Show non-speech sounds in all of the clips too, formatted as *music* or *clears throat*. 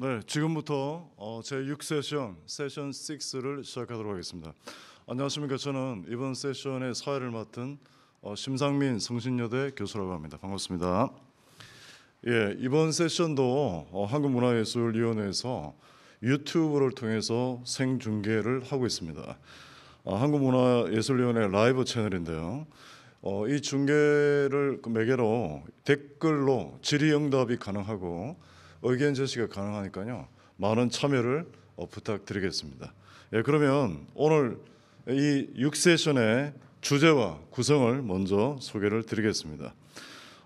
네, 지금부터 어, 제 6세션 세션 6를 시작하도록 하겠습니다. 안녕하십니까? 저는 이번 세션의 사회를 맡은 어, 심상민 성신여대 교수라고 합니다. 반갑습니다. 예, 이번 세션도 어, 한국문화예술위원회에서 유튜브를 통해서 생중계를 하고 있습니다. 어, 한국문화예술위원회 라이브 채널인데요. 어, 이 중계를 매개로 댓글로 질의응답이 가능하고 의견 제시가 가능하니까요. 많은 참여를 어, 부탁드리겠습니다. 예, 그러면 오늘 이 6세션의 주제와 구성을 먼저 소개를 드리겠습니다.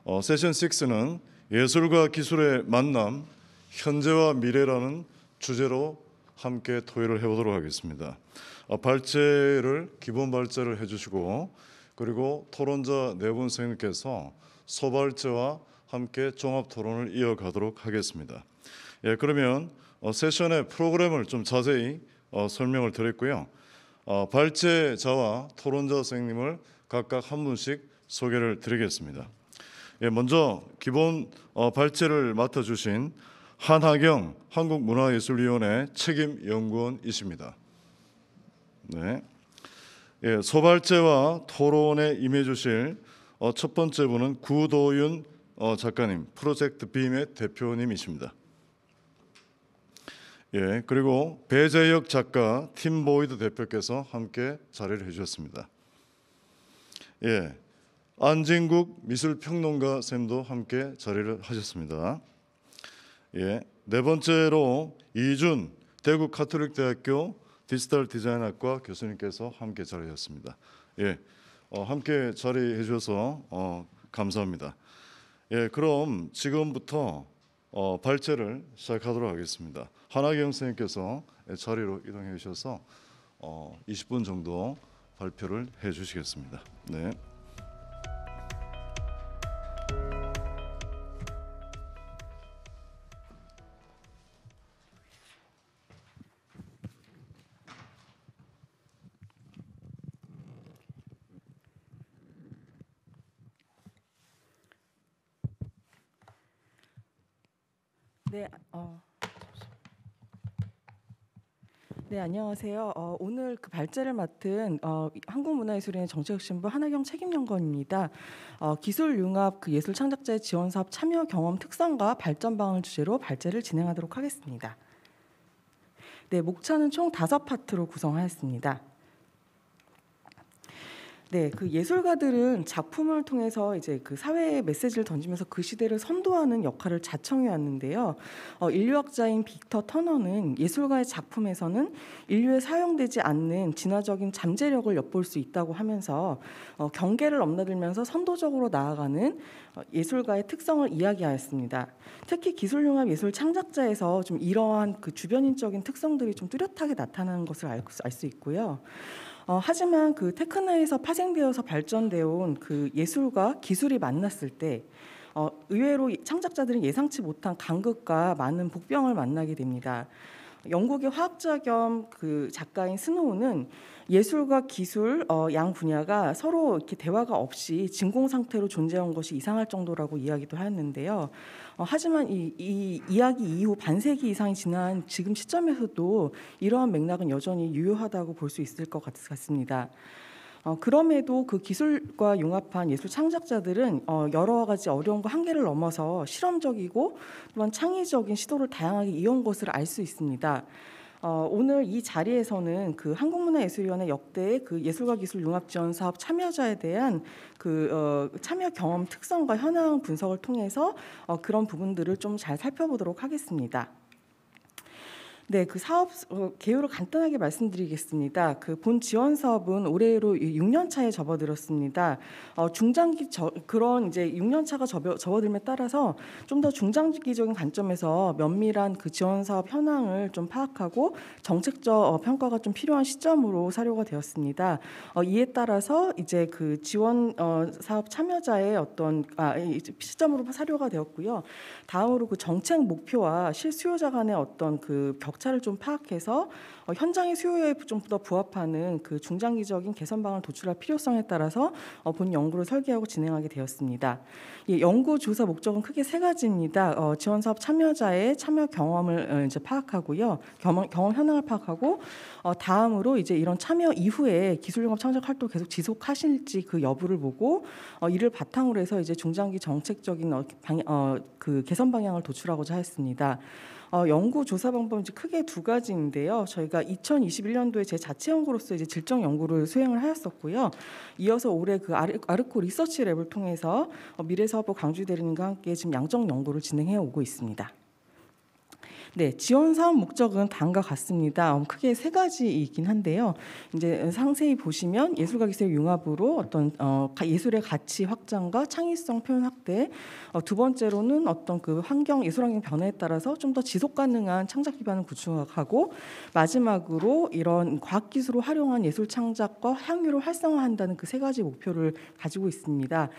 어, 세션 6는 예술과 기술의 만남, 현재와 미래라는 주제로 함께 토의를 해보도록 하겠습니다. 어, 발제를 기본 발제를 해주시고 그리고 토론자 네 분 선생님께서 소발제와 함께 종합 토론을 이어가도록 하겠습니다. 예, 그러면 어, 세션의 프로그램을 좀 자세히 어, 설명을 드렸고요. 어, 발제자와 토론자 선생님을 각각 한 분씩 소개를 드리겠습니다. 예, 먼저 기본 어, 발제를 맡아주신 한하경 한국문화예술위원회 책임 연구원이십니다. 네. 예, 소발제와 토론에 임해주실 어, 첫 번째 분은 구도윤 어, 작가님, 프로젝트 빔의 대표님이십니다. 예, 그리고 배재혁 작가, 팀 보이드 대표께서 함께 자리를 해주셨습니다. 예, 안진국 미술 평론가 쌤도 함께 자리를 하셨습니다. 예, 네 번째로 이준 대구 카톨릭 대학교 디지털 디자인학과 교수님께서 함께 자리하셨습니다. 예, 어, 함께 자리해 주셔서 어, 감사합니다. 예, 그럼 지금부터 어, 발제를 시작하도록 하겠습니다. 하경 선생님께서 예, 자리로 이동해 주셔서 어, 20분 정도 발표를 해 주시겠습니다. 네. 네, 안녕하세요. 어, 오늘 그 발제를 맡은 어, 한국문화예술인의 정책혁신부 하나경 책임연구원입니다. 어, 기술융합 그 예술 창작자의 지원 사업 참여 경험 특성과 발전 방안을 주제로 발제를 진행하도록 하겠습니다. 네, 목차는 총 다섯 파트로 구성하였습니다. 네, 그 예술가들은 작품을 통해서 이제 그 사회에 메시지를 던지면서 그 시대를 선도하는 역할을 자청해 왔는데요. 어, 인류학자인 빅터 터너는 예술가의 작품에서는 인류에 사용되지 않는 진화적인 잠재력을 엿볼 수 있다고 하면서 어, 경계를 넘나들면서 선도적으로 나아가는 어, 예술가의 특성을 이야기하였습니다. 특히 기술융합 예술 창작자에서 좀 이러한 그 주변인적인 특성들이 좀 뚜렷하게 나타나는 것을 알 수 있고요. 어, 하지만 그 테크나에서 파생되어서 발전되어 온그 예술과 기술이 만났을 때 어, 의외로 창작자들은 예상치 못한 간극과 많은 복병을 만나게 됩니다. 영국의 화학자 겸그 작가인 스노우는 예술과 기술 어, 양 분야가 서로 이렇게 대화가 없이 진공 상태로 존재한 것이 이상할 정도라고 이야기도 하였는데요. 어, 하지만 이, 이 이야기 이후 반세기 이상이 지난 지금 시점에서도 이러한 맥락은 여전히 유효하다고 볼 수 있을 것 같, 같습니다. 어, 그럼에도 그 기술과 융합한 예술 창작자들은 어, 여러 가지 어려움과 한계를 넘어서 실험적이고 또한 창의적인 시도를 다양하게 이어온 것을 알 수 있습니다. 어, 오늘 이 자리에서는 그 한국문화예술위원회 역대의 그 예술과 기술 융합 지원 사업 참여자에 대한 그 어, 참여 경험 특성과 현황 분석을 통해서 어, 그런 부분들을 좀 잘 살펴보도록 하겠습니다. 네, 그 사업 어, 개요로 간단하게 말씀드리겠습니다. 그 본 지원 사업은 올해로 6년 차에 접어들었습니다. 어, 중장기 저, 그런 이제 6년 차가 접어, 접어들면 따라서 좀 더 중장기적인 관점에서 면밀한 그 지원 사업 현황을 좀 파악하고 정책적 어, 평가가 좀 필요한 시점으로 사료가 되었습니다. 어, 이에 따라서 이제 그 지원 어, 사업 참여자의 어떤 아, 시점으로 사료가 되었고요. 다음으로 그 정책 목표와 실수요자 간의 어떤 그격 약차를좀 파악해서 어, 현장의 수요에 좀 더 부합하는 그 중장기적인 개선 방안을 도출할 필요성에 따라서 어, 본 연구를 설계하고 진행하게 되었습니다. 예, 연구 조사 목적은 크게 세 가지입니다. 어, 지원 사업 참여자의 참여 경험을 어, 이제 파악하고요, 경험, 경험 현황을 파악하고 어, 다음으로 이제 이런 참여 이후에 기술융합 창작 활동 계속 지속하실지 그 여부를 보고 어, 이를 바탕으로 해서 이제 중장기 정책적인 어, 방, 어, 그 개선 방향을 도출하고자 했습니다. 어, 연구 조사 방법은 이제 크게 두 가지인데요. 저희가 2021년도에 제 자체 연구로서 이제 질적 연구를 수행을 하였었고요. 이어서 올해 그 아르, 아르코 리서치 랩을 통해서 어, 미래사업부 광주 대리님과 함께 지금 양적 연구를 진행해 오고 있습니다. 네, 지원 사업 목적은 다음과 같습니다. 음, 크게 세 가지이긴 한데요. 이제 상세히 보시면 예술가 기술 융합으로 어떤 어, 예술의 가치 확장과 창의성 표현 확대, 어, 두 번째로는 어떤 그 환경 예술 환경 변화에 따라서 좀 더 지속 가능한 창작 기반을 구축하고 마지막으로 이런 과학 기술을 활용한 예술 창작과 향유를 활성화한다는 그 세 가지 목표를 가지고 있습니다.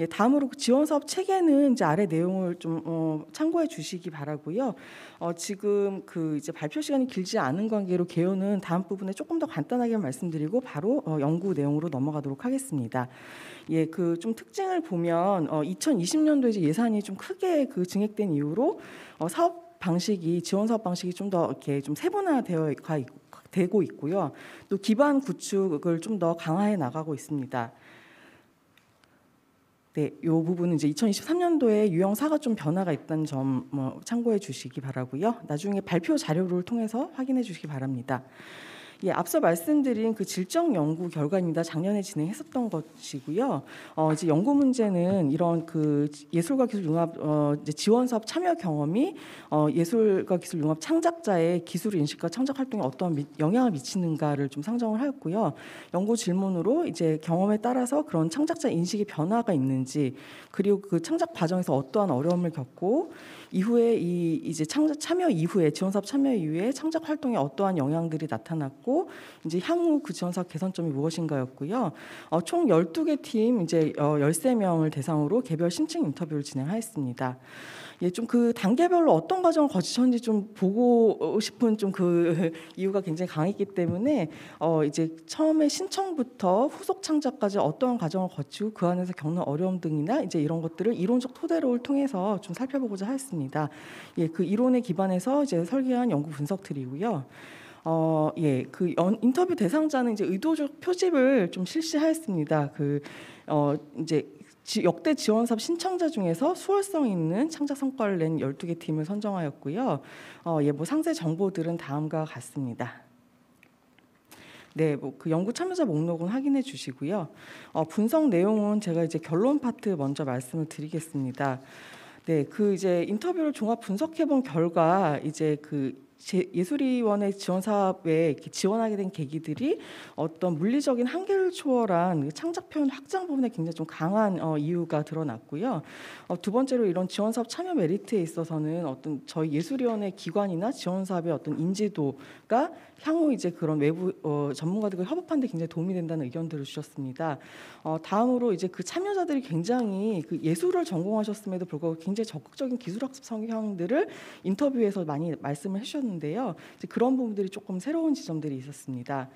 예, 다음으로 지원 사업 체계는 이제 아래 내용을 좀 어, 참고해 주시기 바라고요. 어, 지금 그 이제 발표 시간이 길지 않은 관계로 개요는 다음 부분에 조금 더 간단하게 말씀드리고 바로 어, 연구 내용으로 넘어가도록 하겠습니다. 예, 그 좀 특징을 보면 어, 2 0 2 0년도 이제 예산이 좀 크게 그 증액된 이후로 어, 사업 방식이 지원 사업 방식이 좀 더 이렇게 좀 세분화되어 가 되고 있고요. 또 기반 구축을 좀 더 강화해 나가고 있습니다. 네, 이 부분은 이제 2023년도에 유형사가 좀 변화가 있다는 점뭐 참고해 주시기 바라고요. 나중에 발표 자료를 통해서 확인해 주시기 바랍니다. 예, 앞서 말씀드린 그 질적 연구 결과입니다. 작년에 진행했었던 것이고요. 어, 이제 연구 문제는 이런 그 예술과 기술 융합 어, 이제 지원 사업 참여 경험이 어, 예술과 기술 융합 창작자의 기술 인식과 창작 활동에 어떠한 미, 영향을 미치는가를 좀 상정을 하였고요. 연구 질문으로 이제 경험에 따라서 그런 창작자 인식의 변화가 있는지 그리고 그 창작 과정에서 어떠한 어려움을 겪고 이후에 이 이제 창작 참여 이후에 지원사업 참여 이후에 창작 활동에 어떠한 영향들이 나타났고 이제 향후 그 지원사업 개선점이 무엇인가였고요. 어, 총 12개 팀 이제 어, 13명을 대상으로 개별 신청 인터뷰를 진행하였습니다. 예, 좀 그 단계별로 어떤 과정을 거치셨는지 좀 보고 싶은 좀 그 *laughs* 이유가 굉장히 강했기 때문에 어 이제 처음에 신청부터 후속 창작까지 어떠한 과정을 거치고 그 안에서 겪는 어려움 등이나 이제 이런 것들을 이론적 토대로를 통해서 좀 살펴보고자 하였습니다. 예, 그 이론에 기반해서 이제 설계한 연구 분석 들이고요 어, 예, 그 연, 인터뷰 대상자는 이제 의도적 표집을 좀 실시하였습니다. 그, 어, 이제 역대 지원사업 신청자 중에서 수월성 있는 창작 성과를 낸 12개 팀을 선정하였고요. 어, 예보 뭐 상세 정보들은 다음과 같습니다. 네, 뭐 그 연구 참여자 목록은 확인해 주시고요. 어, 분석 내용은 제가 이제 결론 파트 먼저 말씀을 드리겠습니다. 네, 그 이제 인터뷰를 종합 분석해 본 결과 이제 그 예술위원회 지원 사업에 지원하게 된 계기들이 어떤 물리적인 한계를 초월한 그 창작 표현 확장 부분에 굉장히 좀 강한 어, 이유가 드러났고요. 어, 두 번째로 이런 지원 사업 참여 메리트에 있어서는 어떤 저희 예술위원회 기관이나 지원 사업의 어떤 인지도가 향후 이제 그런 외부 어, 전문가들과 협업하는데 굉장히 도움이 된다는 의견들을 주셨습니다. 어, 다음으로 이제 그 참여자들이 굉장히 그 예술을 전공하셨음에도 불구하고 굉장히 적극적인 기술학습 성향들을 인터뷰에서 많이 말씀을 해주셨는데. 했었는데요. 그런 부분들이 조금 새로운 지점들이 있었습니다.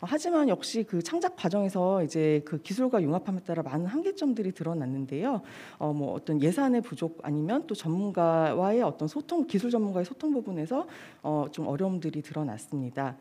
어, 하지만 역시 그 창작 과정에서 이제 그 기술과 융합함에 따라 많은 한계점들이 드러났는데요. 어, 뭐 어떤 예산의 부족 아니면 또 전문가와의 어떤 소통, 기술 전문가의 소통 부분에서 어, 좀 어려움들이 드러났습니다.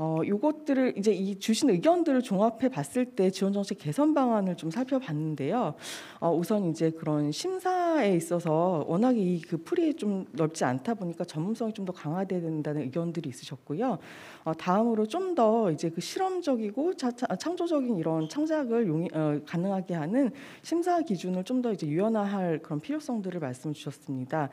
어, 요것들을 이제 이 주신 의견들을 종합해 봤을 때 지원 정책 개선 방안을 좀 살펴봤는데요. 어, 우선 이제 그런 심사에 있어서 워낙에 이그 풀이 좀 넓지 않다 보니까 전문성이 좀 더 강화돼야 된다는 의견들이 있으셨고요. 어, 다음으로 좀 더 이제 그 실험적이고 차, 창조적인 이런 창작을 용이, 어, 가능하게 하는 심사 기준을 좀 더 이제 유연화할 그런 필요성들을 말씀 주셨습니다.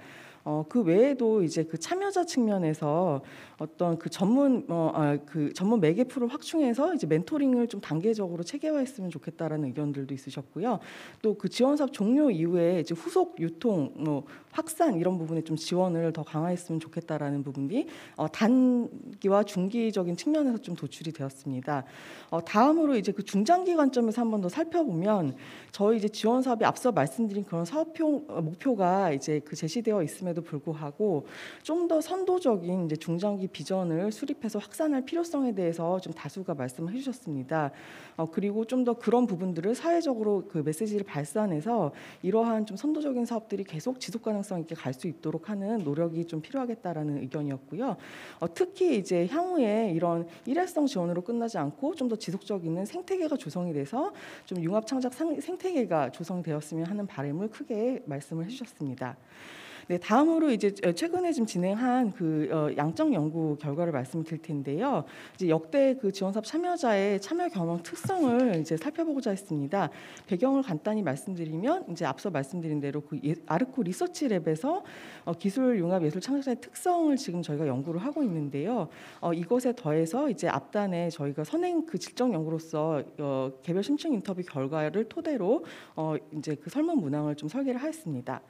어, 그 외에도 이제 그 참여자 측면에서 어떤 그 전문 어, 아, 그 전문 매개풀을 확충해서 이제 멘토링을 좀 단계적으로 체계화했으면 좋겠다라는 의견들도 있으셨고요. 또 그 지원 사업 종료 이후에 이제 후속 유통 뭐 확산 이런 부분에 좀 지원을 더 강화했으면 좋겠다라는 부분이 어, 단기와 중기적인 측면에서 좀 도출이 되었습니다. 어, 다음으로 이제 그 중장기 관점에서 한 번 더 살펴보면 저희 이제 지원 사업이 앞서 말씀드린 그런 사업형 어, 목표가 이제 그 제시되어 있음에 경우에도 불구하고 좀 더 선도적인 이제 중장기 비전을 수립해서 확산할 필요성에 대해서 좀 다수가 말씀을 해주셨습니다. 어, 그리고 좀 더 그런 부분들을 사회적으로 그 메시지를 발산해서 이러한 좀 선도적인 사업들이 계속 지속 가능성 있게 갈 수 있도록 하는 노력이 좀 필요하겠다라는 의견이었고요. 어, 특히 이제 향후에 이런 일회성 지원으로 끝나지 않고 좀 더 지속적인 생태계가 조성이 돼서 좀 융합 창작 생태계가 조성되었으면 하는 바람을 크게 말씀을 해주셨습니다. 네, 다음으로 이제 최근에 좀 진행한 그 어, 양적 연구 결과를 말씀드릴 텐데요. 이제 역대 그 지원사업 참여자의 참여 경험 특성을 이제 살펴보고자 했습니다. 배경을 간단히 말씀드리면 이제 앞서 말씀드린 대로 그 예, 아르코 리서치 랩에서 어, 기술 융합 예술 창작자의 특성을 지금 저희가 연구를 하고 있는데요. 어, 이것에 더해서 이제 앞단에 저희가 선행 그 질적 연구로서 어, 개별 심층 인터뷰 결과를 토대로 어, 이제 그 설문 문항을 좀 설계를 하였습니다.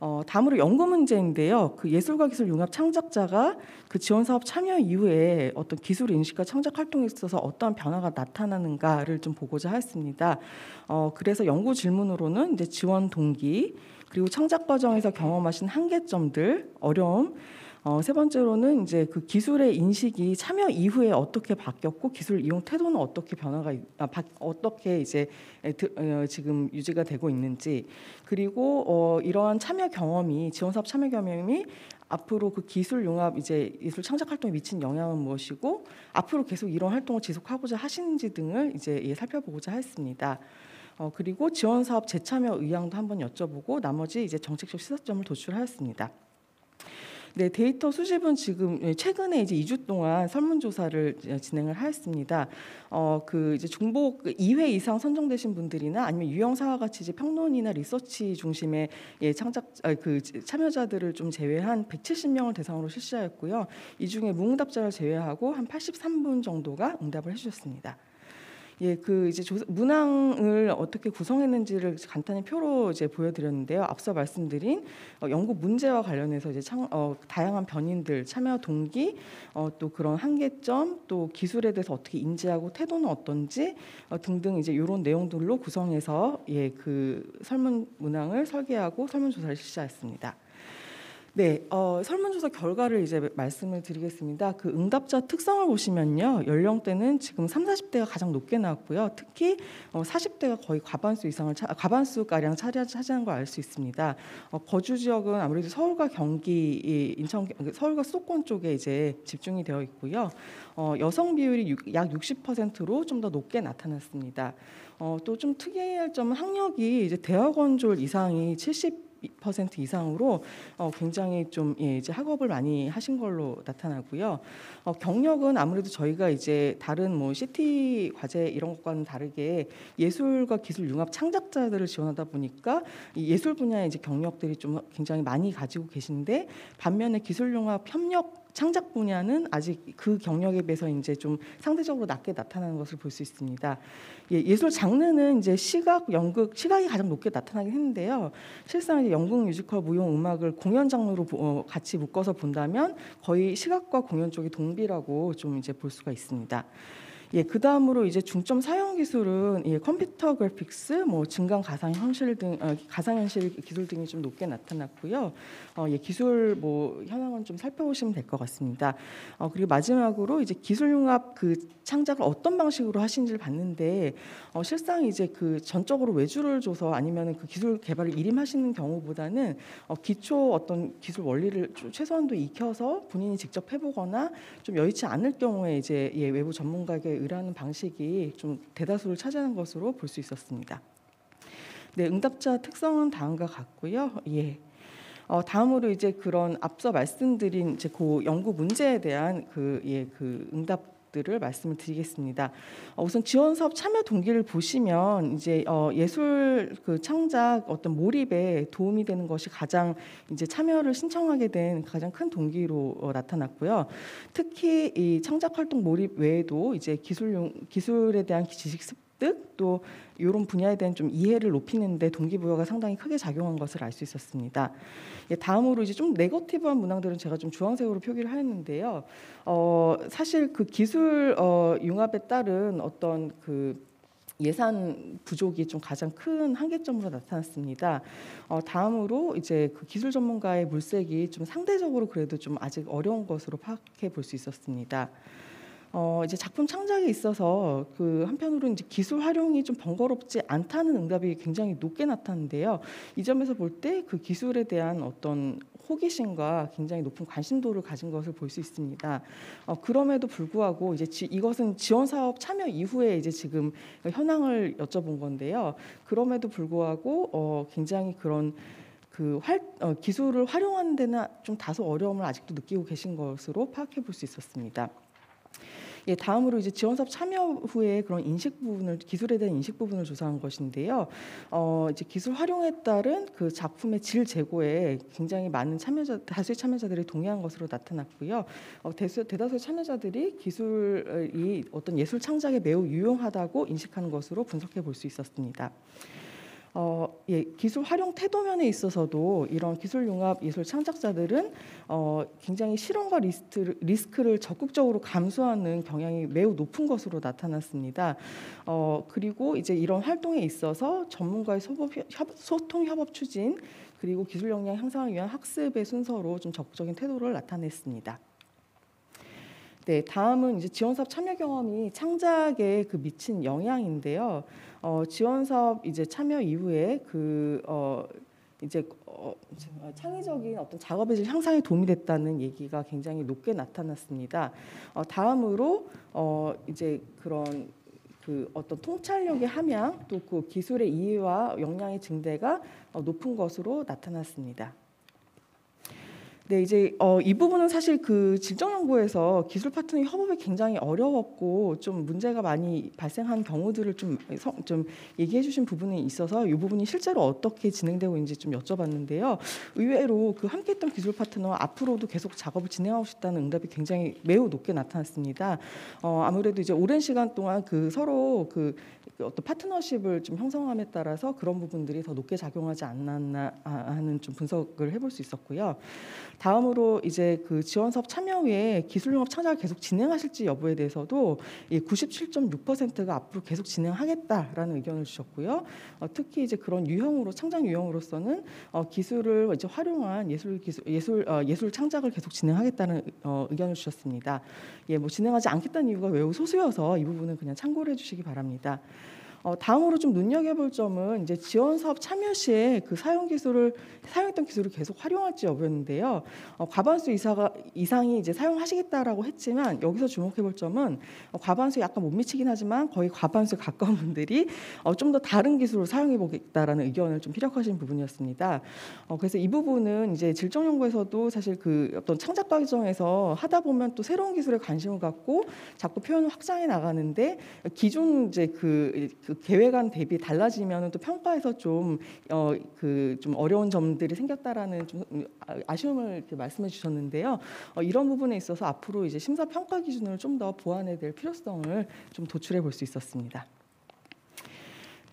어, 다음으로 연구 문제인데요. 그 예술과 기술 융합 창작자가 그 지원 사업 참여 이후에 어떤 기술 인식과 창작 활동에 있어서 어떠한 변화가 나타나는가를 좀 보고자 했습니다. 어, 그래서 연구 질문으로는 이제 지원 동기 그리고 창작 과정에서 경험하신 한계점들, 어려움 어, 세 번째로는 이제 그 기술의 인식이 참여 이후에 어떻게 바뀌었고 기술 이용 태도는 어떻게 변화가 아, 바, 어떻게 이제 어, 지금 유지가 되고 있는지 그리고 어, 이러한 참여 경험이 지원 사업 참여 경험이 앞으로 그 기술 융합 이제 예술 창작 활동에 미친 영향은 무엇이고 앞으로 계속 이런 활동을 지속하고자 하시는지 등을 이제 예, 살펴보고자 했습니다. 어, 그리고 지원 사업 재참여 의향도 한번 여쭤보고 나머지 이제 정책적 시사점을 도출하였습니다. 네, 데이터 수집은 지금 예, 최근에 이제 2주 동안 설문조사를 진행을 하였습니다. 어, 그 이제 중복 2회 그 이상 선정되신 분들이나 아니면 유형사와 같이 이제 평론이나 리서치 중심의 예, 창작 아, 그 참여자들을 좀 제외한 170명을 대상으로 실시하였고요. 이 중에 무응답자를 제외하고 한 83분 정도가 응답을 해주셨습니다. 예, 그 이제 문항을 어떻게 구성했는지를 간단히 표로 이제 보여드렸는데요. 앞서 말씀드린 어, 연구 문제와 관련해서 이제 창, 어, 다양한 변인들 참여 동기, 어, 또 그런 한계점, 또 기술에 대해서 어떻게 인지하고 태도는 어떤지 어, 등등 이제 이런 내용들로 구성해서 예, 그 설문 문항을 설계하고 설문 조사를 실시하였습니다. 네, 어, 설문조사 결과를 이제 말씀을 드리겠습니다. 그 응답자 특성을 보시면요, 연령대는 지금 3, 0 40대가 가장 높게 나왔고요. 특히 어, 40대가 거의 과반수 이상을 차, 아, 과반수 가량 차지한 걸 알 수 있습니다. 어, 거주 지역은 아무래도 서울과 경기, 인천, 그 서울과 수도권 쪽에 이제 집중이 되어 있고요. 어, 여성 비율이 6, 약 60%로 좀 더 높게 나타났습니다. 어, 또 좀 특이할 점은 학력이 이제 대학원 졸 이상이 70 30% 이상으로 어, 굉장히 좀 예, 이제 학업을 많이 하신 걸로 나타나고요. 어, 경력은 아무래도 저희가 이제 다른 뭐 CT 과제 이런 것과는 다르게 예술과 기술 융합 창작자들을 지원하다 보니까 이 예술 분야의 이제 경력들이 좀 굉장히 많이 가지고 계신데 반면에 기술 융합 협력 창작 분야는 아직 그 경력에 비해서 이제 좀 상대적으로 낮게 나타나는 것을 볼 수 있습니다. 예, 술 장르는 이제 시각, 연극, 시각이 가장 높게 나타나긴 했는데요. 실상 이제 연극, 뮤지컬, 무용, 음악을 공연 장르로 어, 같이 묶어서 본다면 거의 시각과 공연 쪽이 동비라고 좀 이제 볼 수가 있습니다. 예, 그 다음으로 이제 중점 사용 기술은 예, 컴퓨터 그래픽스, 뭐 증강 가상 현실 등 어, 가상 현실 기술 등이 좀 높게 나타났고요. 어, 예, 기술 뭐 현황은 좀 살펴보시면 될 것 같습니다. 어, 그리고 마지막으로 이제 기술 융합 그 창작을 어떤 방식으로 하신지를 봤는데 어, 실상 이제 그 전적으로 외주를 줘서 아니면 그 기술 개발을 일임하시는 경우보다는 어, 기초 어떤 기술 원리를 최소한도 익혀서 본인이 직접 해보거나 좀 여의치 않을 경우에 이제 예, 외부 전문가에게 의뢰하는 방식이 좀 대다수를 차지하는 것으로 볼 수 있었습니다. 네, 응답자 특성은 다음과 같고요. 예. 어, 다음으로 이제 그런 앞서 말씀드린 이제 그 연구 문제에 대한 그, 예, 그 응답 내들을 말씀을 드리겠습니다. 어, 우선 지원 사업 참여 동기를 보시면 이제 어, 예술 그 창작 어떤 몰입에 도움이 되는 것이 가장 이제 참여를 신청하게 된 가장 큰 동기로 어, 나타났고요. 특히 이 창작 활동 몰입 외에도 이제 기술용 기술에 대한 지식 습 뜻득또 이런 분야에 대한 좀 이해를 높이는데 동기부여가 상당히 크게 작용한 것을 알 수 있었습니다. 예, 다음으로 이제 좀 네거티브한 문항들은 제가 좀 주황색으로 표기를 하였는데요. 어, 사실 그 기술 어, 융합에 따른 어떤 그 예산 부족이 좀 가장 큰 한계점으로 나타났습니다. 어, 다음으로 이제 그 기술 전문가의 물색이 좀 상대적으로 그래도 좀 아직 어려운 것으로 파악해 볼 수 있었습니다. 어, 이제 작품 창작에 있어서 그 한편으로는 이제 기술 활용이 좀 번거롭지 않다는 응답이 굉장히 높게 나타나는데요. 이 점에서 볼 때 그 기술에 대한 어떤 호기심과 굉장히 높은 관심도를 가진 것을 볼 수 있습니다. 어, 그럼에도 불구하고 이제 지, 이것은 지원 사업 참여 이후에 이제 지금 현황을 여쭤본 건데요. 그럼에도 불구하고 어, 굉장히 그런 그 활, 어, 기술을 활용하는 데는 좀 다소 어려움을 아직도 느끼고 계신 것으로 파악해 볼 수 있었습니다. 예, 다음으로 이제 지원 사업 참여 후에 그런 인식 부분을 기술에 대한 인식 부분을 조사한 것인데요. 어, 이제 기술 활용에 따른 그 작품의 질 제고에 굉장히 많은 참여자 다수의 참여자들이 동의한 것으로 나타났고요. 어, 대수, 대다수의 참여자들이 기술이 어떤 예술 창작에 매우 유용하다고 인식하는 것으로 분석해 볼 수 있었습니다. 어, 예, 기술 활용 태도면에 있어서도 이런 기술 융합 예술 창작자들은 어, 굉장히 실험과 리스트, 리스크를 적극적으로 감수하는 경향이 매우 높은 것으로 나타났습니다. 어, 그리고 이제 이런 활동에 있어서 전문가의 소통 협업 추진 그리고 기술 역량 향상을 위한 학습의 순서로 좀 적극적인 태도를 나타냈습니다. 네, 다음은 이제 지원사업 참여 경험이 창작에 그 미친 영향인데요. 어, 지원 사업 이제 참여 이후에 그 어, 이제 어, 어 창의적인 어떤 작업의 질 향상에 도움이 됐다는 얘기가 굉장히 높게 나타났습니다. 어, 다음으로 어, 이제 그런 그 어떤 통찰력의 함양 또 그 기술의 이해와 역량의 증대가 어, 높은 것으로 나타났습니다. 네, 이제 어, 이 부분은 사실 그 질적 연구에서 기술 파트너 의 협업이 굉장히 어려웠고 좀 문제가 많이 발생한 경우들을 좀, 성, 좀 얘기해 주신 부분이 있어서 이 부분이 실제로 어떻게 진행되고 있는지 좀 여쭤봤는데요. 의외로 그 함께했던 기술 파트너 앞으로도 계속 작업을 진행하고 싶다는 응답이 굉장히 매우 높게 나타났습니다. 어, 아무래도 이제 오랜 시간 동안 그 서로 그 어떤 파트너십을 좀 형성함에 따라서 그런 부분들이 더 높게 작용하지 않았나 아, 하는 좀 분석을 해볼 수 있었고요. 다음으로 이제 그 지원 사업 참여 외에 기술융합 창작을 계속 진행하실지 여부에 대해서도 97.6%가 앞으로 계속 진행하겠다라는 의견을 주셨고요. 어, 특히 이제 그런 유형으로 창작 유형으로서는 어, 기술을 이제 활용한 예술 기술 예술 어, 예술 창작을 계속 진행하겠다는 의견을 주셨습니다. 예, 뭐 진행하지 않겠다는 이유가 매우 소수여서 이 부분은 그냥 참고를 해주시기 바랍니다. 어, 다음으로 좀 눈여겨볼 점은 이제 지원 사업 참여 시에 그 사용 기술을 사용했던 기술을 계속 활용할지 여부였는데요. 어, 과반수 이사가, 이상이 이제 사용하시겠다라고 했지만 여기서 주목해볼 점은 어, 과반수 약간 못 미치긴 하지만 거의 과반수 에 가까운 분들이 어, 좀 더 다른 기술을 사용해보겠다라는 의견을 좀 피력하신 부분이었습니다. 어, 그래서 이 부분은 이제 질적 연구에서도 사실 그 어떤 창작 과정에서 하다 보면 또 새로운 기술에 관심을 갖고 자꾸 표현을 확장해 나가는데 기존 이제 그, 그 계획안 대비 달라지면 또 평가에서 좀 어 그좀 어, 그 어려운 점들이 생겼다라는 좀 아, 아쉬움을 이렇게 말씀해 주셨는데요. 어 이런 부분에 있어서 앞으로 이제 심사 평가 기준을 좀 더 보완해야 될 필요성을 좀 도출해 볼 수 있었습니다.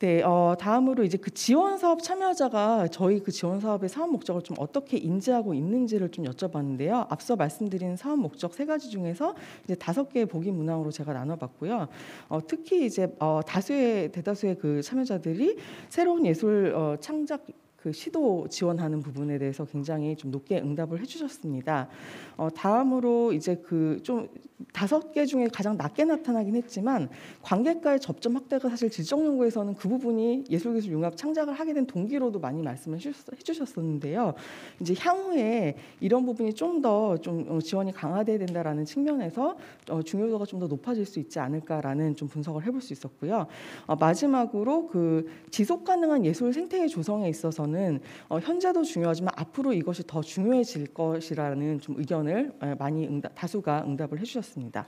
네, 어, 다음으로 이제 그 지원 사업 참여자가 저희 그 지원 사업의 사업 목적을 좀 어떻게 인지하고 있는지를 좀 여쭤봤는데요. 앞서 말씀드린 사업 목적 세 가지 중에서 이제 다섯 개의 보기 문항으로 제가 나눠봤고요. 어, 특히 이제 어, 다수의 대다수의 그 참여자들이 새로운 예술 어, 창작 그 시도 지원하는 부분에 대해서 굉장히 좀 높게 응답을 해주셨습니다. 어, 다음으로 이제 그 좀 다섯 개 중에 가장 낮게 나타나긴 했지만 관객과의 접점 확대가 사실 질적 연구에서는 그 부분이 예술기술 융합 창작을 하게 된 동기로도 많이 말씀을 해주셨었는데요. 이제 향후에 이런 부분이 좀 더좀 어, 지원이 강화돼야 된다라는 측면에서 어, 중요도가 좀 더 높아질 수 있지 않을까라는 좀 분석을 해볼 수 있었고요. 어, 마지막으로 그 지속 가능한 예술 생태계 조성에 있어서는 대해서는 어, 현재도 중요하지만 앞으로 이것이 더 중요해질 것이라는 좀 의견을 예, 많이 응답, 다수가 응답을 해주셨습니다.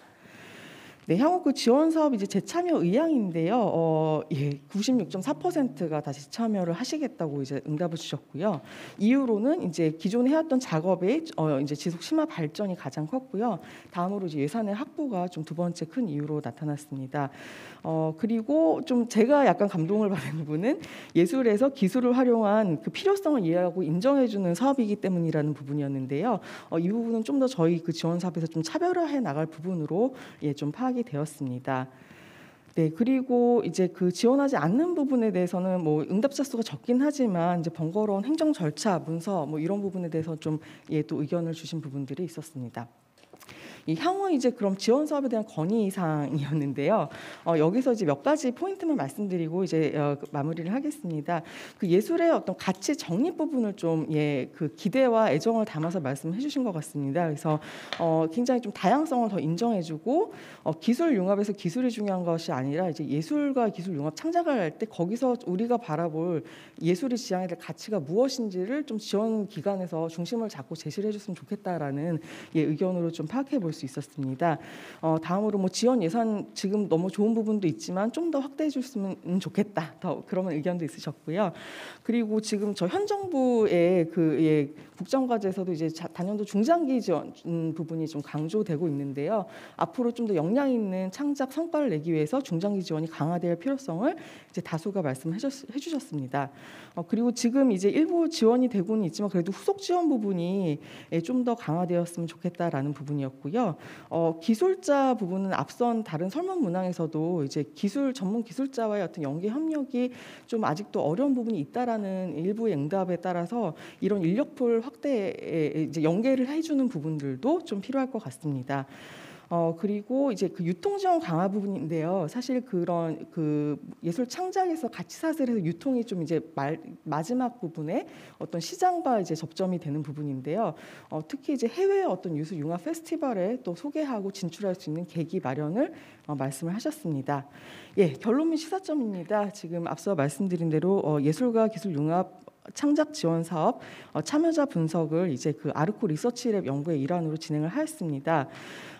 네, 향후 그 지원 사업 이제 재참여 의향인데요. 어, 예, 96.4%가 다시 참여를 하시겠다고 이제 응답을 주셨고요. 이후로는 이제 기존에 해왔던 작업의 어, 이제 지속 심화 발전이 가장 컸고요. 다음으로 이제 예산의 확보가 좀 두 번째 큰 이유로 나타났습니다. 어, 그리고 좀 제가 약간 감동을 *laughs* 받은 부분은 예술에서 기술을 활용한 그 필요성을 이해하고 인정해주는 사업이기 때문이라는 부분이었는데요. 어, 이 부분은 좀 더 저희 그 지원 사업에서 좀 차별화해 나갈 부분으로 예, 좀 파악. 파악이 되었습니다. 네, 그리고 이제 그 지원하지 않는 부분에 대해서는 뭐 응답자 수가 적긴 하지만 이제 번거로운 행정 절차, 문서 뭐 이런 부분에 대해서 좀 예, 또 의견을 주신 부분들이 있었습니다. 이 향후 이제 그럼 지원 사업에 대한 건의 사항이었는데요. 어, 여기서 이제 몇 가지 포인트만 말씀드리고 이제 어, 그 마무리를 하겠습니다. 그 예술의 어떤 가치 정립 부분을 좀 예 그 기대와 애정을 담아서 말씀해 주신 것 같습니다. 그래서 어, 굉장히 좀 다양성을 더 인정해주고 어, 기술 융합에서 기술이 중요한 것이 아니라 이제 예술과 기술 융합 창작을 할 때 거기서 우리가 바라볼 예술이 지향해야 될 가치가 무엇인지를 좀 지원 기관에서 중심을 잡고 제시를 해줬으면 좋겠다라는 예, 의견으로 좀 파악해 볼수 있었습니다. 어, 다음으로 뭐 지원 예산 지금 너무 좋은 부분도 있지만 좀 더 확대해 줬으면 좋겠다. 더 그런 의견도 있으셨고요. 그리고 지금 저 현 정부의 그 예, 국정과제에서도 이제 단연도 중장기 지원 음, 부분이 좀 강조되고 있는데요. 앞으로 좀 더 역량 있는 창작 성과를 내기 위해서 중장기 지원이 강화될 필요성을 이제 다수가 말씀해 주셨습니다. 어, 그리고 지금 이제 일부 지원이 되고는 있지만 그래도 후속 지원 부분이 예, 좀더 강화되었으면 좋겠다라는 부분이었고요. 어, 기술자 부분은 앞선 다른 설문 문항에서도 이제 기술 전문 기술자와의 어떤 연계 협력이 좀 아직도 어려운 부분이 있다라는 일부 응답에 따라서 이런 인력풀 확대에 이제 연계를 해주는 부분들도 좀 필요할 것 같습니다. 어 그리고 이제 그 유통 지원 강화 부분인데요. 사실 그런 그 예술 창작에서 가치 사슬에서 유통이 좀 이제 말, 마지막 부분에 어떤 시장과 이제 접점이 되는 부분인데요. 어, 특히 이제 해외 어떤 유수 융합 페스티벌에 또 소개하고 진출할 수 있는 계기 마련을 어, 말씀을 하셨습니다. 예, 결론 및 시사점입니다. 지금 앞서 말씀드린 대로 어, 예술과 기술 융합 창작 지원 사업 어, 참여자 분석을 이제 그 아르코 리서치랩 연구의 일환으로 진행을 하였습니다.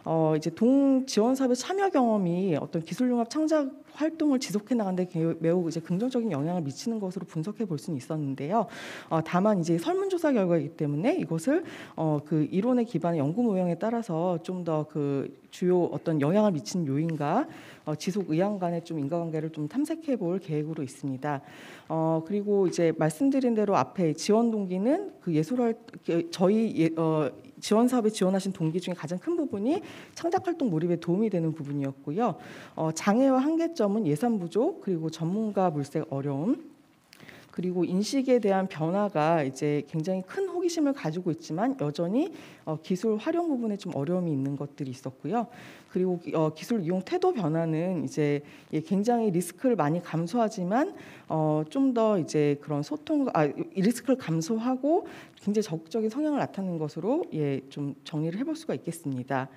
어, 이제 동 지원 사업에 참여 경험이 어떤 기술 융합 창작 활동을 지속해 나가는데 매우 이제 긍정적인 영향을 미치는 것으로 분석해 볼 수는 있었는데요. 어, 다만 이제 설문조사 결과이기 때문에 이것을 어, 그 이론에 기반한 연구 모형에 따라서 좀 더 그 주요 어떤 영향을 미친 요인과 어, 지속 의향 간의 좀 인과관계를 좀 탐색해 볼 계획으로 있습니다. 어, 그리고 이제 말씀드린 대로 앞에 지원 동기는 그 예술활 그 저희 예, 어, 지원 사업에 지원하신 동기 중에 가장 큰 부분이 창작 활동 몰입에 도움이 되는 부분이었고요. 어, 장애와 한계점은 예산 부족 그리고 전문가 물색 어려움 그리고 인식에 대한 변화가 이제 굉장히 큰 호기심을 가지고 있지만 여전히 어, 기술 활용 부분에 좀 어려움이 있는 것들이 있었고요. 그리고 어, 기술 이용 태도 변화는 이제 예, 굉장히 리스크를 많이 감소하지만 어, 좀 더 이제 그런 소통, 아, 리스크를 감소하고 굉장히 적극적인 성향을 나타낸 것으로 예, 좀 정리를 해볼 수가 있겠습니다.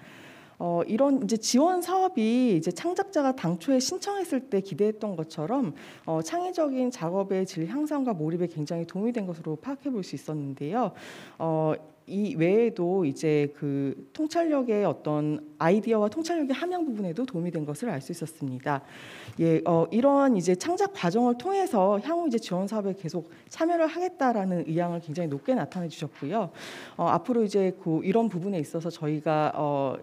어, 이런 이제 지원 사업이 이제 창작자가 당초에 신청했을 때 기대했던 것처럼 어, 창의적인 작업의 질 향상과 몰입에 굉장히 도움이 된 것으로 파악해 볼 수 있었는데요. 어, 이 외에도 이제 그 통찰력의 어떤 아이디어와 통찰력의 함양 부분에도 도움이 된 것을 알 수 있었습니다. 예, 어, 이러한 이제 창작 과정을 통해서 향후 이제 지원 사업에 계속 참여를 하겠다라는 의향을 굉장히 높게 나타내 주셨고요. 어, 앞으로 이제 그 이런 부분에 있어서 저희가 어,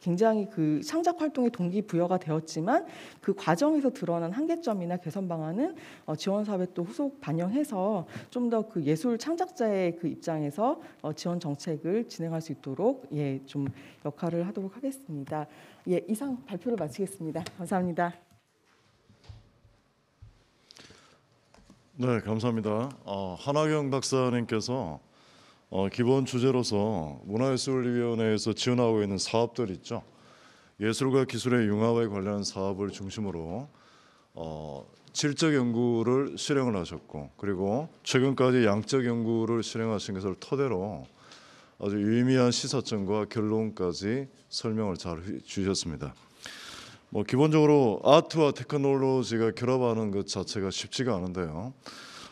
굉장히 그 창작 활동의 동기부여가 되었지만 그 과정에서 드러난 한계점이나 개선 방안은 어, 지원 사업에 또 후속 반영해서 좀 더 그 예술 창작자의 그 입장에서 어, 지원 정책을 진행할 수 있도록 예, 좀 역할을 하도록 하겠습니다. 예, 이상 발표를 마치겠습니다. 감사합니다. 네, 감사합니다. 어, 아, 한하경 박사님께서 어, 기본 주제로서 문화예술위원회에서 지원하고 있는 사업들 있죠. 예술과 기술의 융합에 관련한 사업을 중심으로 어, 질적 연구를 실행을 하셨고 그리고 최근까지 양적 연구를 실행하신 것을 토대로 아주 유의미한 시사점과 결론까지 설명을 잘 주셨습니다. 뭐 기본적으로 아트와 테크놀로지가 결합하는 것 자체가 쉽지가 않은데요.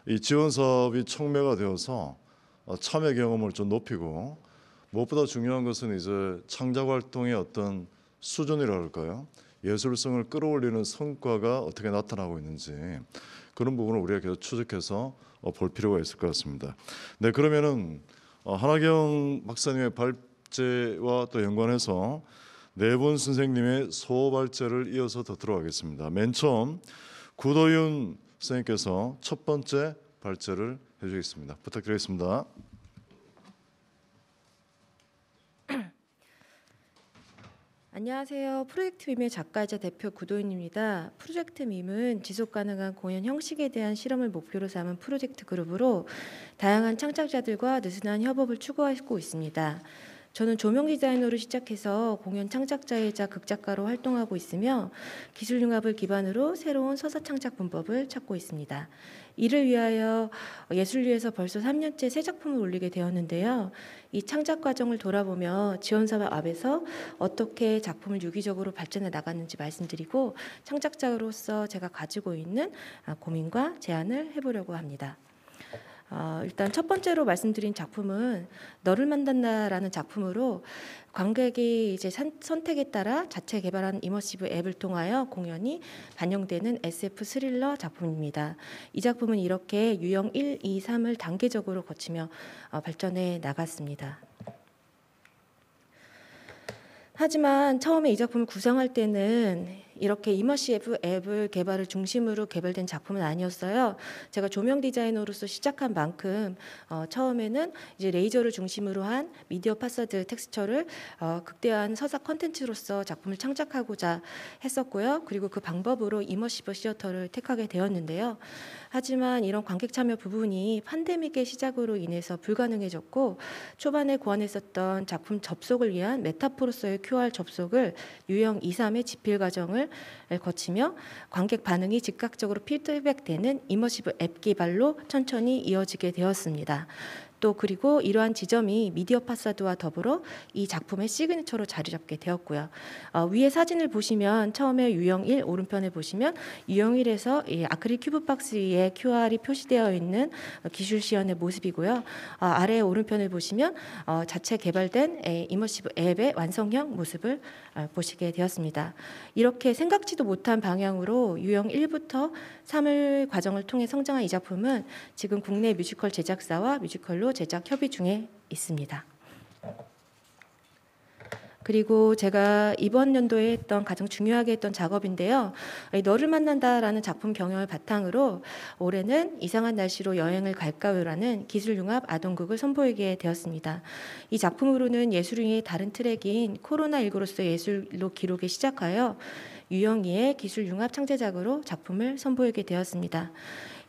이 지원 사업이 총매가 되어서 어, 참여 경험을 좀 높이고 무엇보다 중요한 것은 이제 창작 활동의 어떤 수준이라 할까요? 예술성을 끌어올리는 성과가 어떻게 나타나고 있는지 그런 부분을 우리가 계속 추적해서 어, 볼 필요가 있을 것 같습니다. 네, 그러면은 어, 하나경 박사님의 발제와 또 연관해서 네분 선생님의 소발제를 이어서 더 들어가겠습니다. 맨 처음 구도윤 선생님께서 첫 번째 발제를 해주겠습니다. 부탁드리겠습니다. *clears throat* 안녕하세요. 프로젝트 밈의 작가이자 대표 구도인입니다. 프로젝트 밈은 지속 가능한 공연 형식에 대한 실험을 목표로 삼은 프로젝트 그룹으로 다양한 창작자들과 느슨한 협업을 추구하고 있습니다. 저는 조명 디자이너로 시작해서 공연 창작자이자 극작가로 활동하고 있으며 기술 융합을 기반으로 새로운 서사 창작 분법을 찾고 있습니다. 이를 위하여 예술류에서 벌써 3년째 새 작품을 올리게 되었는데요. 이 창작 과정을 돌아보며 지원사 앞에서 어떻게 작품을 유기적으로 발전해 나갔는지 말씀드리고 창작자로서 제가 가지고 있는 아, 고민과 제안을 해보려고 합니다. 어, 일단 첫 번째로 말씀드린 작품은 너를 만난다라는 작품으로 관객이 이제 산, 선택에 따라 자체 개발한 이머시브 앱을 통하여 공연이 반영되는 SF 스릴러 작품입니다. 이 작품은 이렇게 유형 1, 2, 3을 단계적으로 거치며 어, 발전해 나갔습니다. 하지만 처음에 이 작품을 구상할 때는 이렇게 이머시브 앱을 개발을 중심으로 개발된 작품은 아니었어요. 제가 조명 디자이너로서 시작한 만큼 어, 처음에는 이제 레이저를 중심으로 한 미디어 파사드 텍스처를 어, 극대화한 서사 컨텐츠로서 작품을 창작하고자 했었고요. 그리고 그 방법으로 이머시브 시어터를 택하게 되었는데요. 하지만 이런 관객 참여 부분이 판데믹의 시작으로 인해서 불가능해졌고 초반에 고안했었던 작품 접속을 위한 메타포로서의 QR 접속을 유형 2, 3의 집필 과정을 거치며 관객 반응이 즉각적으로 피드백되는 이머시브 앱 기발로 천천히 이어지게 되었습니다. 또 그리고 이러한 지점이 미디어 파사드와 더불어 이 작품의 시그니처로 자리 잡게 되었고요. 어, 위에 사진을 보시면 처음에 유형일 오른편에 보시면 유형일에서 아크릴 큐브 박스 위에 QR이 표시되어 있는 기술 시연의 모습이고요. 어, 아래 오른편을 보시면 어, 자체 개발된 이머시브 앱의 완성형 모습을 어, 보시게 되었습니다. 이렇게 생각지도 못한 방향으로 유형 1부터 3을 과정을 통해 성장한 이 작품은 지금 국내 뮤지컬 제작사와 뮤지컬로 연료로 제작 협의 중에 있습니다. 그리고 제가 이번 연도에 했던 가장 중요하게 했던 작업인데요. 너를 만난다라는 작품 경영을 바탕으로 올해는 이상한 날씨로 여행을 갈까요라는 기술융합 아동극을 선보이게 되었습니다. 이 작품으로는 예술의 다른 트랙인 코로나19로서 예술로 기록에 시작하여 유영이의 기술융합 창제작으로 작품을 선보이게 되었습니다.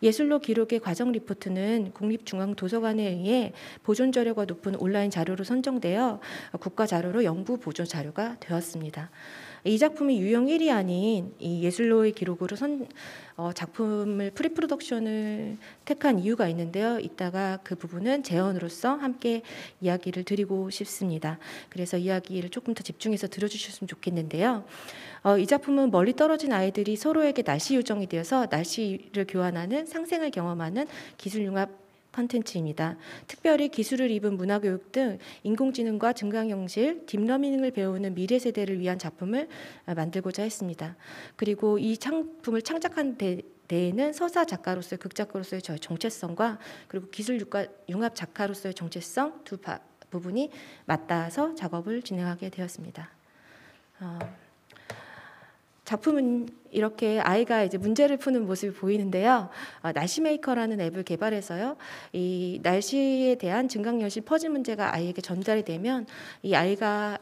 예술로 기록의 과정 리포트는 국립중앙도서관에 의해 보존 자료가 높은 온라인 자료로 선정되어 국가 자료로 영구 보존 자료가 되었습니다. 이 작품이 유형 1이 아닌 이 예술로의 기록으로 선, 어, 작품을 프리프로덕션을 택한 이유가 있는데요. 이따가 그 부분은 재언으로서 함께 이야기를 드리고 싶습니다. 그래서 이야기를 조금 더 집중해서 들어주셨으면 좋겠는데요. 어, 이 작품은 멀리 떨어진 아이들이 서로에게 날씨 요정이 되어서 날씨를 교환하는 상생을 경험하는 기술융합 컨텐츠입니다. 특별히 기술을 입은 문화교육 등 인공지능과 증강현실, 딥러닝을 배우는 미래 세대를 위한 작품을 아, 만들고자 했습니다. 그리고 이 작품을 창작한 데 내에는 서사 작가로서의 극작가로서의 저의 정체성과 그리고 기술 융합 작가로서의 정체성 두 부분이 맞닿아서 작업을 진행하게 되었습니다. 어. 작품은 이렇게 아이가 이제 문제를 푸는 모습이 보이는데요. 아, 날씨메이커라는 앱을 개발해서요. 이 날씨에 대한 증강현실 퍼즐 문제가 아이에게 전달이 되면 이 아이가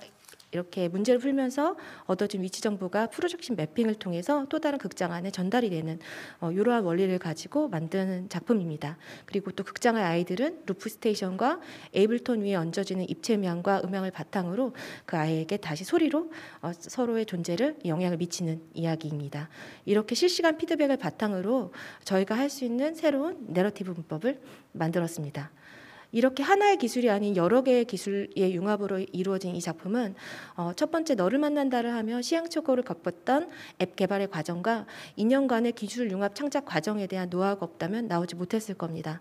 이렇게 문제를 풀면서 얻어진 위치 정보가 프로젝션 매핑을 통해서 또 다른 극장 안에 전달이 되는 어, 이러한 원리를 가지고 만드는 작품입니다. 그리고 또 극장의 아이들은 루프 스테이션과 에이블톤 위에 얹어지는 입체음향과 음향을 바탕으로 그 아이에게 다시 소리로 어, 서로의 존재를 영향을 미치는 이야기입니다. 이렇게 실시간 피드백을 바탕으로 저희가 할 수 있는 새로운 내러티브 문법을 만들었습니다. 이렇게 하나의 기술이 아닌 여러 개의 기술의 융합으로 이루어진 이 작품은 어, 첫 번째 너를 만난다를 하며 시행착오를 겪었던 앱 개발의 과정과 2년간의 기술 융합 창작 과정에 대한 노하우가 없다면 나오지 못했을 겁니다.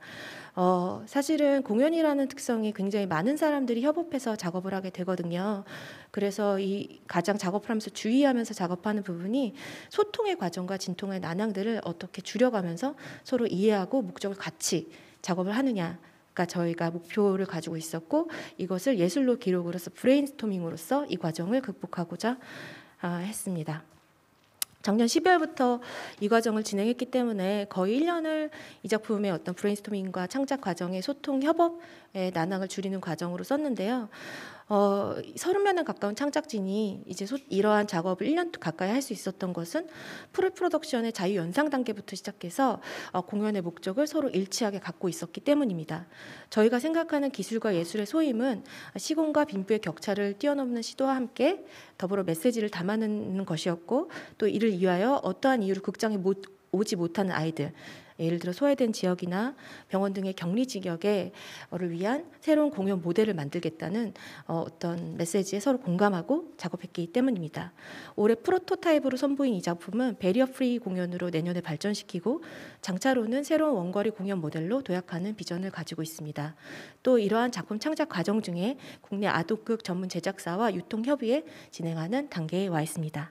어, 사실은 공연이라는 특성이 굉장히 많은 사람들이 협업해서 작업을 하게 되거든요. 그래서 이 가장 작업을 하면서 주의하면서 작업하는 부분이 소통의 과정과 진통의 난항들을 어떻게 줄여가면서 서로 이해하고 목적을 같이 작업을 하느냐 그러니까 저희가 목표를 가지고 있었고 이것을 예술로 기록으로서 브레인스토밍으로서 이 과정을 극복하고자 아, 했습니다. 작년 12월부터 이 과정을 진행했기 때문에 거의 1년을 이 작품의 어떤 브레인스토밍과 창작 과정의 소통 협업의 난항을 줄이는 과정으로 썼는데요. 어, 3 0명에 가까운 창작진이 이제 소, 이러한 작업을 1년 가까이 할 수 있었던 것은 프리프로덕션의 자유 연상 단계부터 시작해서 어, 공연의 목적을 서로 일치하게 갖고 있었기 때문입니다. 저희가 생각하는 기술과 예술의 소임은 시공과 빈부의 격차를 뛰어넘는 시도와 함께 더불어 메시지를 담아내는 것이었고 또 이를 위하여 어떠한 이유로 극장에 못 오지 못하는 아이들 예를 들어 소외된 지역이나 병원 등의 격리 지역에를 위한 새로운 공연 모델을 만들겠다는 어, 어떤 메시지에 서로 공감하고 작업했기 때문입니다. 올해 프로토타입으로 선보인 이 작품은 베리어 프리 공연으로 내년에 발전시키고 장차로는 새로운 원거리 공연 모델로 도약하는 비전을 가지고 있습니다. 또 이러한 작품 창작 과정 중에 국내 아동극 전문 제작사와 유통협의회 진행하는 단계에 와 있습니다.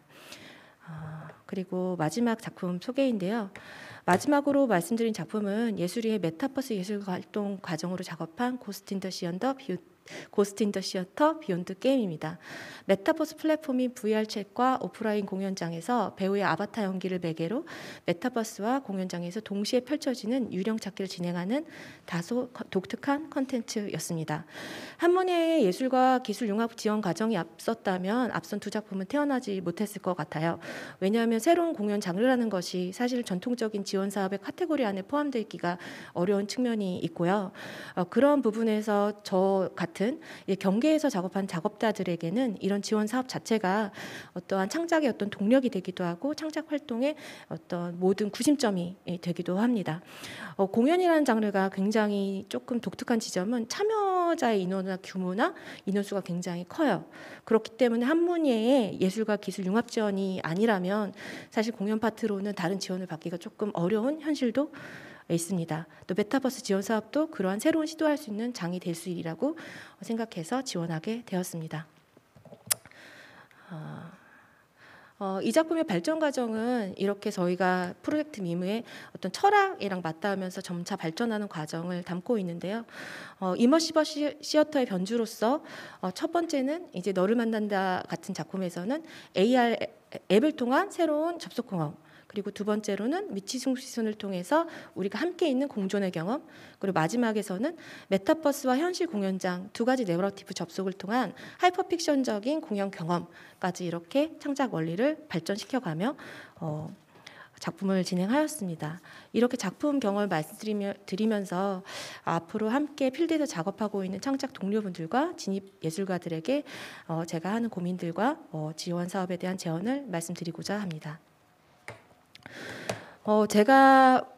어... 그리고 마지막 작품 소개인데요. 마지막으로 말씀드린 작품은 예술의 메타버스 예술 활동 과정으로 작업한 고스틴 더 시언 더 뷰, 고스틴더 시어터 비욘드 게임입니다. 메타버스 플랫폼인 VR 챗과 오프라인 공연장에서 배우의 아바타 연기를 매개로 메타버스와 공연장에서 동시에 펼쳐지는 유령 찾기를 진행하는 다소 독특한 컨텐츠였습니다. 한문예의 예술과 기술 융합 지원 과정이 앞섰다면 앞선 두 작품은 태어나지 못했을 것 같아요. 왜냐하면 새로운 공연 장르라는 것이 사실 전통적인 지원 사업의 카테고리 안에 포함되기가 어려운 측면이 있고요. 어, 그런 부분에서 저 같은 같은 경계에서 작업한 작업자들에게는 이런 지원 사업 자체가 어떠한 창작의 어떤 동력이 되기도 하고 창작 활동의 어떤 모든 구심점이 되기도 합니다. 어, 공연이라는 장르가 굉장히 조금 독특한 지점은 참여자의 인원이나 규모나 인원수가 굉장히 커요. 그렇기 때문에 한문예의 예술과 기술 융합 지원이 아니라면 사실 공연 파트로는 다른 지원을 받기가 조금 어려운 현실도 있습니다. 또 메타버스 지원 사업도 그러한 새로운 시도할 수 있는 장이 될 수 있라고 생각해서 지원하게 되었습니다. 어, 어... 이 작품의 발전 과정은 이렇게 저희가 프로젝트 미무의 어떤 철학이랑 맞닿으면서 점차 발전하는 과정을 담고 있는데요. 어, 이머시버 시어터의 변주로서 어, 첫 번째는 이제 너를 만난다 같은 작품에서는 AR 앱을 통한 새로운 접속공학 그리고 두 번째로는 미치숭 시선을 통해서 우리가 함께 있는 공존의 경험 그리고 마지막에서는 메타버스와 현실 공연장 두 가지 내러티브 접속을 통한 하이퍼픽션적인 공연 경험까지 이렇게 창작 원리를 발전시켜가며 어, 작품을 진행하였습니다. 이렇게 작품 경험을 말씀드리면서 앞으로 함께 필드에서 작업하고 있는 창작 동료분들과 진입 예술가들에게 어, 제가 하는 고민들과 어, 지원 사업에 대한 제언을 말씀드리고자 합니다. 어, 제가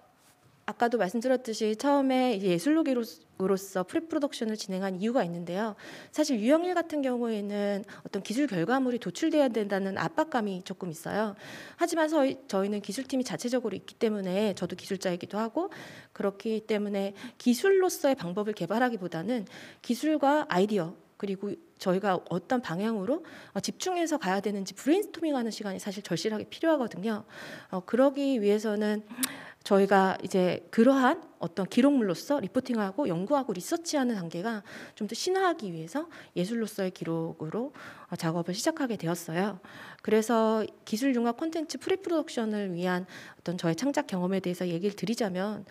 아까도 말씀드렸듯이 처음에 예술로기로서 프리프로덕션을 진행한 이유가 있는데요. 사실 유형일 같은 경우에는 어떤 기술 결과물이 도출돼야 된다는 압박감이 조금 있어요. 하지만 저희는 기술팀이 자체적으로 있기 때문에 저도 기술자이기도 하고 그렇기 때문에 기술로서의 방법을 개발하기보다는 기술과 아이디어 그리고 저희가 어떤 방향으로 어, 집중해서 가야 되는지 브레인스토밍하는 시간이 사실 절실하게 필요하거든요. 어, 그러기 위해서는 저희가 이제 그러한 어떤 기록물로서 리포팅하고 연구하고 리서치하는 단계가 좀 더 신화하기 위해서 예술로서의 기록으로 어, 작업을 시작하게 되었어요. 그래서 기술 융합 콘텐츠 프리프로덕션을 위한 어떤 저의 창작 경험에 대해서 얘기를 드리자면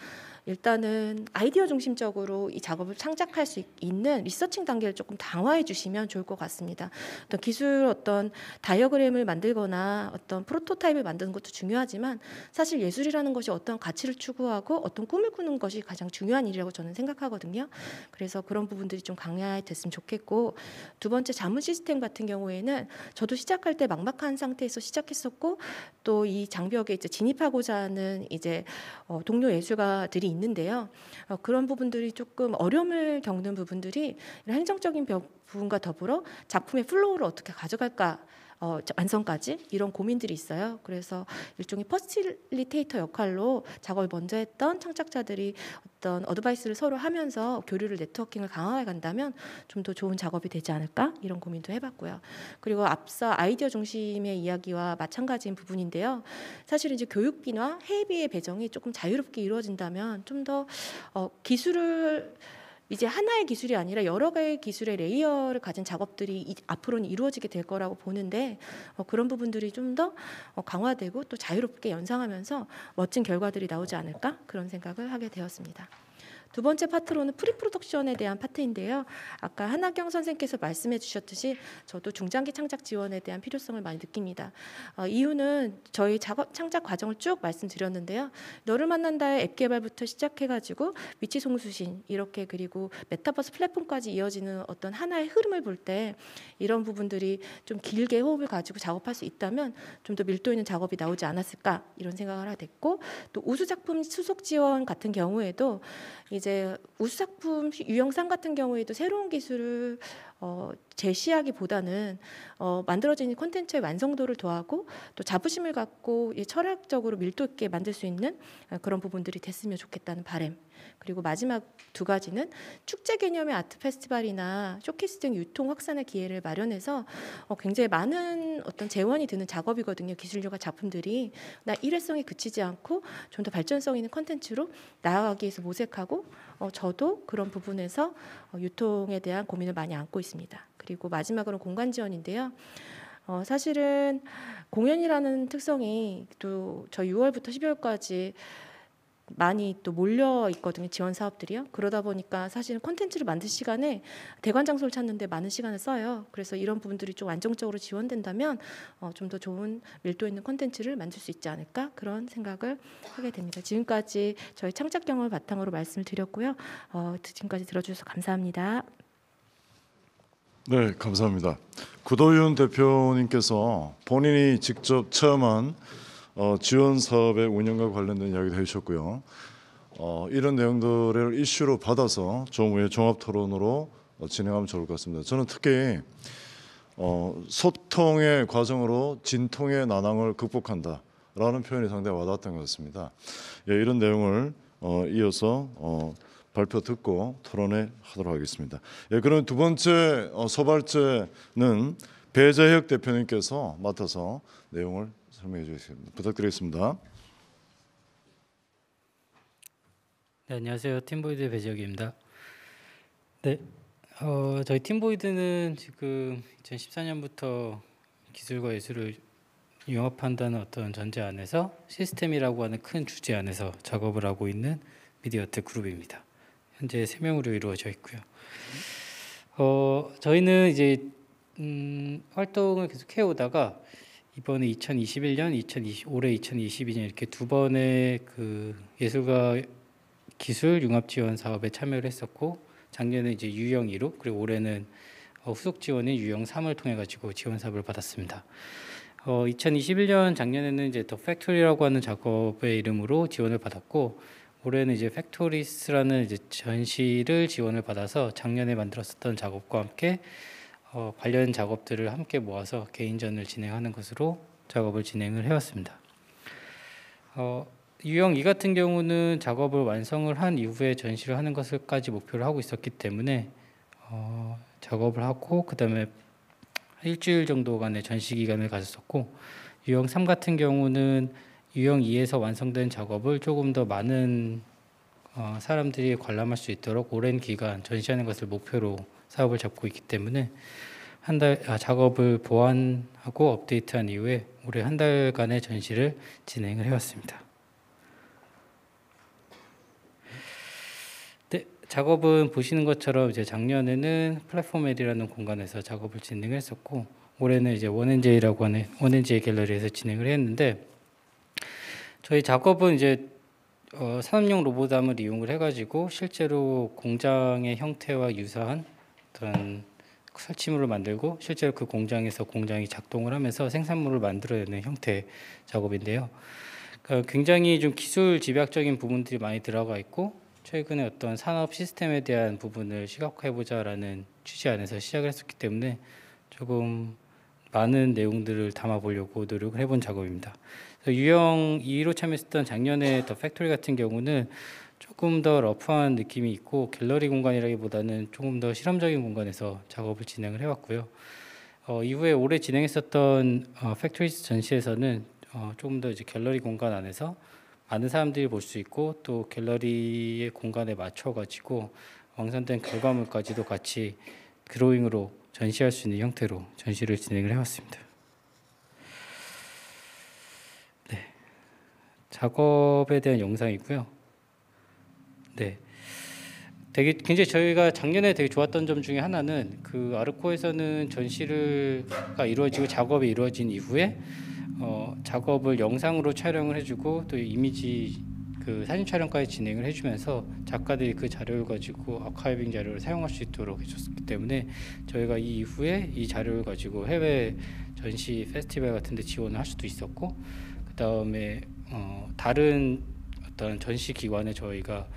일단은 아이디어 중심적으로 이 작업을 창작할 수 있는 리서칭 단계를 조금 강화해 주시면 좋을 것 같습니다. 어떤 기술 어떤 다이어그램을 만들거나 어떤 프로토타입을 만드는 것도 중요하지만 사실 예술이라는 것이 어떤 가치를 추구하고 어떤 꿈을 꾸는 것이 가장 중요한 일이라고 저는 생각하거든요. 그래서 그런 부분들이 좀 강화됐으면 좋겠고 두 번째 자문 시스템 같은 경우에는 저도 시작할 때 막막한 상태에서 시작했었고 또 이 장벽에 이제 진입하고자 하는 이제 어, 동료 예술가들이 있는데요. 어, 그런 부분들이 조금 어려움을 겪는 부분들이 행정적인 부분과 더불어 작품의 플로우를 어떻게 가져갈까 어, 완성까지 이런 고민들이 있어요. 그래서 일종의 퍼실리테이터 역할로 작업을 먼저 했던 창작자들이 어떤 어드바이스를 서로 하면서 교류를 네트워킹을 강화해 간다면 좀 더 좋은 작업이 되지 않을까 이런 고민도 해봤고요. 그리고 앞서 아이디어 중심의 이야기와 마찬가지인 부분인데요. 사실 이제 교육비나 회비의 배정이 조금 자유롭게 이루어진다면 좀 더 어, 기술을 이제 하나의 기술이 아니라 여러 개의 기술의 레이어를 가진 작업들이 이, 앞으로는 이루어지게 될 거라고 보는데 어, 그런 부분들이 좀더 어, 강화되고 또 자유롭게 연상하면서 멋진 결과들이 나오지 않을까 그런 생각을 하게 되었습니다. 두 번째 파트로는 프리프로덕션에 대한 파트인데요. 아까 한학경 선생께서 말씀해 주셨듯이 저도 중장기 창작 지원에 대한 필요성을 많이 느낍니다. 어, 이유는 저희 작업 창작 과정을 쭉 말씀드렸는데요. 너를 만난다의 앱 개발부터 시작해가지고 위치 송수신 이렇게 그리고 메타버스 플랫폼까지 이어지는 어떤 하나의 흐름을 볼 때 이런 부분들이 좀 길게 호흡을 가지고 작업할 수 있다면 좀 더 밀도 있는 작업이 나오지 않았을까 이런 생각을 하게 됐고 또 우수 작품 수속 지원 같은 경우에도 이제 이제 우수작품 유형상 같은 경우에도 새로운 기술을 어, 제시하기보다는 어, 만들어진 콘텐츠의 완성도를 더하고 또 자부심을 갖고 예, 철학적으로 밀도 있게 만들 수 있는 어, 그런 부분들이 됐으면 좋겠다는 바램. 그리고 마지막 두 가지는 축제 개념의 아트 페스티벌이나 쇼케이스 등 유통 확산의 기회를 마련해서 어, 굉장히 많은 어떤 재원이 드는 작업이거든요. 기술료가 작품들이 나 일회성에 그치지 않고 좀 더 발전성 있는 콘텐츠로 나아가기 위해서 모색하고 어, 저도 그런 부분에서 어, 유통에 대한 고민을 많이 안고 있습니다. 그리고 마지막으로 공간 지원인데요. 어, 사실은 공연이라는 특성이 또 저 6월부터 12월까지 많이 또 몰려 있거든요 지원 사업들이요 그러다 보니까 사실은 콘텐츠를 만들 시간에 대관 장소를 찾는데 많은 시간을 써요 그래서 이런 부분들이 좀 안정적으로 지원된다면 어, 좀 더 좋은 밀도 있는 콘텐츠를 만들 수 있지 않을까 그런 생각을 하게 됩니다 지금까지 저희 창작 경험을 바탕으로 말씀을 드렸고요 어, 지금까지 들어주셔서 감사합니다. 네, 감사합니다. 구도윤 대표님께서 본인이 직접 체험한 어, 지원 사업의 운영과 관련된 이야기도 해주셨고요. 어, 이런 내용들을 이슈로 받아서 좀 후에 종합 토론으로 어, 진행하면 좋을 것 같습니다. 저는 특히 어, 소통의 과정으로 진통의 난항을 극복한다라는 표현이 상당히 와닿았던 것 같습니다. 예, 이런 내용을 어, 이어서 어, 발표 듣고 토론해 하도록 하겠습니다. 예, 그럼 두 번째 어, 소발제는 배재혁 대표님께서 맡아서 내용을 설명해 주시겠습니다. 부탁드리겠습니다. 네, 안녕하세요. 팀보이드 배지혁입니다. 네, 어, 저희 팀보이드는 지금 2014년부터 기술과 예술을 융합한다는 어떤 전제 안에서 시스템이라고 하는 큰 주제 안에서 작업을 하고 있는 미디어텍 그룹입니다. 현재 3명으로 이루어져 있고요. 어, 저희는 이제 음, 활동을 계속 해오다가 이번에 2021년, 2020, 올해 2022년 이렇게 두 번의 그 예술가 기술 융합 지원 사업에 참여를 했었고 작년에 이제 유형 1호 그리고 올해는 어, 후속 지원인 유형 3을 통해 가지고 지원 사업을 받았습니다. 어, 2021년 작년에는 이제 더 팩토리라고 하는 작업의 이름으로 지원을 받았고 올해는 이제 팩토리스라는 이제 전시를 지원을 받아서 작년에 만들었었던 작업과 함께 어, 관련 작업들을 함께 모아서 개인전을 진행하는 것으로 작업을 진행을 해왔습니다. 어, 유형 2 같은 경우는 작업을 완성을 한 이후에 전시를 하는 것을까지 목표를 하고 있었기 때문에 어, 작업을 하고 그 다음에 일주일 정도간의 전시 기간을 가졌었고 유형 3 같은 경우는 유형 2에서 완성된 작업을 조금 더 많은 어, 사람들이 관람할 수 있도록 오랜 기간 전시하는 것을 목표로 사업을 잡고 있기 때문에 한달 아, 작업을 보완하고 업데이트한 이후에 올해 한 달간의 전시를 진행을 해왔습니다. 네, 작업은 보시는 것처럼 이제 작년에는 플랫폼엘이라는 공간에서 작업을 진행했었고 올해는 이제 원앤제이라고 하는 원앤제이 갤러리에서 진행을 했는데 저희 작업은 이제 어, 산업용 로봇암을 이용을 해가지고 실제로 공장의 형태와 유사한 어떤 설치물을 만들고 실제로 그 공장에서 공장이 작동을 하면서 생산물을 만들어내는 형태 작업인데요. 그러니까 굉장히 좀 기술 집약적인 부분들이 많이 들어가 있고 최근에 어떤 산업 시스템에 대한 부분을 시각화해보자라는 취지 안에서 시작을 했었기 때문에 조금 많은 내용들을 담아보려고 노력을 해본 작업입니다. 유형 2로 참여했던 작년에 더 팩토리 같은 경우는 조금 더 러프한 느낌이 있고 갤러리 공간이라기보다는 조금 더 실험적인 공간에서 작업을 진행을 해왔고요. 어, 이후에 올해 진행했었던 어, 팩토리스 전시에서는 어, 조금 더 이제 갤러리 공간 안에서 많은 사람들이 볼 수 있고 또 갤러리의 공간에 맞춰가지고 완성된 결과물까지도 같이 드로잉으로 전시할 수 있는 형태로 전시를 진행을 해왔습니다. 네. 작업에 대한 영상이고요. 네. 되게 굉장히 저희가 작년에 되게 좋았던 점 중에 하나는 그 아르코에서는 전시를가 이루어지고 작업이 이루어진 이후에 어, 작업을 영상으로 촬영을 해주고 또 이미지 그 사진 촬영까지 진행을 해주면서 작가들이 그 자료를 가지고 아카이빙 자료를 사용할 수 있도록 해줬기 때문에 저희가 이 이후에 이 자료를 가지고 해외 전시 페스티벌 같은데 지원을 할 수도 있었고 그 다음에 어, 다른 어떤 전시 기관에 저희가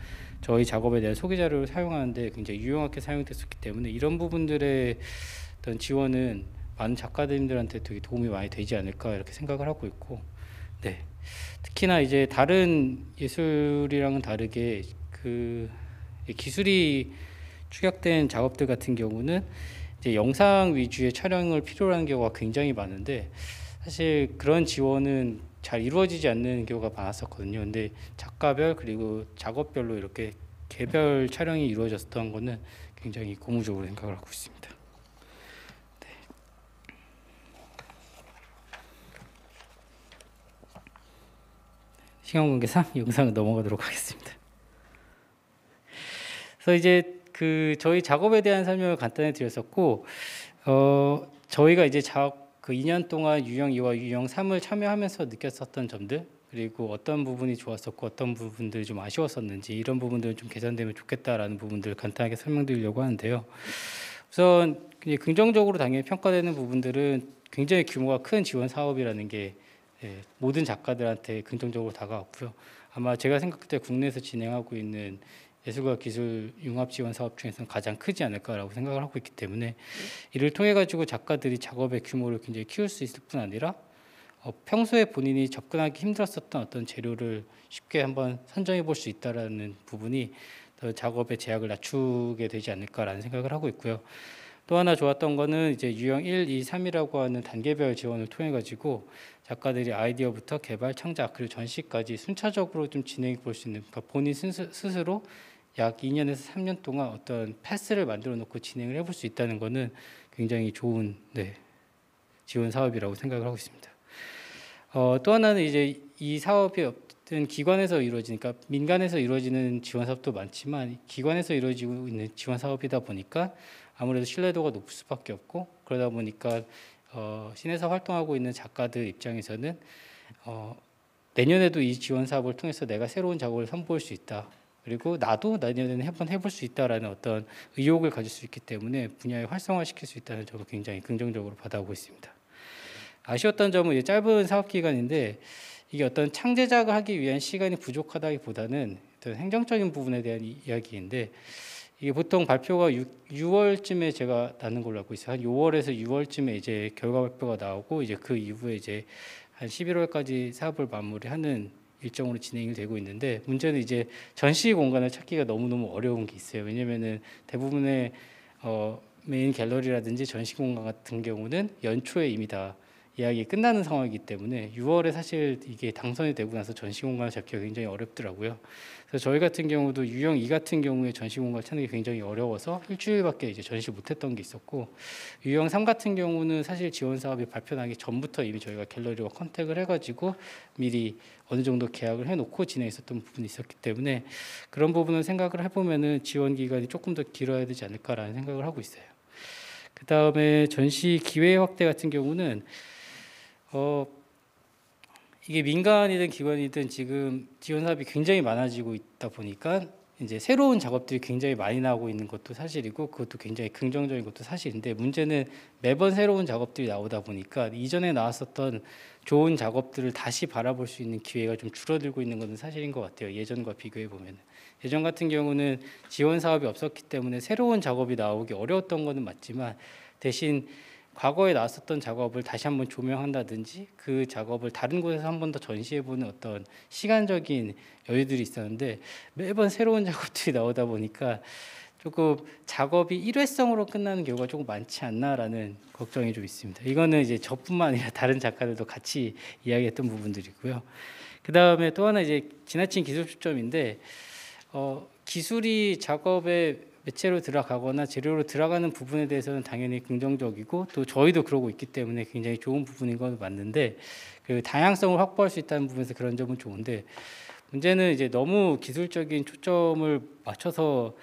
저희 작업에 대한 소개 자료를 사용하는데 굉장히 유용하게 사용됐었기 때문에 이런 부분들의 어떤 지원은 많은 작가님들한테 되게 도움이 많이 되지 않을까 이렇게 생각을 하고 있고 네 특히나 이제 다른 예술이랑은 다르게 그 기술이 축약된 작업들 같은 경우는 이제 영상 위주의 촬영을 필요로 하는 경우가 굉장히 많은데 사실 그런 지원은 잘 이루어지지 않는 경우가 많았었거든요. 근데 작가별 그리고 작업별로 이렇게 개별 촬영이 이루어졌던 거는 굉장히 고무적으로 생각을 하고 있습니다. 네. 시간 관계상 영상 넘어가도록 하겠습니다. 그래서 이제 그 저희 작업에 대한 설명을 간단히 드렸었고, 어, 저희가 이제 작그 2년 동안 유형 2와 유형 3을 참여하면서 느꼈었던 점들 그리고 어떤 부분이 좋았었고 어떤 부분들이 좀 아쉬웠었는지 이런 부분들은 좀 개선되면 좋겠다라는 부분들을 간단하게 설명드리려고 하는데요. 우선 굉장히 긍정적으로 당연히 평가되는 부분들은 굉장히 규모가 큰 지원 사업이라는 게 예, 모든 작가들한테 긍정적으로 다가왔고요. 아마 제가 생각할 때 국내에서 진행하고 있는 예술과 기술 융합 지원 사업 중에서는 가장 크지 않을까라고 생각을 하고 있기 때문에 이를 통해 가지고 작가들이 작업의 규모를 굉장히 키울 수 있을 뿐 아니라 어, 평소에 본인이 접근하기 힘들었었던 어떤 재료를 쉽게 한번 선정해 볼 수 있다라는 부분이 더 작업의 제약을 낮추게 되지 않을까라는 생각을 하고 있고요. 또 하나 좋았던 거는 이제 유형 1, 2, 3이라고 하는 단계별 지원을 통해 가지고 작가들이 아이디어부터 개발, 창작 그리고 전시까지 순차적으로 좀 진행해 볼 수 있는 그러니까 본인 스스로 약 2년에서 3년 동안 어떤 패스를 만들어 놓고 진행을 해볼 수 있다는 것은 굉장히 좋은 네, 지원 사업이라고 생각을 하고 있습니다. 어, 또 하나는 이제 이 사업이 어떤 기관에서 이루어지니까 민간에서 이루어지는 지원 사업도 많지만 기관에서 이루어지고 있는 지원 사업이다 보니까 아무래도 신뢰도가 높을 수밖에 없고 그러다 보니까 어, 시내에서 활동하고 있는 작가들 입장에서는 어, 내년에도 이 지원 사업을 통해서 내가 새로운 작업을 선보일 수 있다. 그리고 나도 내년에는 한번 해볼 수 있다라는 어떤 의욕을 가질 수 있기 때문에 분야에 활성화시킬 수 있다는 점을 굉장히 긍정적으로 받아오고 있습니다. 아쉬웠던 점은 짧은 사업 기간인데 이게 어떤 창제작을 하기 위한 시간이 부족하다기보다는 어떤 행정적인 부분에 대한 이야기인데 이게 보통 발표가 6, 6월쯤에 제가 나는 걸로 알고 있어요. 한 6월에서 6월쯤에 이제 결과 발표가 나오고 이제 그 이후에 이제 한 11월까지 사업을 마무리하는 일정으로 진행이 되고 있는데 문제는 이제 전시 공간을 찾기가 너무너무 어려운 게 있어요. 왜냐면은 대부분의 어, 메인 갤러리라든지 전시 공간 같은 경우는 연초에 이미 다 이야기 끝나는 상황이기 때문에 6월에 사실 이게 당선이 되고 나서 전시 공간을 잡기가 굉장히 어렵더라고요. 그래서 저희 같은 경우도 유형 2 같은 경우에 전시 공간을 찾는 게 굉장히 어려워서 일주일밖에 이제 전시 못했던 게 있었고 유형 3 같은 경우는 사실 지원 사업이 발표나기 전부터 이미 저희가 갤러리와 컨택을 해가지고 미리 어느 정도 계약을 해놓고 진행했었던 부분이 있었기 때문에 그런 부분을 생각을 해보면은 지원 기간이 조금 더 길어야 되지 않을까라는 생각을 하고 있어요. 그 다음에 전시 기회 확대 같은 경우는 어, 이게 민간이든 기관이든 지금 지원 사업이 굉장히 많아지고 있다 보니까 이제 새로운 작업들이 굉장히 많이 나오고 있는 것도 사실이고 그것도 굉장히 긍정적인 것도 사실인데 문제는 매번 새로운 작업들이 나오다 보니까 이전에 나왔었던 좋은 작업들을 다시 바라볼 수 있는 기회가 좀 줄어들고 있는 것은 사실인 것 같아요 예전과 비교해 보면 예전 같은 경우는 지원 사업이 없었기 때문에 새로운 작업이 나오기 어려웠던 것은 맞지만 대신 과거에 나왔었던 작업을 다시 한번 조명한다든지 그 작업을 다른 곳에서 한 번 더 전시해보는 어떤 시간적인 여유들이 있었는데 매번 새로운 *laughs* 작업들이 나오다 보니까 조금 작업이 일회성으로 끝나는 경우가 조금 많지 않나라는 걱정이 좀 있습니다. 이거는 이제 저뿐만 아니라 다른 작가들도 같이 이야기했던 부분들이고요. 그 다음에 또 하나 이제 지나친 기술 초점인데 어, 기술이 작업에 매체로 들어가거나 재료로 들어가는 부분에 대해서는 당연히 긍정적이고 또 저희도 그러고 있기 때문에 굉장히 좋은 부분인 건 맞는데 그 다양성을 확보할 수 있다는 부분에서 그런 점은 좋은데 문제는 이제 너무 기술적인 초점을 맞춰서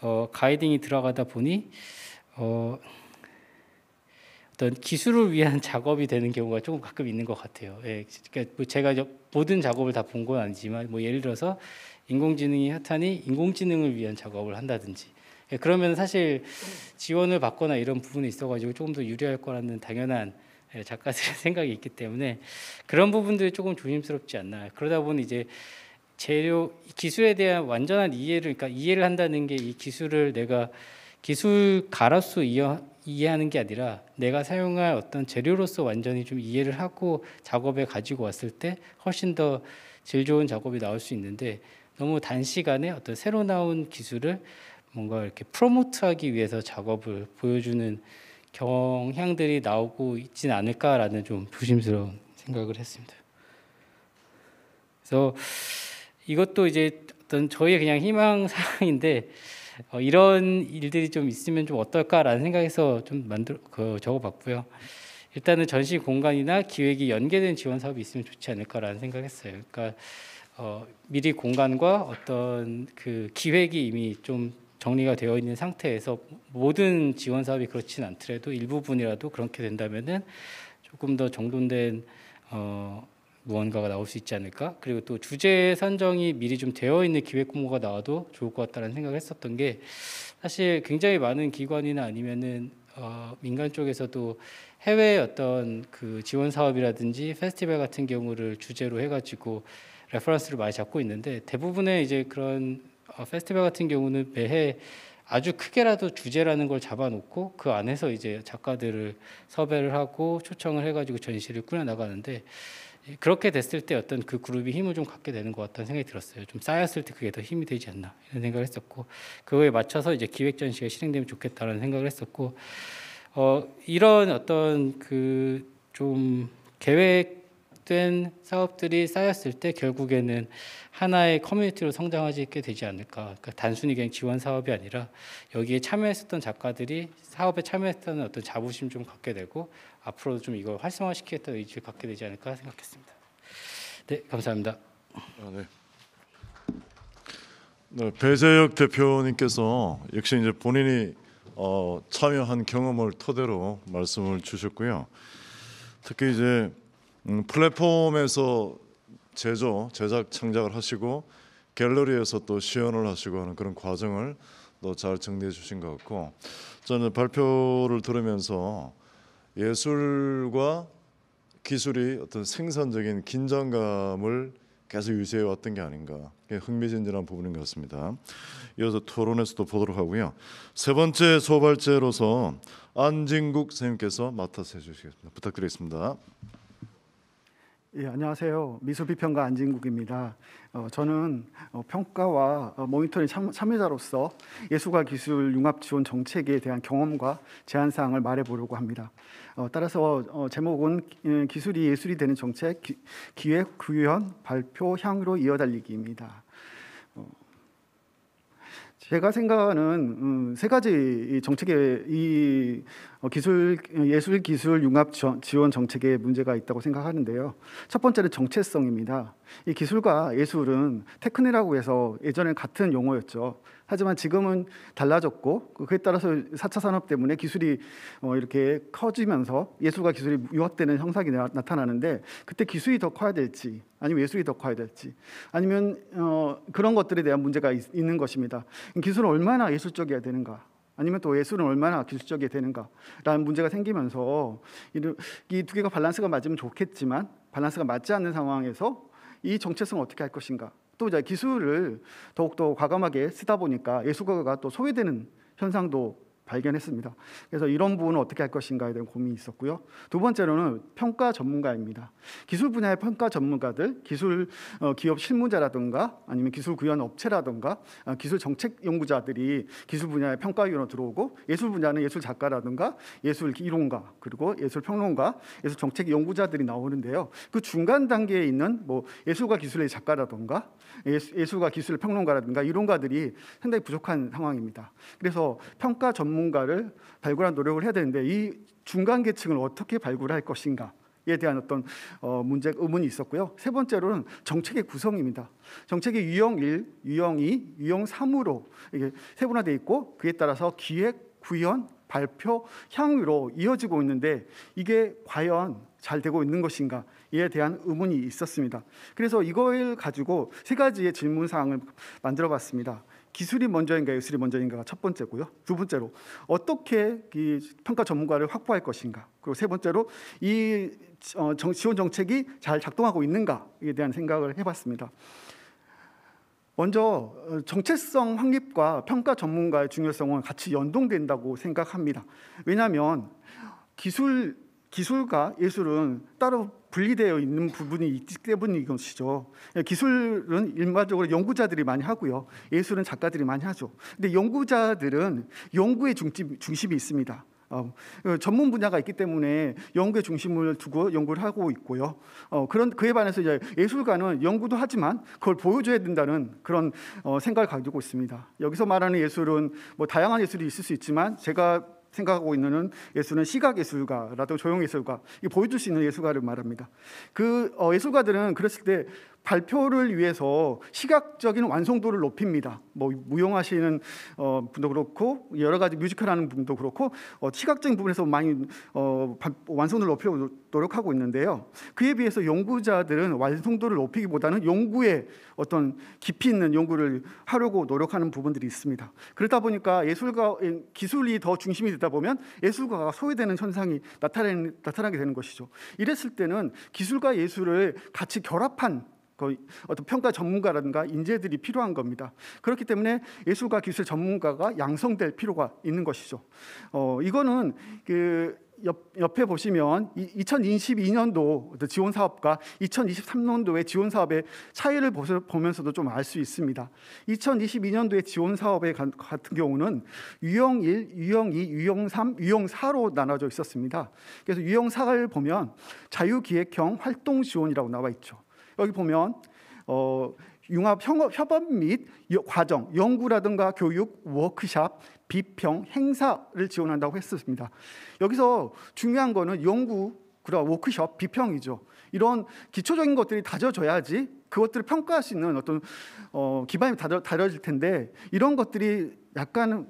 어, 가이딩이 들어가다 보니 어, 어떤 기술을 위한 *laughs* 작업이 되는 경우가 조금 가끔 있는 것 같아요. 예, 그러니까 뭐 제가 모든 작업을 다 본 건 아니지만 뭐 예를 들어서 인공지능이 핫하니 인공지능을 위한 작업을 한다든지 예, 그러면 사실 지원을 받거나 이런 부분이 있어가지고 조금 더 유리할 거라는 당연한 예, 작가들의 *laughs* 생각이 있기 때문에 그런 부분들이 조금 조심스럽지 않나. 그러다 보니 이제 재료 기술에 대한 완전한 이해를 그러니까 이해를 한다는 게 이 기술을 내가 기술가로서 이해하는 게 아니라 내가 사용할 어떤 재료로서 완전히 좀 이해를 하고 작업에 가지고 왔을 때 훨씬 더 질 좋은 작업이 나올 수 있는데 너무 단시간에 어떤 새로 나온 기술을 뭔가 이렇게 프로모트하기 위해서 작업을 보여주는 경향들이 나오고 있진 않을까라는 좀 조심스러운 생각을 했습니다. 그래서 이것도 이제 어떤 저희의 그냥 희망 사항인데 어, 이런 일들이 좀 있으면 좀 어떨까라는 생각에서 좀 만들 그 적어봤고요. 일단은 전시 공간이나 기획이 연계된 지원 사업이 있으면 좋지 않을까라는 생각했어요. 그러니까 어, 미리 공간과 어떤 그 기획이 이미 좀 정리가 되어 있는 상태에서 모든 지원 사업이 그렇진 않더라도 일부분이라도 그렇게 된다면은 조금 더 정돈된 어, 무언가가 나올 수 있지 않을까? 그리고 또 주제 선정이 미리 좀 되어 있는 기획 공모가 나와도 좋을 것 같다는 생각을 했었던 게 사실 굉장히 많은 기관이나 아니면은 어, 민간 쪽에서도 해외 어떤 그 지원 사업이라든지 페스티벌 같은 경우를 주제로 해가지고 레퍼런스를 많이 잡고 있는데 대부분의 이제 그런 어, 페스티벌 같은 경우는 매해 아주 크게라도 주제라는 걸 잡아놓고 그 안에서 이제 작가들을 섭외를 하고 초청을 해가지고 전시를 꾸려 나가는데 그렇게 됐을 때 어떤 그 그룹이 힘을 좀 갖게 되는 것 같다는 생각이 들었어요. 좀 쌓였을 때 그게 더 힘이 되지 않나 이런 생각을 했었고 그거에 맞춰서 이제 기획 전시가 실행되면 좋겠다라는 생각을 했었고 어, 이런 어떤 그 좀 계획 된 사업들이 쌓였을 때 결국에는 하나의 커뮤니티로 성장하게 되지 않을까. 그러니까 단순히 그냥 지원 사업이 아니라 여기에 참여했었던 작가들이 사업에 참여했다는 어떤 자부심 좀 갖게 되고 앞으로도 좀 이걸 활성화시키겠다는 의지를 갖게 되지 않을까 생각했습니다. 네, 감사합니다. 아, 네. 네, 배재혁 대표님께서 역시 이제 본인이 어, 참여한 경험을 토대로 말씀을 주셨고요. 특히 이제 음, 플랫폼에서 제조, 제작, 창작을 하시고 갤러리에서 또 시연을 하시고 하는 그런 과정을 또 잘 정리해 주신 것 같고 저는 발표를 들으면서 예술과 기술이 어떤 생산적인 긴장감을 계속 유지해 왔던 게 아닌가 흥미진진한 부분인 것 같습니다. 이어서 토론에서도 보도록 하고요. 세 번째 소발제로서 안진국 선생님께서 맡아서 해주시겠습니다. 부탁드리겠습니다. 예, 안녕하세요. 미술비평가 안진국입니다. 어, 저는 어, 평가와 어, 모니터링 참, 참여자로서 예술과 기술 융합 지원 정책에 대한 경험과 제안 사항을 말해보려고 합니다. 어, 따라서 어, 제목은 음, 기술이 예술이 되는 정책 기, 기획 구현 발표 향으로 이어달리기입니다. 어, 제가 생각하는 음, 세 가지 정책의 이 어, 기술 예술 기술 융합 지원 정책에 문제가 있다고 생각하는데요. 첫 번째는 정체성입니다. 이 기술과 예술은 테크니라고 해서 예전에 같은 용어였죠. 하지만 지금은 달라졌고 그에 따라서 4차 산업 때문에 기술이 어, 이렇게 커지면서 예술과 기술이 융합되는 형상이 나타나는데 그때 기술이 더 커야 될지 아니면 예술이 더 커야 될지 아니면 어, 그런 것들에 대한 문제가 있는 것입니다. 기술은 얼마나 예술적이어야 되는가 아니면 또 예술은 얼마나 기술적이 되는가라는 문제가 생기면서 이 두 개가 밸런스가 맞으면 좋겠지만 밸런스가 맞지 않는 상황에서 이 정체성을 어떻게 할 것인가 또 이제 기술을 더욱더 과감하게 쓰다 보니까 예술가가 또 소외되는 현상도 발견했습니다. 그래서 이런 부분은 어떻게 할 것인가에 대한 고민이 있었고요. 두 번째로는 평가 전문가입니다. 기술 분야의 평가 전문가들, 기술 어, 기업 실무자라든가 아니면 기술 구현 업체라든가 어, 기술 정책 연구자들이 기술 분야의 평가위원으로 들어오고 예술 분야는 예술 작가라든가 예술 이론가 그리고 예술 평론가, 예술 정책 연구자들이 나오는데요. 그 중간 단계에 있는 뭐 예술과 기술의 작가라든가 예술과 기술 의 평론가라든가 이론가들이 상당히 부족한 상황입니다. 그래서 평가 전문 전문가를 발굴한 노력을 해야 되는데 이 중간 계층을 어떻게 발굴할 것인가? 에 대한 어떤 어, 문제 의문이 있었고요. 세 번째로는 정책의 구성입니다. 정책이 유형 1, 유형 2, 유형 3으로 이게 세분화돼 있고 그에 따라서 기획, 구현, 발표, 향후로 이어지고 있는데 이게 과연 잘 되고 있는 것인가 에 대한 의문이 있었습니다. 그래서 이걸 가지고 세 가지의 질문 사항을 만들어 봤습니다. 기술이 먼저인가 예술이 먼저인가가 첫 번째고요. 두 번째로 어떻게 이 평가 전문가를 확보할 것인가. 그리고 세 번째로 이 어, 지원 정책이 잘 작동하고 있는가에 대한 생각을 해봤습니다. 먼저 어, 정체성 확립과 평가 전문가의 중요성은 같이 연동된다고 생각합니다. 왜냐하면 기술 기술과 예술은 따로 분리되어 있는 부분이 있기 때문인 것이죠. 예, 기술은 일반적으로 연구자들이 많이 하고요. 예술은 작가들이 많이 하죠. 근데 연구자들은 연구의 중심, 중심이 있습니다. 어, 어, 전문 분야가 있기 때문에 연구의 중심을 두고 연구를 하고 있고요. 어, 그런 그에 반해서 이제 예술가는 연구도 하지만 그걸 보여줘야 된다는 그런 어, 생각을 가지고 있습니다. 여기서 말하는 예술은 뭐 다양한 예술이 있을 수 있지만 제가 생각하고 있는 예술은 시각 예술가라도 조형 예술가, 이 보여줄 수 있는 예술가를 말합니다. 그 어, 예술가들은 그랬을 때 발표를 위해서 시각적인 완성도를 높입니다. 뭐 무용하시는 어, 분도 그렇고 여러 가지 뮤지컬하는 분도 그렇고 어, 시각적인 부분에서 많이 어, 완성도를 높이려고 노력하고 있는데요. 그에 비해서 연구자들은 완성도를 높이기보다는 연구의 어떤 깊이 있는 연구를 하려고 노력하는 부분들이 있습니다. 그러다 보니까 예술가 기술이 더 중심이 되다 보면 예술가가 소외되는 현상이 나타나, 나타나게 되는 것이죠. 이랬을 때는 기술과 예술을 같이 결합한 어떤 평가 전문가라든가 인재들이 필요한 겁니다. 그렇기 때문에 예술과 기술 전문가가 양성될 필요가 있는 것이죠. 어, 이거는 그 옆, 에 보시면 2022년도 지원 사업과 2023년도의 지원 사업의 차이를 보면서도 좀 알 수 있습니다. 2022년도의 지원 사업의 같은 경우는 유형 1, 유형 2, 유형 3, 유형 4로 나눠져 있었습니다. 그래서 유형 4를 보면 자유기획형 활동 지원이라고 나와 있죠. 여기 보면 어, 융합 협업 및 과정, 연구라든가 교육, 워크샵, 비평, 행사를 지원한다고 했었습니다. 여기서 중요한 거는 연구, 그라 워크샵 비평이죠. 이런 기초적인 것들이 다져져야지 그것들을 평가할 수 있는 어떤 어, 기반이 다져, 다져질 텐데 이런 것들이 약간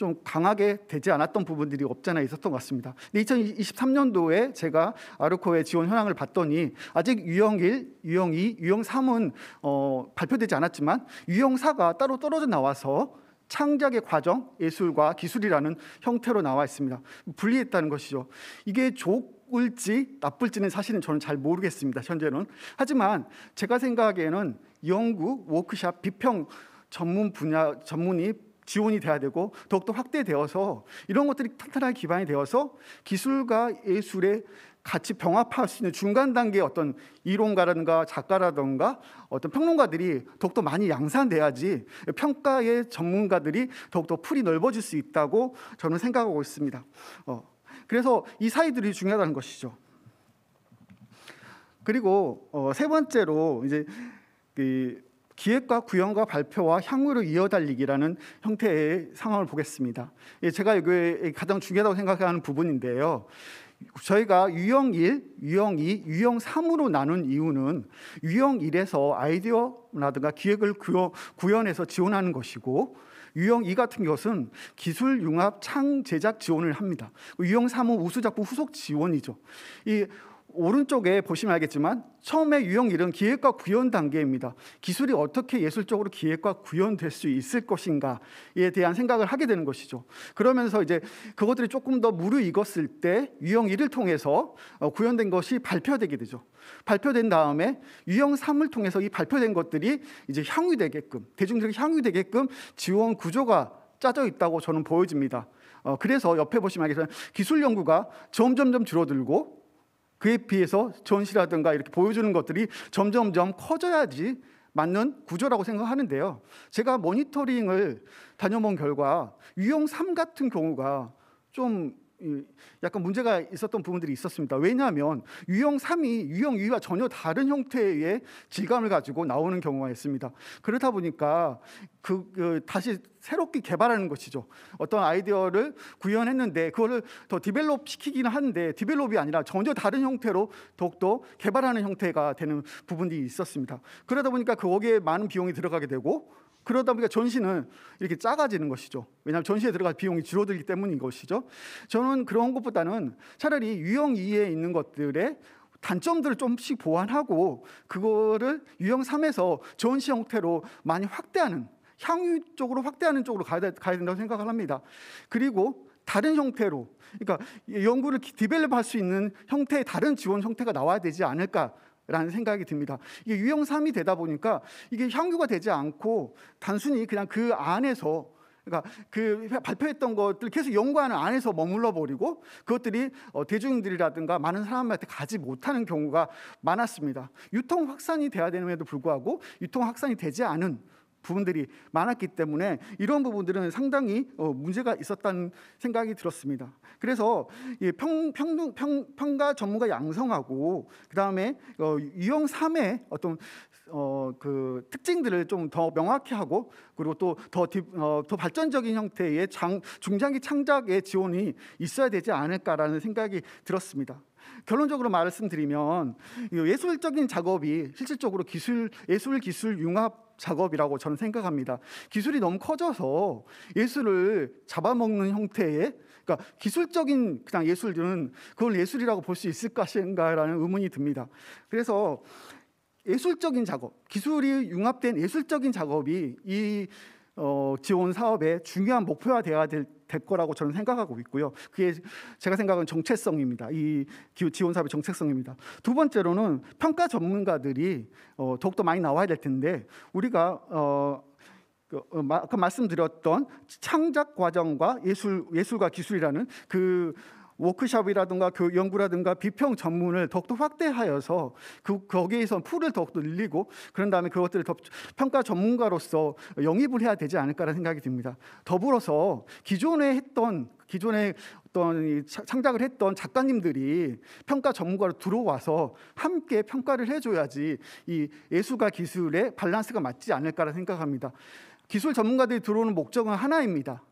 좀 강하게 되지 않았던 부분들이 없잖아 있었던 것 같습니다. 2023년도에 제가 아르코의 지원 현황을 봤더니 아직 유형 1, 유형 2, 유형 3은 어, 발표되지 않았지만 유형 4가 따로 떨어져 나와서 창작의 과정, 예술과 기술이라는 형태로 나와 있습니다. 분리했다는 것이죠. 이게 좋을지 나쁠지는 사실은 저는 잘 모르겠습니다. 현재는. 하지만 제가 생각하기에는 연구, 워크샵, 비평 전문 분야 전문이 지원이 돼야 되고 더욱더 확대되어서 이런 것들이 탄탄한 기반이 되어서 기술과 예술의 같이 병합할 수 있는 중간 단계의 어떤 이론가라든가 작가라든가 어떤 평론가들이 더욱더 많이 양산돼야지 평가의 전문가들이 더욱더 풀이 넓어질 수 있다고 저는 생각하고 있습니다. 어, 그래서 이 사이들이 중요하다는 것이죠. 그리고 어, 세 번째로 이제 그 기획과 구현과 발표와 향후로 이어달리기라는 형태의 상황을 보겠습니다. 예, 제가 이게 가장 중요하다고 생각하는 부분인데요. 저희가 유형 1, 유형 2, 유형 3으로 나눈 이유는 유형 1에서 아이디어라든가 기획을 구현해서 지원하는 것이고 유형 2 같은 것은 기술 융합 창 제작 지원을 합니다. 유형 3은 우수 작품 후속 지원이죠. 이 오른쪽에 보시면 알겠지만 처음에 유형일은 기획과 구현 단계입니다. 기술이 어떻게 예술적으로 기획과 구현될 수 있을 것인가에 대한 생각을 하게 되는 것이죠. 그러면서 이제 그것들이 조금 더 무르익었을 때 유형일을 통해서 어, 구현된 것이 발표되게 되죠. 발표된 다음에 유형삼을 통해서 이 발표된 것들이 이제 향유되게끔 대중들이 향유되게끔 지원 구조가 짜져 있다고 저는 보여집니다. 어, 그래서 옆에 보시면 알겠지만 기술 연구가 점점점 줄어들고 그에 비해서 전시라든가 이렇게 보여주는 것들이 점점점 커져야지 맞는 구조라고 생각하는데요. 제가 모니터링을 다녀본 결과 유형 3 같은 경우가 좀 약간 문제가 있었던 부분들이 있었습니다. 왜냐하면 유형 3이 유형 2와 전혀 다른 형태의 질감을 가지고 나오는 경우가 있습니다. 그렇다 보니까 그, 그 다시 새롭게 개발하는 것이죠. 어떤 아이디어를 구현했는데 그거를 더 디벨롭 시키기는 한데 디벨롭이 아니라 전혀 다른 형태로 더욱더 개발하는 형태가 되는 부분이 있었습니다. 그러다 보니까 거기에 많은 비용이 들어가게 되고 그러다 보니까 전시는 이렇게 작아지는 것이죠. 왜냐하면 전시에 들어갈 비용이 줄어들기 때문인 것이죠. 저는 그런 것보다는 차라리 유형 2에 있는 것들의 단점들을 좀씩 보완하고 그거를 유형 3에서 전시 형태로 많이 확대하는 향유 쪽으로 확대하는 쪽으로 가야, 가야 된다고 생각을 합니다. 그리고 다른 형태로 그러니까 연구를 디벨롭할 수 있는 형태의 다른 지원 형태가 나와야 되지 않을까 라는 생각이 듭니다. 이게 유형삼이 되다 보니까 이게 향유가 되지 않고 단순히 그냥 그 안에서 그러니까 그 발표했던 것들 계속 연구하는 안에서 머물러 버리고 그것들이 어, 대중들이라든가 많은 사람한테 가지 못하는 경우가 많았습니다. 유통 확산이 돼야 되는에도 불구하고 유통 확산이 되지 않은 부분들이 많았기 때문에 이런 부분들은 상당히 어, 문제가 있었다는 생각이 들었습니다. 그래서 평, 평, 평, 평가 전문가 양성하고 그다음에 어, 유형 3의 어떤 어, 그 특징들을 좀 더 명확히 하고 그리고 또더 어, 더 발전적인 형태의 장, 중장기 창작의 지원이 있어야 되지 않을까라는 생각이 들었습니다. 결론적으로 말씀드리면 예술적인 작업이 실질적으로 기술 예술 기술 융합 작업이라고 저는 생각합니다. 기술이 너무 커져서 예술을 잡아먹는 형태의 그러니까 기술적인 그냥 예술들은 그걸 예술이라고 볼 수 있을 것인가라는 의문이 듭니다. 그래서 예술적인 작업, 기술이 융합된 예술적인 작업이 이 어, 지원 사업의 중요한 목표가 되어야 될, 될 거라고 저는 생각하고 있고요. 그게 제가 생각하는 정체성입니다. 이 지원 사업의 정체성입니다. 두 번째로는 평가 전문가들이 어, 더욱더 많이 나와야 될 텐데 우리가 어, 그, 어, 마, 아까 말씀드렸던 창작 과정과 예술 예술과 기술이라는 그 워크샵이라든가 연구라든가 비평 전문을 더욱더 확대하여서 그 거기에선 풀을 더욱더 늘리고 그런 다음에 그것들을 더 평가 전문가로서 영입을 해야 되지 않을까라는 생각이 듭니다. 더불어서 기존에 했던 기존에 어떤 창작을 했던 작가님들이 평가 전문가로 들어와서 함께 평가를 해줘야지 이 예술과 기술의 밸런스가 맞지 않을까라 생각합니다. 기술 전문가들이 들어오는 목적은 하나입니다.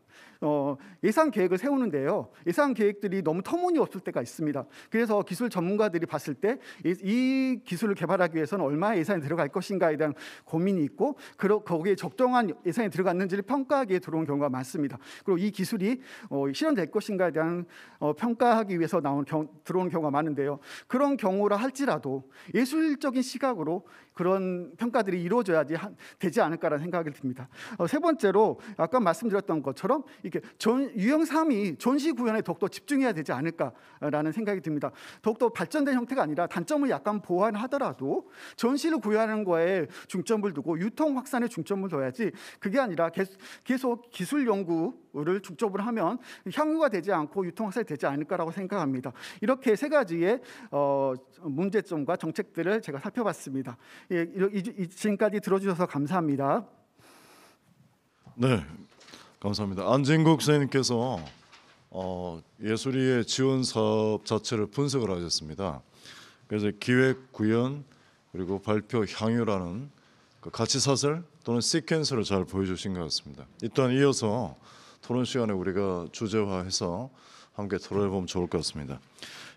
어, 예산 계획을 세우는데요. 예산 계획들이 너무 터무니없을 때가 있습니다. 그래서 기술 전문가들이 봤을 때 이 기술을 개발하기 위해서는 얼마 예산이 들어갈 것인가에 대한 고민이 있고 그러, 거기에 적정한 예산이 들어갔는지를 평가하기에 들어온 경우가 많습니다. 그리고 이 기술이 어, 실현될 것인가에 대한 어, 평가하기 위해서 나온 경, 들어온 경우가 많은데요. 그런 경우라 할지라도 예술적인 시각으로 그런 평가들이 이루어져야지 하, 되지 않을까라는 생각이 듭니다. 어, 세 번째로 아까 말씀드렸던 것처럼 이렇게 전, 유형삼이 전시 구현에 더욱더 집중해야 되지 않을까라는 생각이 듭니다. 더욱더 발전된 형태가 아니라 단점을 약간 보완하더라도 전시를 구현하는 거에 중점을 두고 유통 확산에 중점을 둬야지 그게 아니라 계속, 계속 기술 연구를 중점을 하면 향유가 되지 않고 유통 확산이 되지 않을까라고 생각합니다. 이렇게 세 가지의 어, 문제점과 정책들을 제가 살펴봤습니다. 예, 지금까지 들어주셔서 감사합니다. 네, 감사합니다. 안진국 선생님께서 어, 예술의 지원 사업 자체를 분석을 하셨습니다. 그래서 기획, 구현 그리고 발표, 향유라는 그 가치 사슬 또는 시퀀스를 잘 보여주신 것 같습니다. 일단 이어서 토론 시간에 우리가 주제화해서 함께 토론해 보면 좋을 것 같습니다.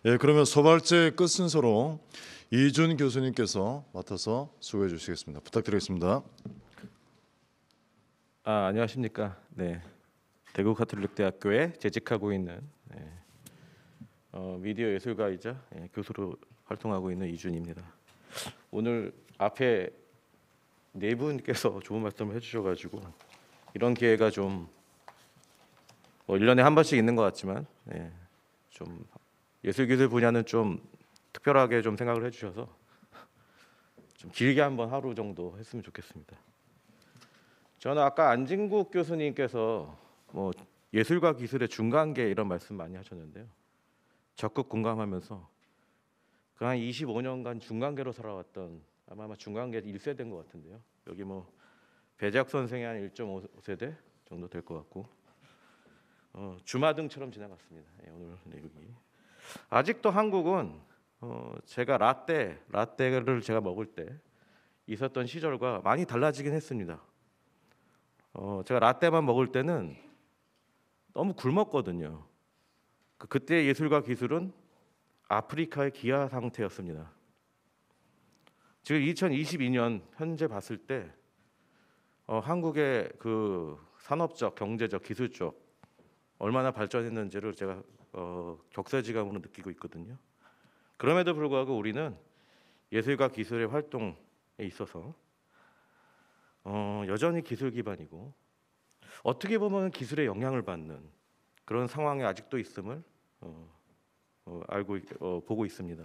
예, 그러면 소발제 끝순서로 이준 교수님께서 맡아서 수고해 주시겠습니다. 부탁드리겠습니다. 아, 안녕하십니까. 네. 대구 가톨릭대학교에 재직하고 있는 네. 어, 미디어 예술가이자 예, 교수로 활동하고 있는 이준입니다. 오늘 앞에 네 분께서 좋은 말씀을 해주셔가지고 이런 기회가 좀뭐 1년에 한 번씩 있는 것 같지만 예, 좀 예술기술 분야는 좀 특별하게 좀 생각을 해주셔서 좀 길게 한번 하루 정도 했으면 좋겠습니다. 저는 아까 안진국 교수님께서 뭐 예술과 기술의 중간계 이런 말씀 많이 하셨는데요. 적극 공감하면서 그한 25년간 중간계로 살아왔던 아마 아마 중간계 1세대인 것 같은데요. 여기 뭐 배작 선생이 한 1.5세대 정도 될 것 같고 어, 주마등처럼 지나갔습니다. 예, 오늘 내용이. 아직도 한국은 어 제가 라떼 라떼를 제가 먹을 때 있었던 시절과 많이 달라지긴 했습니다. 어 제가 라떼만 먹을 때는 너무 굶었거든요. 그, 그때 예술과 기술은 아프리카의 기아 상태였습니다. 지금 2022년 현재 봤을 때 어, 한국의 그 산업적, 경제적, 기술적 얼마나 발전했는지를 제가 어, 격사지감으로 느끼고 있거든요. 그럼에도 불구하고 우리는 예술과 기술의 활동에 있어서 어, 여전히 기술 기반이고 어떻게 보면 기술의 영향을 받는 그런 상황에 아직도 있음을 어, 어, 알고 어, 보고 있습니다.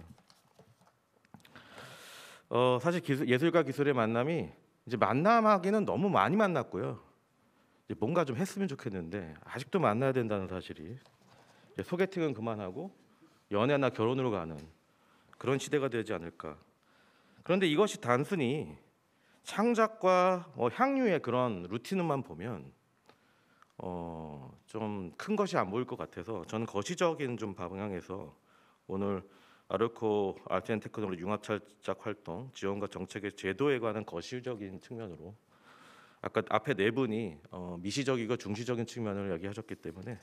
어, 사실 기술, 예술과 기술의 만남이 이제 만남하기는 너무 많이 만났고요. 이제 뭔가 좀 했으면 좋겠는데 아직도 만나야 된다는 사실이 예, 소개팅은 그만하고 연애나 결혼으로 가는 그런 시대가 되지 않을까. 그런데 이것이 단순히 창작과 어, 향유의 그런 루틴만 보면 어, 좀큰 것이 안 보일 것 같아서 저는 거시적인 좀 방향에서 오늘 아르코 아텐테크놀로 융합찰작 활동 지원과 정책의 제도에 관한 거시적인 측면으로 아까 앞에 네 분이 어, 미시적이고 중시적인 측면을 이기하셨기 때문에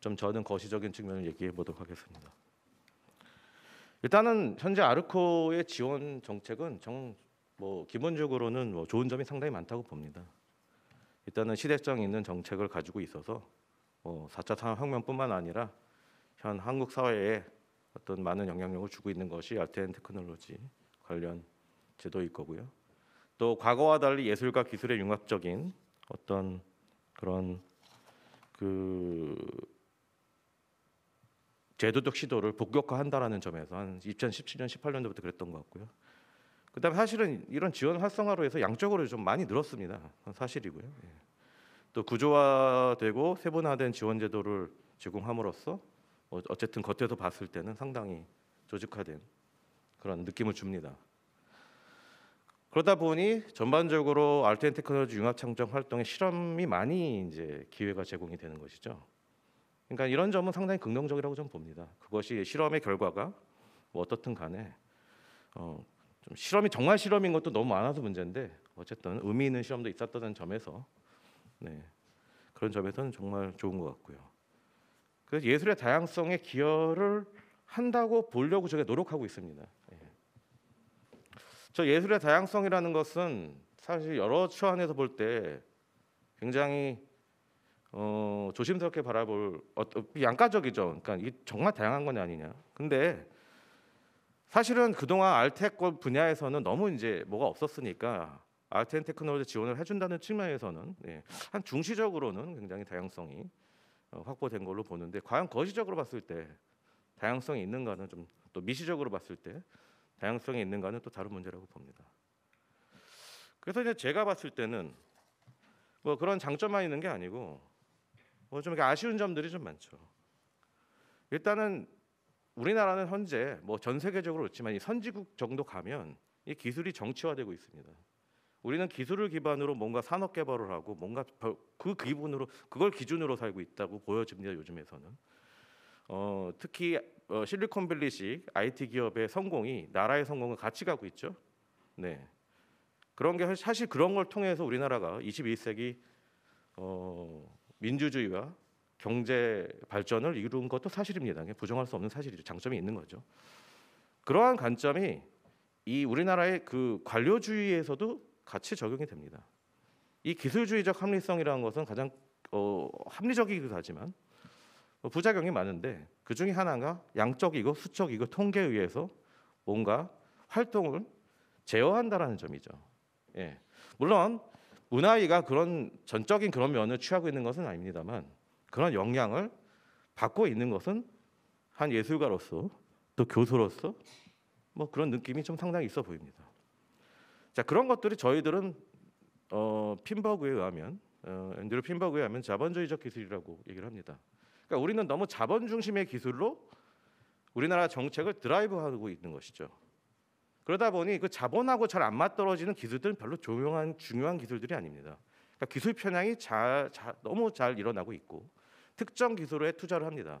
좀 저는 거시적인 측면을 얘기해 보도록 하겠습니다. 일단은 현재 아르코의 지원 정책은 정 뭐 기본적으로는 뭐 좋은 점이 상당히 많다고 봅니다. 일단은 시대성 있는 정책을 가지고 있어서 뭐 4차 산업혁명뿐만 아니라 현 한국 사회에 어떤 많은 영향력을 주고 있는 것이 아트앤 테크놀로지 관련 제도일 거고요. 또 과거와 달리 예술과 기술의 융합적인 어떤 그런 그 제도적 시도를 복격화한다라는 점에서 한 2017년 18년도부터 그랬던 것 같고요. 그다음 사실은 이런 지원 활성화로 해서 양적으로 좀 많이 늘었습니다. 사실이고요. 예. 또 구조화되고 세분화된 지원 제도를 제공함으로써 어, 어쨌든 겉에서 봤을 때는 상당히 조직화된 그런 느낌을 줍니다. 그러다 보니 전반적으로 알텐 테크놀로지 융합 창정 활동의 실험이 많이 이제 기회가 제공이 되는 것이죠. 그러니까 이런 점은 상당히 긍정적이라고 좀 봅니다. 그것이 실험의 결과가 뭐 어떻든 간에 어, 좀 실험이 정말 실험인 것도 너무 많아서 문제인데 어쨌든 의미 있는 실험도 있었다는 점에서 네, 그런 점에서는 정말 좋은 것 같고요. 그 예술의 다양성에 기여를 한다고 보려고 제가 노력하고 있습니다. 예. 저 예술의 다양성이라는 것은 사실 여러 차원에서 볼 때 굉장히 어, 조심스럽게 바라볼 어, 그 양가적이죠. 그러니까 이 정말 다양한 건 아니냐. 근데 사실은 그동안 알테크 분야에서는 너무 이제 뭐가 없었으니까 알텐 테크놀로지 지원을 해준다는 측면에서는 예, 한 중시적으로는 굉장히 다양성이 어, 확보된 걸로 보는데 과연 거시적으로 봤을 때 다양성이 있는가는 좀 또 미시적으로 봤을 때 다양성이 있는가는 또 다른 문제라고 봅니다. 그래서 이제 제가 봤을 때는 뭐 그런 장점만 있는 게 아니고 뭐좀 아쉬운 점들이 좀 많죠. 일단은 우리나라는 현재 뭐 전 세계적으로 그렇지만 이 선진국 정도 가면 이 기술이 정치화되고 있습니다. 우리는 기술을 기반으로 뭔가 산업 개발을 하고 뭔가 그 기본으로 그걸 기준으로 살고 있다고 보여집니다 요즘에서는. 어, 특히 어, 실리콘밸리식 IT 기업의 성공이 나라의 성공을 같이 가고 있죠. 네. 그런 게 사실 그런 걸 통해서 우리나라가 21세기 어, 민주주의와 경제 발전을 이룬 것도 사실입니다. 부정할 수 없는 사실이죠. 장점이 있는 거죠. 그러한 관점이 이 우리나라의 그 관료주의에서도 같이 적용이 됩니다. 이 기술주의적 합리성이라는 것은 가장 어, 합리적이기도 하지만 어, 부작용이 많은데 그 중에 하나가 양적이고 수적이고 통계에 의해서 뭔가 활동을 제어한다라는 점이죠. 예. 물론 은하이가 그런 전적인 그런 면을 취하고 있는 것은 아닙니다만 그런 영향을 받고 있는 것은 한 예술가로서 또 교수로서 뭐 그런 느낌이 좀 상당히 있어 보입니다. 자 그런 것들이 저희들은 어, 핀버그에 의하면 어, 앤드류 핀버그에 의하면 자본주의적 기술이라고 얘기를 합니다. 그러니까 우리는 너무 자본 중심의 기술로 우리나라 정책을 드라이브하고 있는 것이죠. 그러다 보니 그 자본하고 잘 안 맞떨어지는 기술들은 별로 조용한 중요한 기술들이 아닙니다. 그러니까 기술 편향이 잘, 잘, 너무 잘 일어나고 있고 특정 기술에 투자를 합니다.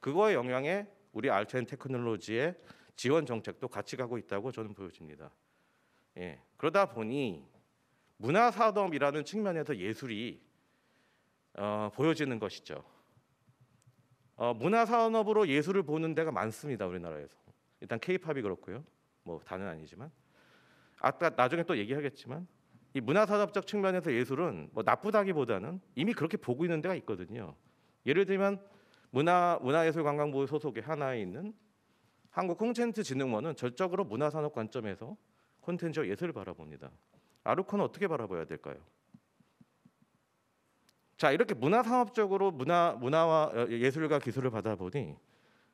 그거의 영향에 우리 알트앤 테크놀로지의 지원 정책도 같이 가고 있다고 저는 보여집니다. 예. 그러다 보니 문화 산업이라는 측면에서 예술이 어, 보여지는 것이죠. 어, 문화 산업으로 예술을 보는 데가 많습니다 우리나라에서. 일단 K-팝이 그렇고요. 뭐 다는 아니지만 아까 나중에 또 얘기하겠지만 이 문화산업적 측면에서 예술은 뭐 나쁘다기보다는 이미 그렇게 보고 있는 데가 있거든요. 예를 들면 문화 문화예술관광부 소속의 하나에 있는 한국 콘텐츠 진흥원은 절적으로 문화산업 관점에서 콘텐츠와 예술을 바라봅니다. 아르코는 어떻게 바라봐야 될까요? 자 이렇게 문화산업적으로 문화 문화와 어, 예술과 기술을 받아 보니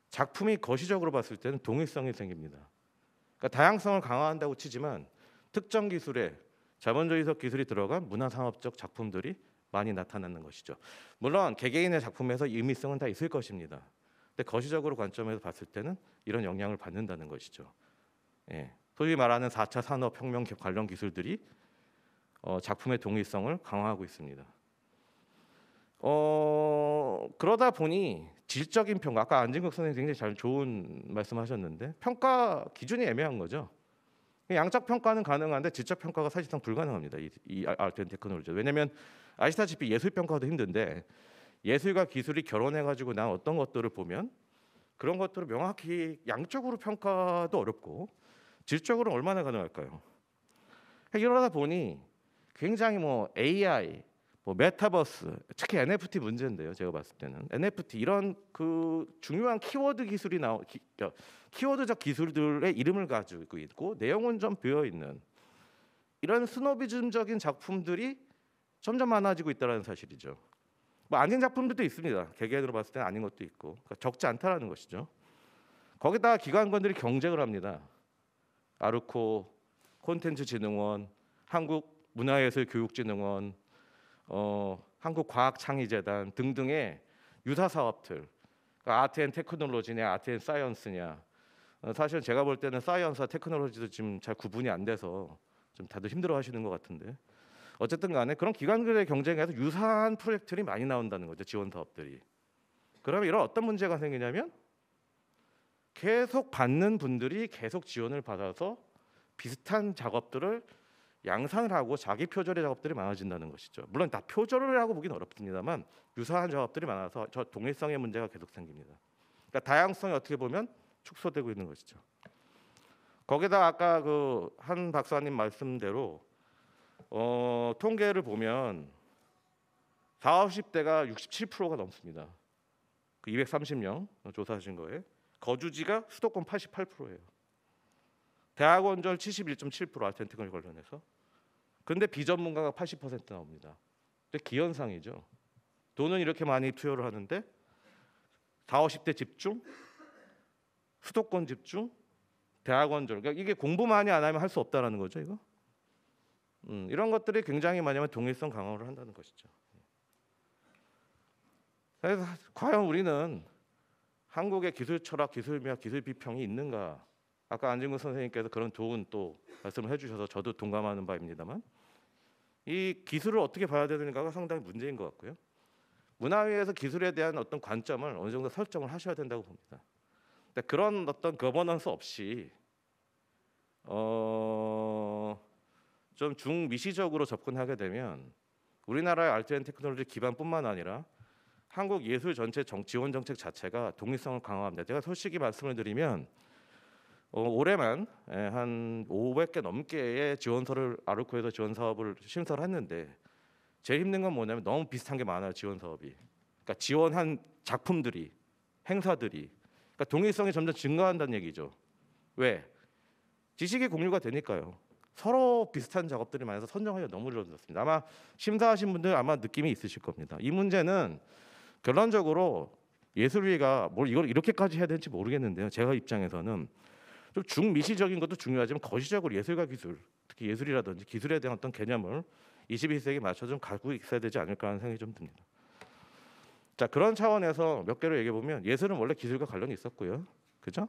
작품이 거시적으로 봤을 때는 동일성이 생깁니다. 그러니까 다양성을 강화한다고 치지만 특정 기술에 자본주의 적 기술이 들어간 문화상업적 작품들이 많이 나타나는 것이죠. 물론 개개인의 작품에서 의미성은 다 있을 것입니다. 근데 거시적으로 관점에서 봤을 때는 이런 영향을 받는다는 것이죠. 예. 소위 말하는 4차 산업혁명 관련 기술들이 어, 작품의 동일성을 강화하고 있습니다. 어, 그러다 보니 질적인 평가 아까 안진국 선생님 굉장히 잘 좋은 말씀하셨는데 평가 기준이 애매한 거죠. 양적 평가는 가능한데 질적 평가가 사실상 불가능합니다. 이, 아, 알아트 테크놀로지. 왜냐하면 아시다시피 예술 평가도 힘든데 예술과 기술이 결혼해 가지고 난 어떤 것들을 보면 그런 것들을 명확히 양적으로 평가도 어렵고 질적으로 얼마나 가능할까요? 이러다 보니 굉장히 뭐 AI, 뭐 메타버스, 특히 NFT 문제인데요. 제가 봤을 때는 NFT 이런 그 중요한 키워드 기술이 나오 기, 키워드적 기술들의 이름을 가지고 있고 내용은 좀 비어 있는 이런 스노비즘적인 작품들이 점점 많아지고 있다는 사실이죠. 뭐 아닌 작품들도 있습니다. 개개인으로 봤을 때는 아닌 것도 있고 그러니까 적지 않다라는 것이죠. 거기다기관관들이 경쟁을 합니다. 아르코, 콘텐츠진흥원, 한국문화예술교육진흥원, 어, 한국과학창의재단 등등의 유사 사업들 그러니까 아트앤테크놀로지냐 아트앤사이언스냐 어, 사실 제가 볼 때는 사이언스와 테크놀로지도 지금 잘 구분이 안 돼서 좀 다들 힘들어하시는 것 같은데 어쨌든 간에 그런 기관들의 경쟁에서 유사한 프로젝트들이 많이 나온다는 거죠 지원 사업들이 그러면 이런 어떤 문제가 생기냐면 계속 받는 분들이 계속 지원을 받아서 비슷한 작업들을 양상을 하고 자기 표절의 작업들이 많아진다는 것이죠. 물론 다 표절을 하고 보긴 어렵습니다만 유사한 작업들이 많아서 저 동일성의 문제가 계속 생깁니다. 그러니까 다양성이 어떻게 보면 축소되고 있는 것이죠. 거기다 아까 그한 박사님 말씀대로 어, 통계를 보면 4 50대가 67%가 넘습니다. 그 230명 조사하신 거에 거주지가 수도권 88%예요. 대학원절 71.7% 아르텐트건 관련해서. 근데 비전문가가 80% 나옵니다. 근데 기현상이죠. 돈은 이렇게 많이 투여를 하는데 4, 50대 집중, 수도권 집중, 대학원절. 그러니까 이게 공부만이 안 하면 할 수 없다라는 거죠, 이거. 음, 이런 것들이 굉장히 뭐냐면 동일성 강화를 한다는 것이죠. 그래서 과연 우리는 한국의 기술 철학, 기술 미학, 기술 비평이 있는가? 아까 안진구 선생님께서 그런 좋은 또 말씀을 해주셔서 저도 동감하는 바입니다만 이 기술을 어떻게 봐야 되는가가 상당히 문제인 것 같고요. 문화위에서 기술에 대한 어떤 관점을 어느 정도 설정을 하셔야 된다고 봅니다. 근데 그런 어떤 거버넌스 없이 어, 좀 중미시적으로 접근하게 되면 우리나라의 알트앤 테크놀로지 기반뿐만 아니라 한국 예술 전체 정, 지원 정책 자체가 독립성을 강화합니다. 제가 솔직히 말씀을 드리면 어, 올해만 예, 한 500개 넘게의 지원서를 아르코에서 지원 사업을 심사를 했는데 제일 힘든 건 뭐냐면 너무 비슷한 게 많아요 지원 사업이. 그러니까 지원한 작품들이 행사들이 그러니까 동일성이 점점 증가한다는 얘기죠. 왜? 지식이 공유가 되니까요. 서로 비슷한 작업들이 많아서 선정하기가 너무 어려워습니다 아마 심사하신 분들 아마 느낌이 있으실 겁니다. 이 문제는 결론적으로 예술위가 뭘 이걸 이렇게까지 해야 될지 모르겠는데요. 제가 입장에서는 그리고 중미시적인 것도 중요하지만 거시적으로 예술과 기술, 특히 예술이라든지 기술에 대한 어떤 개념을 21세기에 맞춰 좀 갖고 있어야 되지 않을까 하는 생각이 좀 듭니다. 자 그런 차원에서 몇 개를 얘기해 보면 예술은 원래 기술과 관련이 있었고요, 그죠?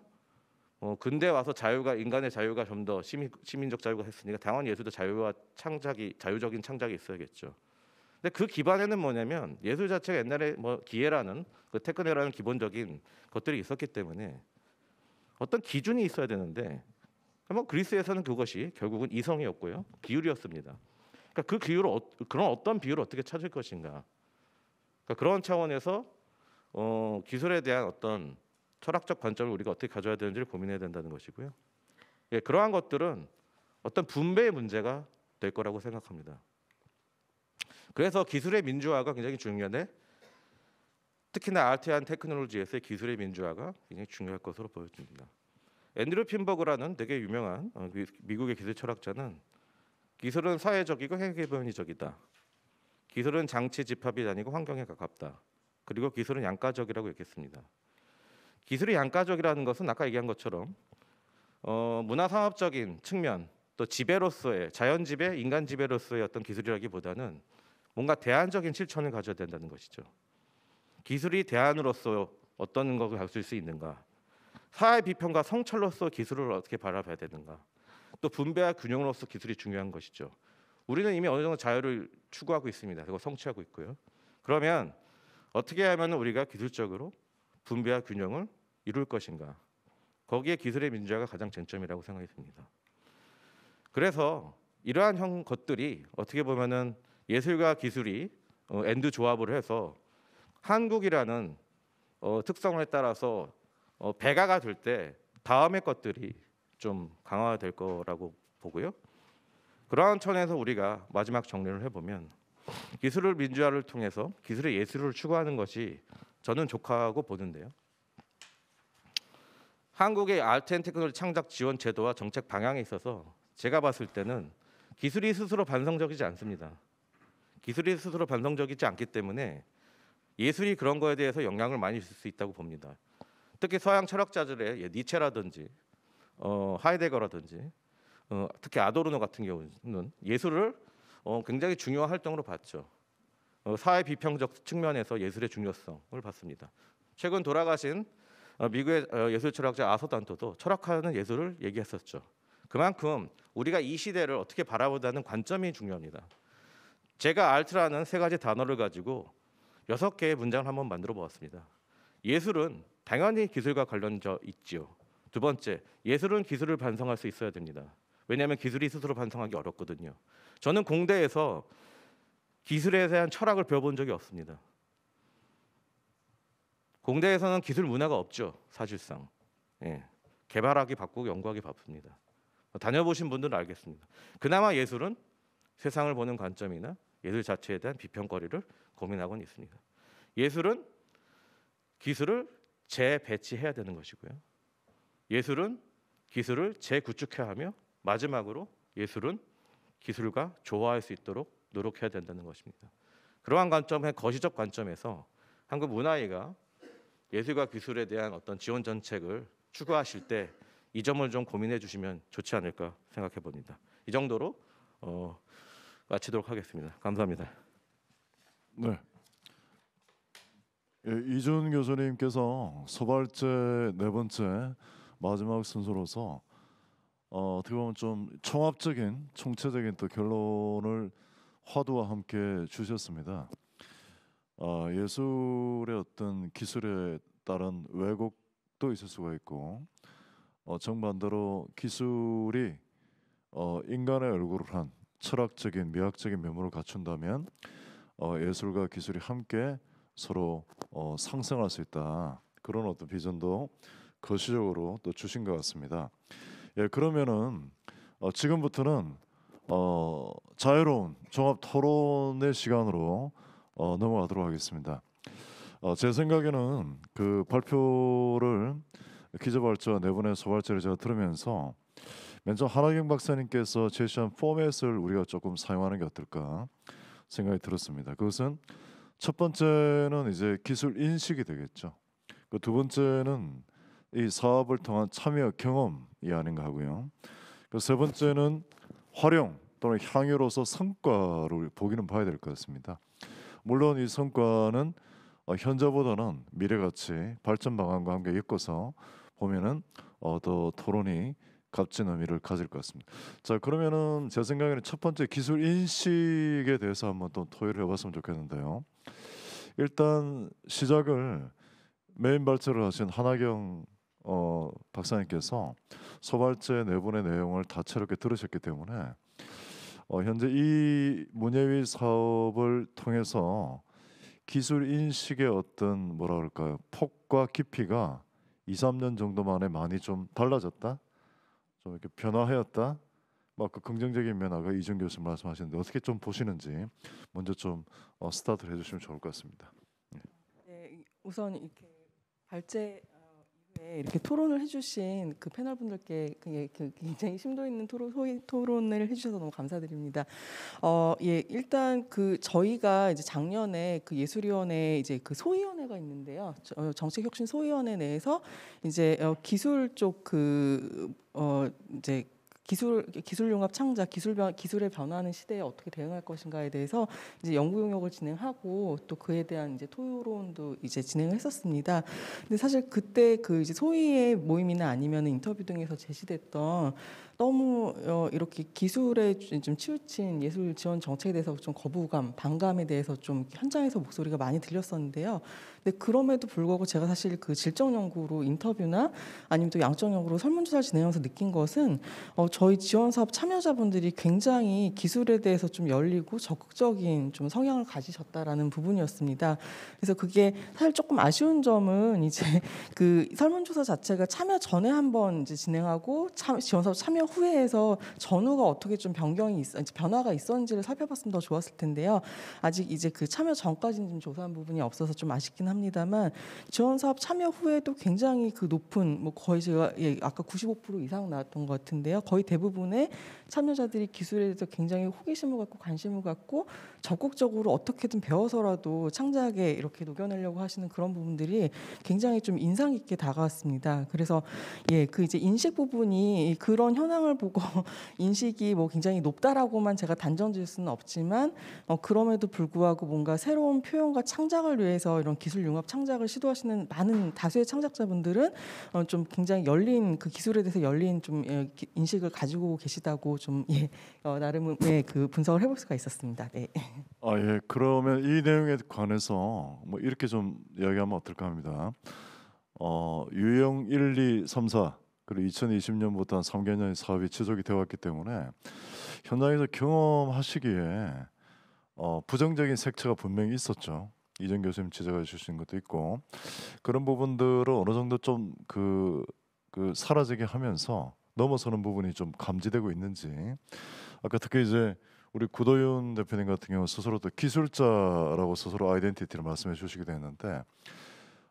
어, 근대 와서 자유가 인간의 자유가 좀 더 시민, 시민적 자유가 했으니까 당연히 예술도 자유와 창작이 자유적인 창작이 있어야겠죠. 근데 그 기반에는 뭐냐면 예술 자체가 옛날에 뭐 기회라는 그 테크네라는 기본적인 것들이 있었기 때문에 어떤 기준이 있어야 되는데 한번 그리스에서는 그것이 결국은 이성이었고요 비율이었습니다. 그러니까 그 비율을 어, 그런 어떤 비율을 어떻게 찾을 것인가. 그러니까 그런 차원에서 어, 기술에 대한 어떤 철학적 관점을 우리가 어떻게 가져야 되는지를 고민해야 된다는 것이고요. 예, 그러한 것들은 어떤 분배의 문제가 될 거라고 생각합니다. 그래서 기술의 민주화가 굉장히 중요한데 특히나 아트안 테크놀로지에서의 기술의 민주화가 굉장히 중요할 것으로 보여집니다. 앤드류 핀버그라는 되게 유명한 어, 미국의 기술 철학자는 기술은 사회적이고 행위변이적이다. 기술은 장치 집합이 아니고 환경에 가깝다. 그리고 기술은 양가적이라고 얘기했습니다. 기술이 양가적이라는 것은 아까 얘기한 것처럼 어, 문화상업적인 측면 또 지배로서의 자연 지배, 인간 지배로서의 어떤 기술이라기보다는 뭔가 대안적인 실천을 가져야 된다는 것이죠. 기술이 대안으로서 어떤 것을 가질 수 있는가? 사회 비평과 성찰로서 기술을 어떻게 바라봐야 되는가? 또 분배와 균형으로서 기술이 중요한 것이죠. 우리는 이미 어느 정도 자유를 추구하고 있습니다. 그리고 성취하고 있고요. 그러면 어떻게 하면 우리가 기술적으로 분배와 균형을 이룰 것인가? 거기에 기술의 민주화가 가장 쟁점이라고 생각이 듭니다. 그래서 이러한 형 것들이 어떻게 보면은 예술과 기술이 어, 엔드 조합을 해서 한국이라는 어, 특성을 따라서 어, 배가가 될 때 다음의 것들이 좀 강화될 거라고 보고요. 그러한 천에서 우리가 마지막 정리를 해보면 기술을 민주화를 통해서 기술의 예술을 추구하는 것이 저는 좋다고 보는데요. 한국의 아트 테크놀 창작 지원 제도와 정책 방향에 있어서 제가 봤을 때는 기술이 스스로 반성적이지 않습니다. 기술이 스스로 반성적이지 않기 때문에 예술이 그런 거에 대해서 영향을 많이 줄 수 있다고 봅니다. 특히 서양 철학자들의 예, 니체라든지 어, 하이데거라든지 어, 특히 아도르노 같은 경우는 예술을 어, 굉장히 중요한 활동으로 봤죠. 어, 사회 비평적 측면에서 예술의 중요성을 봤습니다. 최근 돌아가신 어, 미국의 어, 예술 철학자 아소단토도 철학하는 예술을 얘기했었죠. 그만큼 우리가 이 시대를 어떻게 바라보다는 관점이 중요합니다. 제가 알트라는 세 가지 단어를 가지고 여섯 개의 문장을 한번 만들어 보았습니다. 예술은 당연히 기술과 관련져 있지요. 두 번째, 예술은 기술을 반성할 수 있어야 됩니다. 왜냐하면 기술이 스스로 반성하기 어렵거든요. 저는 공대에서 기술에 대한 철학을 배워본 적이 없습니다. 공대에서는 기술 문화가 없죠, 사실상. 예. 개발하기 바쁘고 연구하기 바쁩니다. 다녀보신 분들은 알겠습니다. 그나마 예술은 세상을 보는 관점이나 예술 자체에 대한 비평거리를 고민하고는 있습니다. 예술은 기술을 재배치해야 되는 것이고요. 예술은 기술을 재구축해야 하며 마지막으로 예술은 기술과 조화할 수 있도록 노력해야 된다는 것입니다. 그러한 관점, 그 거시적 관점에서 한국 문화위가 예술과 기술에 대한 어떤 지원 정책을 추구하실 때 이 점을 좀 고민해 주시면 좋지 않을까 생각해 봅니다. 이 정도로 어, 마치도록 하겠습니다. 감사합니다. 네. 예, 이준 교수님께서 소발제 네 번째 마지막 순서로서 어, 어떻게 보면 좀 총합적인 총체적인 또 결론을 화두와 함께 주셨습니다. 어, 예술의 어떤 기술에 따른 왜곡도 있을 수가 있고 어, 정반대로 기술이 어, 인간의 얼굴을 한 철학적인 미학적인 면모를 갖춘다면 어, 예술과 기술이 함께 서로 어, 상승할수 있다 그런 어떤 비전도 거시적으로 또 주신 것 같습니다. 예 그러면은 어, 지금부터는 어, 자유로운 종합 토론의 시간으로 어, 넘어가도록 하겠습니다. 어, 제 생각에는 그 발표를 기자발전 네 분의 소발제를 제가 들으면서 먼저 하경 박사님께서 제시한 포맷을 우리가 조금 사용하는 게 어떨까 생각이 들었습니다. 그것은 첫 번째는 이제 기술 인식이 되겠죠. 그두 번째는 이 사업을 통한 참여 경험이 아닌가 하고요. 그세 번째는 활용 또는 향유로서 성과를 보기는 봐야 될 것 같습니다. 물론 이 성과는 어, 현재보다는 미래같이 발전 방안과 함께 엮어서 보면은 어, 더 토론이 값진 의미를 가질 것 같습니다. 자 그러면은 제 생각에는 첫 번째 기술 인식에 대해서 한번 또 토의를 해봤으면 좋겠는데요. 일단 시작을 메인 발제를 하신 한하경 어, 박사님께서 소발제 내분의 내용을 다채롭게 들으셨기 때문에 어, 현재 이 문예위 사업을 통해서 기술 인식의 어떤 뭐라 그럴까요 폭과 깊이가 2, 3년 정도 만에 많이 좀 달라졌다 좀 이렇게 변화하였다. 막그 뭐 긍정적인 면화가 이준 교수 말씀하시는데 어떻게 좀 보시는지 먼저 좀 어, 스타트를 해주시면 좋을 것 같습니다. 예. 네, 우선 이렇게 발제 이렇게 토론을 해주신 그 패널 분들께 그 굉장히 심도 있는 토론, 토론을 해주셔서 너무 감사드립니다. 어, 예, 일단 그 저희가 이제 작년에 그 예술위원회 이제 그 소위원회가 있는데요. 어, 정책혁신 소위원회 내에서 이제 어, 기술 쪽 그 어, 이제 기술 기술 융합 창작 기술 변, 기술의 변화하는 시대에 어떻게 대응할 것인가에 대해서 이제 연구 용역을 진행하고 또 그에 대한 이제 토론도 이제 진행을 했었습니다. 근데 사실 그때 그 이제 소위의 모임이나 아니면 인터뷰 등에서 제시됐던 너무 어, 이렇게 기술에 좀 치우친 예술 지원 정책에 대해서 좀 거부감, 반감에 대해서 좀 현장에서 목소리가 많이 들렸었는데요. 근데 그럼에도 불구하고 제가 사실 그 질적 연구로 인터뷰나 아니면 또 양적 연구로 설문조사를 진행하면서 느낀 것은 어, 저희 지원 사업 참여자분들이 굉장히 기술에 대해서 좀 열리고 적극적인 좀 성향을 가지셨다라는 부분이었습니다. 그래서 그게 사실 조금 아쉬운 점은 이제 *laughs* 그 설문조사 자체가 참여 전에 한번 이제 진행하고 참, 지원 사업 참여 후회에서 전후가 어떻게 좀 변경이 있어 변화가 있었는지를 살펴봤으면 더 좋았을 텐데요. 아직 이제 그 참여 전까지는 좀 조사한 부분이 없어서 좀 아쉽긴 합니다만 지원 사업 참여 후에도 굉장히 그 높은 뭐 거의 제가 예, 아까 95% 이상 나왔던 것 같은데요. 거의 대부분의 참여자들이 기술에 대해서 굉장히 호기심을 갖고 관심을 갖고 적극적으로 어떻게든 배워서라도 창작에 이렇게 녹여내려고 하시는 그런 부분들이 굉장히 좀 인상 깊게 다가왔습니다. 그래서 예, 그 이제 인식 부분이 그런 현황 현상을 보고 *laughs* 인식이 뭐 굉장히 높다라고만 제가 단정 지을 수는 없지만 어, 그럼에도 불구하고 뭔가 새로운 표현과 창작을 위해서 이런 기술 융합 창작을 시도하시는 많은 다수의 창작자분들은 어, 좀 굉장히 열린 그 기술에 대해서 열린 좀 예, 인식을 가지고 계시다고 좀 예, 어, 나름의 그 분석을 해볼 수가 있었습니다. 네. *laughs* 아 예, 그러면 이 내용에 관해서 뭐 이렇게 좀 이야기하면 어떨까 합니다. 어, 유형 1, 2, 3, 4 그리고 2020년부터 한 3개년의 사업이 지속이 되어왔기 때문에 현장에서 경험하시기에 어, 부정적인 색채가 분명히 있었죠. 이전 교수님 지적해 주신 것도 있고 그런 부분들을 어느 정도 좀그 그 사라지게 하면서 넘어서는 부분이 좀 감지되고 있는지 아까 특히 이제 우리 구도윤 대표님 같은 경우 스스로도 기술자라고 스스로 아이덴티티를 말씀해 주시기도 는데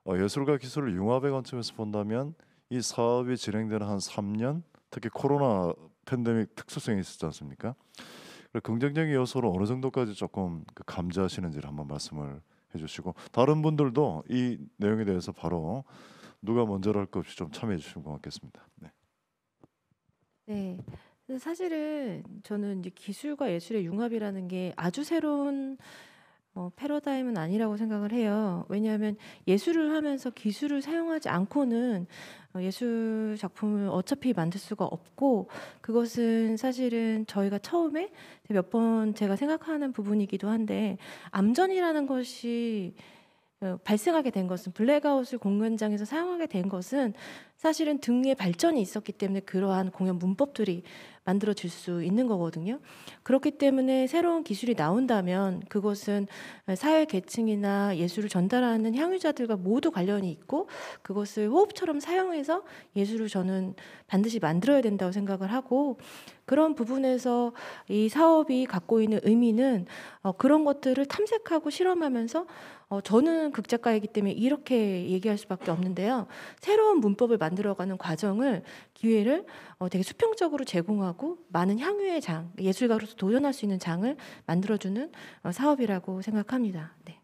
어, 예술과 기술을 융합의 관점에서 본다면 이 사업이 진행된한 3년 특히 코로나 팬데믹 특수성이 있었지 않습니까? 긍정적인 요소로 어느 정도까지 조금 그 감지하시는지를 한번 말씀을 해주시고 다른 분들도 이 내용에 대해서 바로 누가 먼저랄 것 없이 좀 참여해 주시면 고맙겠습니다. 네. 네. 사실은 저는 이제 기술과 예술의 융합이라는 게 아주 새로운 어, 패러다임은 아니라고 생각을 해요. 왜냐하면 예술을 하면서 기술을 사용하지 않고는 어, 예술 작품을 어차피 만들 수가 없고 그것은 사실은 저희가 처음에 몇 번 제가 생각하는 부분이기도 한데 암전이라는 것이 어, 발생하게 된 것은 블랙아웃을 공연장에서 사용하게 된 것은 사실은 등의 발전이 있었기 때문에 그러한 공연 문법들이 만들어질 수 있는 거거든요. 그렇기 때문에 새로운 기술이 나온다면 그것은 어, 사회 계층이나 예술을 전달하는 향유자들과 모두 관련이 있고 그것을 호흡처럼 사용해서 예술을 저는 반드시 만들어야 된다고 생각을 하고 그런 부분에서 이 사업이 갖고 있는 의미는 어, 그런 것들을 탐색하고 실험하면서 어, 저는 극작가이기 때문에 이렇게 얘기할 수밖에 없는데요. 새로운 문법을 만들어가는 과정을 기회를 어, 되게 수평적으로 제공하고 많은 향유의 장, 예술가로서 도전할 수 있는 장을 만들어주는 어, 사업이라고 생각합니다. 네.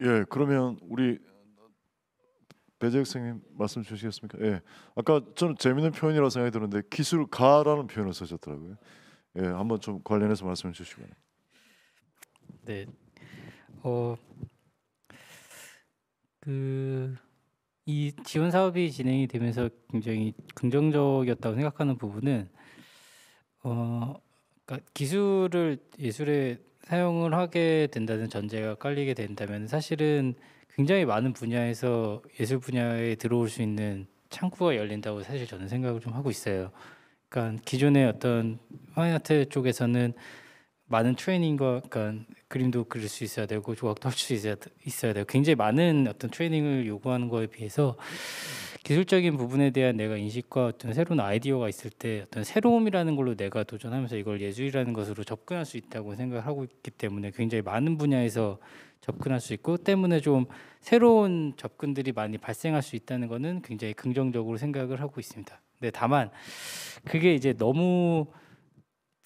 예, 그러면 우리 배재 학생님 말씀 주시겠습니까? 예, 아까 좀 재밌는 표현이라고 생각이 드는데 기술가라는 표현을 쓰셨더라고요. 예, 한번 좀 관련해서 말씀 주시고요. 네, 어, 그, 이 지원 사업이 진행이 되면서 굉장히 긍정적이었다고 생각하는 부분은, 어, 그러니까 기술을 예술에 사용을 하게 된다는 전제가 깔리게 된다면 사실은 굉장히 많은 분야에서 예술 분야에 들어올 수 있는 창구가 열린다고 사실 저는 생각을 좀 하고 있어요. 그러니까 기존의 어떤 화인 아트 쪽에서는 많은 트레이닝과 그러니까 그림도 그릴 수 있어야 되고 조각도 할 수 있어야, 있어야 되고 굉장히 많은 어떤 트레이닝을 요구하는 거에 비해서 기술적인 부분에 대한 내가 인식과 어떤 새로운 아이디어가 있을 때 어떤 새로움이라는 걸로 내가 도전하면서 이걸 예술이라는 것으로 접근할 수 있다고 생각을 하고 있기 때문에 굉장히 많은 분야에서 접근할 수 있고 때문에 좀 새로운 접근들이 많이 발생할 수 있다는 것은 굉장히 긍정적으로 생각을 하고 있습니다. 근데 다만 그게 이제 너무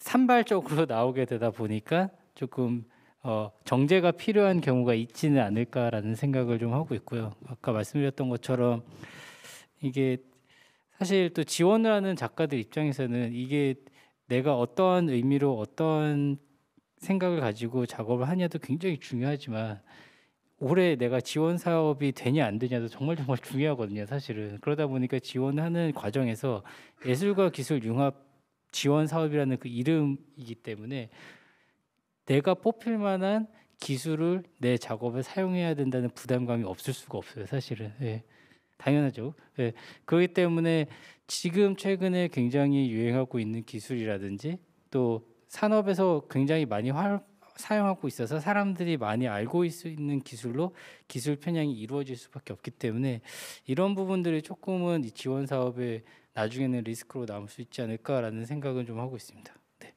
산발적으로 *laughs* 나오게 되다 보니까 조금 어, 정제가 필요한 경우가 있지는 않을까라는 생각을 좀 하고 있고요. 아까 말씀드렸던 것처럼 이게 사실 또 지원을 하는 작가들 입장에서는 이게 내가 어떠한 의미로 어떤 생각을 가지고 작업을 하냐도 굉장히 중요하지만 올해 내가 지원 사업이 되냐 안 되냐도 정말 정말 *laughs* 중요하거든요, 사실은. 그러다 보니까 지원하는 과정에서 예술과 기술 융합 지원 사업이라는 그 이름이기 때문에 내가 뽑힐 만한 기술을 내 작업에 사용해야 된다는 부담감이 없을 수가 없어요, 사실은. 예. 당연하죠. 예. 그렇기 때문에 지금 최근에 굉장히 유행하고 있는 기술이라든지 또 산업에서 굉장히 많이 활, 사용하고 있어서 사람들이 많이 알고 있을 수 있는 기술로 기술 편향이 이루어질 수밖에 없기 때문에 이런 부분들이 조금은 이 지원 사업에 나중에는 리스크로 남을 수 있지 않을까라는 생각은 좀 하고 있습니다. 네.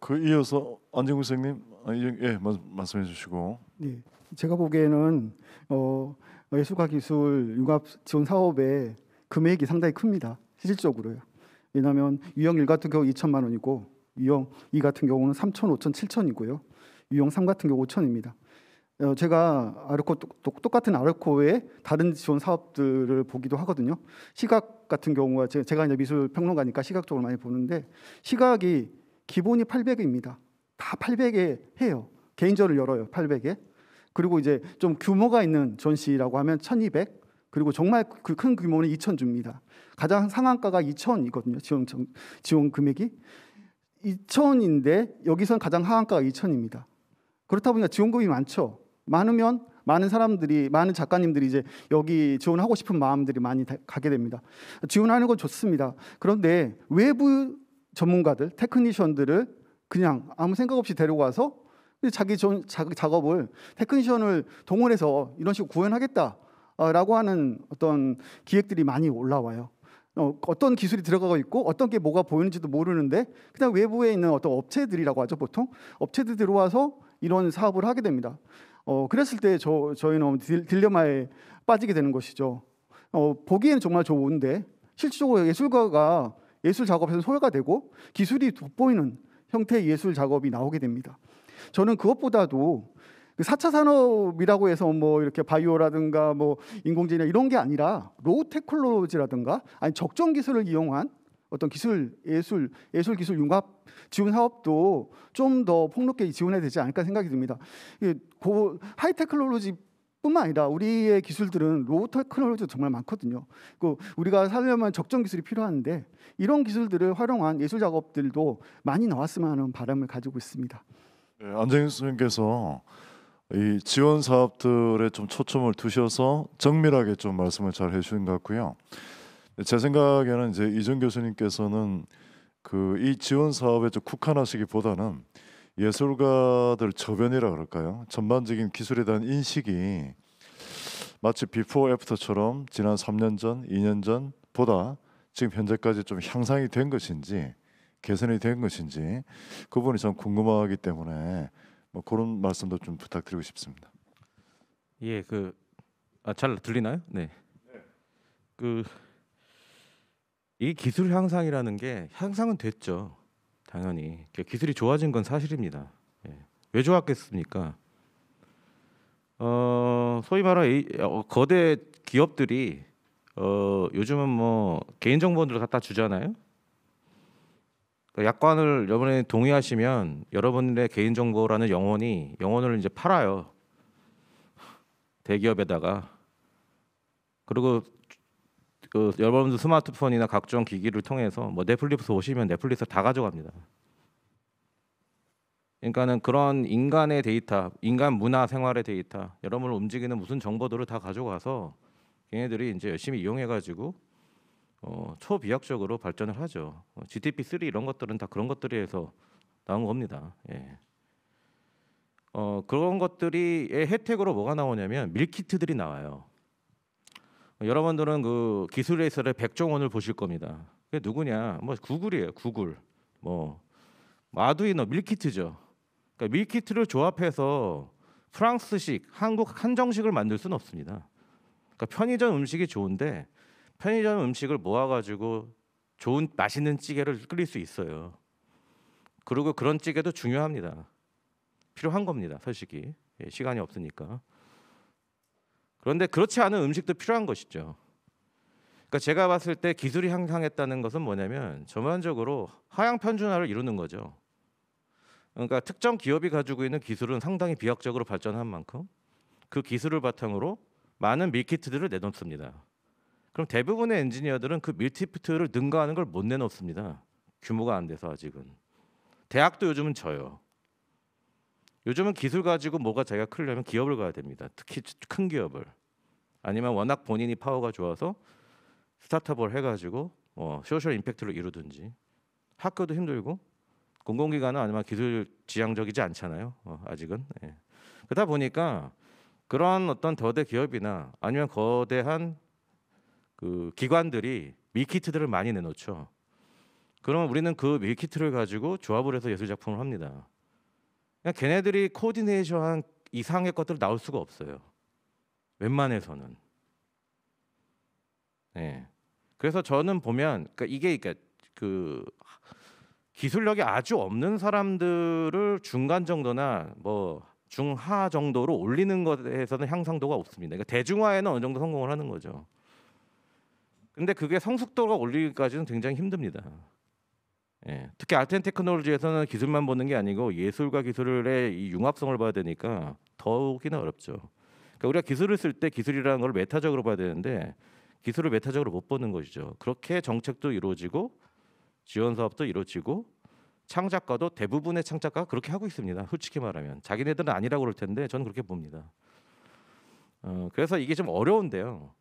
그 이어서 안정우 선생님 아, 예, 예 말씀해 주시고. 네, 제가 보기에는 어, 예술과 기술 융합 지원 사업의 금액이 상당히 큽니다. 실질적으로요. 왜냐하면 유형 1 같은 경우 2천만 원이고 유형 2 같은 경우는 3천, 5천, 7천이고요. 유형 3 같은 경우 5천입니다. 어, 제가 아르코 똑같은 아르코의 다른 지원 사업들을 보기도 하거든요. 시각 같은 경우가 제가 이제 미술 평론가니까 시각 쪽을 많이 보는데 시각이 기본이 800입니다. 다 800에 해요. 개인전을 열어요. 800에. 그리고 이제 좀 규모가 있는 전시라고 하면 1200 그리고 정말 그큰 그 규모는 2 0 0 0 줍니다. 가장 상한가가 2 0 0 0이거든요 지원 지원 금액이 2 0 0 0인데 여기선 가장 하한가가 2 0 0 0입니다 그렇다 보니까 지원금이 많죠. 많으면 많은 사람들이 많은 작가님들이 이제 여기 지원하고 싶은 마음들이 많이 가게 됩니다. 지원하는 건 좋습니다. 그런데 외부 전문가들, 테크니션들을 그냥 아무 생각 없이 데려가서 자기 전, 자 작업을 테크니션을 동원해서 이런 식으로 구현하겠다라고 하는 어떤 기획들이 많이 올라와요. 어, 어떤 기술이 들어가고 있고 어떤 게 뭐가 보이는지도 모르는데 그냥 외부에 있는 어떤 업체들이라고 하죠 보통 업체들 들어와서 이런 사업을 하게 됩니다. 어, 그랬을 때 저, 저희는 딜레마에 빠지게 되는 것이죠. 어, 보기에는 정말 좋은데 실질적으로 예술가가 예술 작업에서 소외가 되고 기술이 돋보이는 형태의 예술 작업이 나오게 됩니다. 저는 그것보다도 4차 그 산업이라고 해서 뭐 이렇게 바이오라든가 뭐 인공지능 이런 게 아니라 로우 테크놀로지라든가 아니 적정 기술을 이용한 어떤 기술, 예술, 예술 기술 융합 지원 사업도 좀 더 폭넓게 지원해야 되지 않을까 생각이 듭니다. 고, 하이테크놀로지 뿐만 아니라 우리의 기술들은 로우 테크놀로지 정말 많거든요. 그 우리가 살려면 적정 기술이 필요한데 이런 기술들을 활용한 예술 작업들도 많이 나왔으면 하는 바람을 가지고 있습니다. 네, 안정희 선생님께서 이 지원 사업들에 좀 초점을 두셔서 정밀하게 좀 말씀을 잘 해주신 것 같고요. 제 생각에는 이제 이준 교수님께서는 그 이 지원 사업에 좀 국한하시기보다는 예술가들 저변이라 그럴까요? 전반적인 기술에 대한 인식이 마치 비포 애프터처럼 지난 3년 전, 2년 전보다 지금 현재까지 좀 향상이 된 것인지 개선이 된 것인지 그 부분이 전 궁금하기 때문에 뭐 그런 말씀도 좀 부탁드리고 싶습니다. 예, 그잘 아, 들리나요? 네. 네. 그이 기술 향상이라는 게 향상은 됐죠. 당연히 그러니까 기술이 좋아진 건 사실입니다. 예. 왜 좋았겠습니까? 어, 소위 말하 어, 거대 기업들이 어, 요즘은 뭐 개인 정보들을 갖다 주잖아요. 그러니까 약관을 여러분이 동의하시면 여러분의 개인 정보라는 영혼이 영혼을 이제 팔아요. 대기업에다가 그리고 그 여러분들 스마트폰이나 각종 기기를 통해서 뭐 넷플릭스 오시면 넷플릭스 다 가져갑니다. 그러니까는 그런 인간의 데이터, 인간 문화 생활의 데이터, 여러분을 움직이는 무슨 정보들을 다 가져가서 걔네들이 이제 열심히 이용해가지고 어, 초비약적으로 발전을 하죠. GTP3 어, 이런 것들은 다 그런 것들에서 나온 겁니다. 예. 어, 그런 것들이 혜택으로 뭐가 나오냐면 밀키트들이 나와요. 여러분들은 그 기술에서의 백종원을 보실 겁니다. 그게 누구냐? 뭐 구글이에요. 구글. 뭐 아두이노 밀키트죠. 그러니까 밀키트를 조합해서 프랑스식, 한국 한정식을 만들 수는 없습니다. 그러니까 편의점 음식이 좋은데 편의점 음식을 모아가지고 좋은 맛있는 찌개를 끓일 수 있어요. 그리고 그런 찌개도 중요합니다. 필요한 겁니다. 솔직히 예, 시간이 없으니까. 그런데 그렇지 않은 음식도 필요한 것이죠. 그러니까 제가 봤을 때 기술이 향상했다는 것은 뭐냐면 전반적으로 하향 편준화를 이루는 거죠. 그러니까 특정 기업이 가지고 있는 기술은 상당히 비약적으로 발전한 만큼 그 기술을 바탕으로 많은 밀키트들을 내놓습니다. 그럼 대부분의 엔지니어들은 그 밀키트를 능가하는 걸 못 내놓습니다. 규모가 안 돼서 아직은. 대학도 요즘은 져요. 요즘은 기술 가지고 뭐가 자기가 크려면 기업을 가야 됩니다. 특히 큰 기업을. 아니면 워낙 본인이 파워가 좋아서 스타트업을 해가지고 어, 소셜 임팩트를 이루든지 학교도 힘들고 공공기관은 아니면 기술 지향적이지 않잖아요. 어, 아직은. 예. 그러다 보니까 그러한 어떤 더대 기업이나 아니면 거대한 그 기관들이 밀키트들을 많이 내놓죠. 그러면 우리는 그 밀키트를 가지고 조합을 해서 예술 작품을 합니다. 그냥 걔네들이 코디네이션한 이상의 것들 나올 수가 없어요. 웬만해서는. 네. 그래서 저는 보면 그러니까 이게 그러니까 그 기술력이 아주 없는 사람들을 중간 정도나 뭐 중하 정도로 올리는 것에서는 향상도가 없습니다. 그러니까 대중화에는 어느 정도 성공을 하는 거죠. 근데 그게 성숙도가 올리기까지는 굉장히 힘듭니다. 예, 특히 아트앤 테크놀로지에서는 기술만 보는 게 아니고 예술과 기술의 이 융합성을 봐야 되니까 더욱이나 어렵죠. 그러니까 우리가 기술을 쓸 때 기술이라는 걸 메타적으로 봐야 되는데 기술을 메타적으로 못 보는 것이죠. 그렇게 정책도 이루어지고 지원 사업도 이루어지고 창작가도 대부분의 창작가가 그렇게 하고 있습니다. 솔직히 말하면 자기네들은 아니라고 그럴 텐데 저는 그렇게 봅니다. 어, 그래서 이게 좀 어려운데요.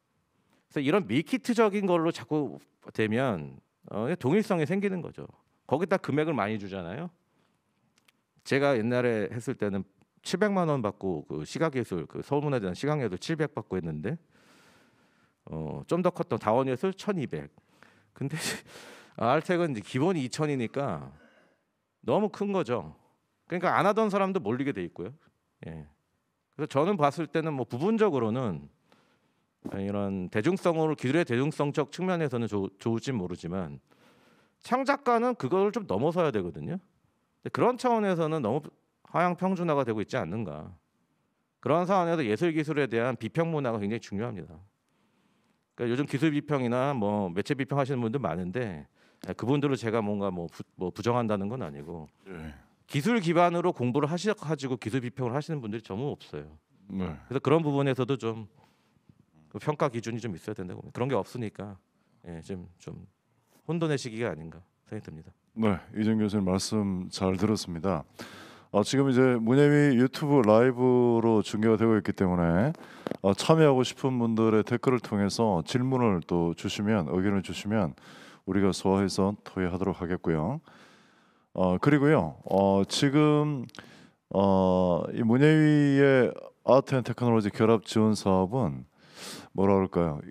그래서 이런 밀키트적인 걸로 자꾸 되면 어, 동일성이 생기는 거죠. 거기다 금액을 많이 주잖아요. 제가 옛날에 했을 때는 700만 원 받고 그 시각예술 그 서울문화재단 시각예술 700 받고 했는데 어, 좀 더 컸던 다원예술 1200. 근데 *laughs* 알텍은 이제 기본이 2000이니까 너무 큰 거죠. 그러니까 안 하던 사람도 몰리게 돼 있고요. 예. 그래서 저는 봤을 때는 뭐 부분적으로는 이런 대중성으로 기술의 대중성적 측면에서는 좋, 좋을진 모르지만 창작가는 그걸 좀 넘어서야 되거든요. 그런 차원에서는 너무 하향 평준화가 되고 있지 않는가. 그런 상황에서 예술 기술에 대한 비평 문화가 굉장히 중요합니다. 그러니까 요즘 기술 비평이나 뭐 매체 비평 하시는 분들 많은데 아, 그분들을 제가 뭔가 뭐, 부, 뭐 부정한다는 건 아니고 네. 기술 기반으로 공부를 하셔 가지고 기술 비평을 하시는 분들이 전혀 없어요. 네. 그래서 그런 부분에서도 좀 그 평가 기준이 좀 있어야 된다고 그런 게 없으니까 예, 좀좀 혼돈의 시기가 아닌가 생각이 듭니다. 네, 이정 교수님 말씀 잘 들었습니다. 어, 지금 이제 문예위 유튜브 라이브로 중계가 되고 있기 때문에 어, 참여하고 싶은 분들의 댓글을 통해서 질문을 또 주시면 의견을 주시면 우리가 소화해서 토의하도록 하겠고요. 아, 어, 그리고요. 지금 어, 이 문예위의 아트 앤 테크놀로지 결합 지원 사업은 뭐라 그까요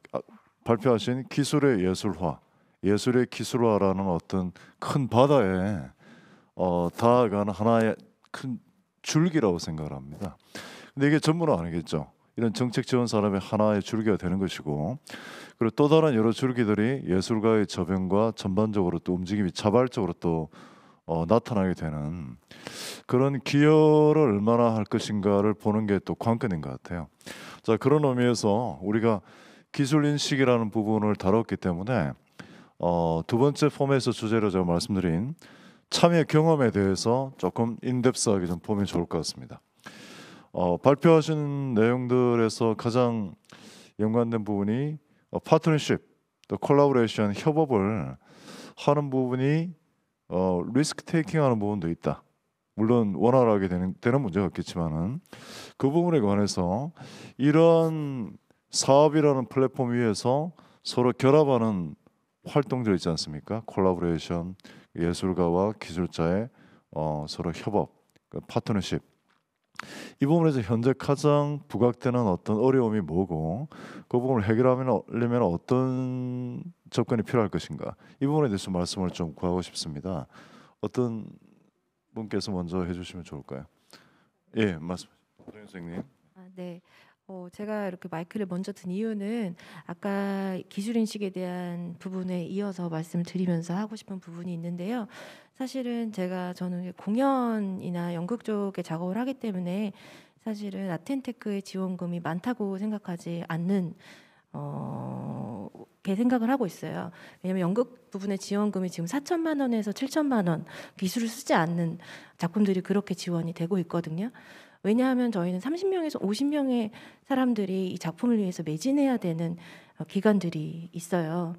발표하신 기술의 예술화 예술의 기술화라는 어떤 큰 바다에 어, 다가는 가 하나의 큰 줄기라고 생각합니다. 근데 이게 전부는 아니겠죠. 이런 정책 지원 산업의 하나의 줄기가 되는 것이고 그리고 또 다른 여러 줄기들이 예술가의 저변과 전반적으로 또 움직임이 자발적으로 또 어, 나타나게 되는 그런 기여를 얼마나 할 것인가를 보는 게 또 관건인 것 같아요. 자 그런 의미에서 우리가 기술 인식이라는 부분을 다뤘기 때문에 어, 두 번째 폼에서 주제로 제가 말씀드린 참여 경험에 대해서 조금 인덱스하게 좀 보면 좋을 것 같습니다. 어, 발표하신 내용들에서 가장 연관된 부분이 어, 파트너십, 또 콜라보레이션, 협업을 하는 부분이 어, 리스크 테이킹하는 부분도 있다. 물론 원활하게 되는, 되는 문제가 있겠지만은 그 부분에 관해서 이런 사업이라는 플랫폼 위에서 서로 결합하는 활동들 있지 않습니까? 콜라보레이션, 예술가와 기술자의 어, 서로 협업, 그 파트너십. 이 부분에서 현재 가장 부각되는 어떤 어려움이 뭐고 그 부분을 해결하려면 어떤 접근이 필요할 것인가 이 부분에 대해서 말씀을 좀 구하고 싶습니다. 어떤 분께서 먼저 해주시면 좋을까요? 예, 말씀. 선생님. 아, 네. 어, 제가 이렇게 마이크를 먼저 든 이유는 아까 기술인식에 대한 부분에 이어서 말씀을 드리면서 하고 싶은 부분이 있는데요. 사실은 제가 저는 공연이나 연극 쪽에 작업을 하기 때문에 사실은 아텐테크의 지원금이 많다고 생각하지 않는 어, 게 생각을 하고 있어요. 왜냐하면 연극 부분의 지원금이 지금 4천만 원에서 7천만 원 기술을 쓰지 않는 작품들이 그렇게 지원이 되고 있거든요. 왜냐하면 저희는 30명에서 50명의 사람들이 이 작품을 위해서 매진해야 되는 어, 기간들이 있어요.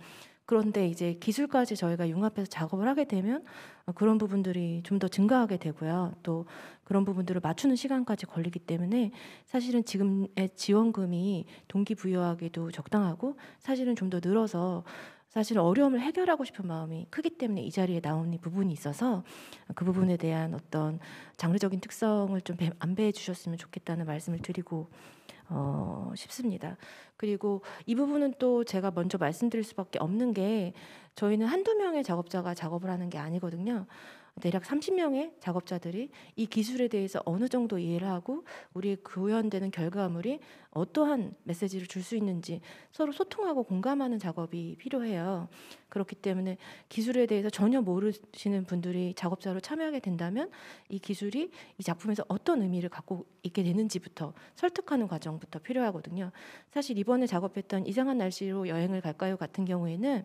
그런데 이제 기술까지 저희가 융합해서 작업을 하게 되면 어, 그런 부분들이 좀 더 증가하게 되고요. 또 그런 부분들을 맞추는 시간까지 걸리기 때문에 사실은 지금의 지원금이 동기부여하기도 적당하고 사실은 좀 더 늘어서 사실 어려움을 해결하고 싶은 마음이 크기 때문에 이 자리에 나온는 부분이 있어서 그 부분에 대한 어떤 장르적인 특성을 좀 안배해 주셨으면 좋겠다는 말씀을 드리고 어, 싶습니다. 그리고 이 부분은 또 제가 먼저 말씀드릴 수밖에 없는 게 저희는 한두 명의 작업자가 작업을 하는 게 아니거든요. 대략 30명의 작업자들이 이 기술에 대해서 어느 정도 이해를 하고 우리의 구현되는 결과물이 어떠한 메시지를 줄 수 있는지 서로 소통하고 공감하는 작업이 필요해요. 그렇기 때문에 기술에 대해서 전혀 모르시는 분들이 작업자로 참여하게 된다면 이 기술이 이 작품에서 어떤 의미를 갖고 있게 되는지부터 설득하는 과정부터 필요하거든요. 사실 이번에 작업했던 이상한 날씨로 여행을 갈까요 같은 경우에는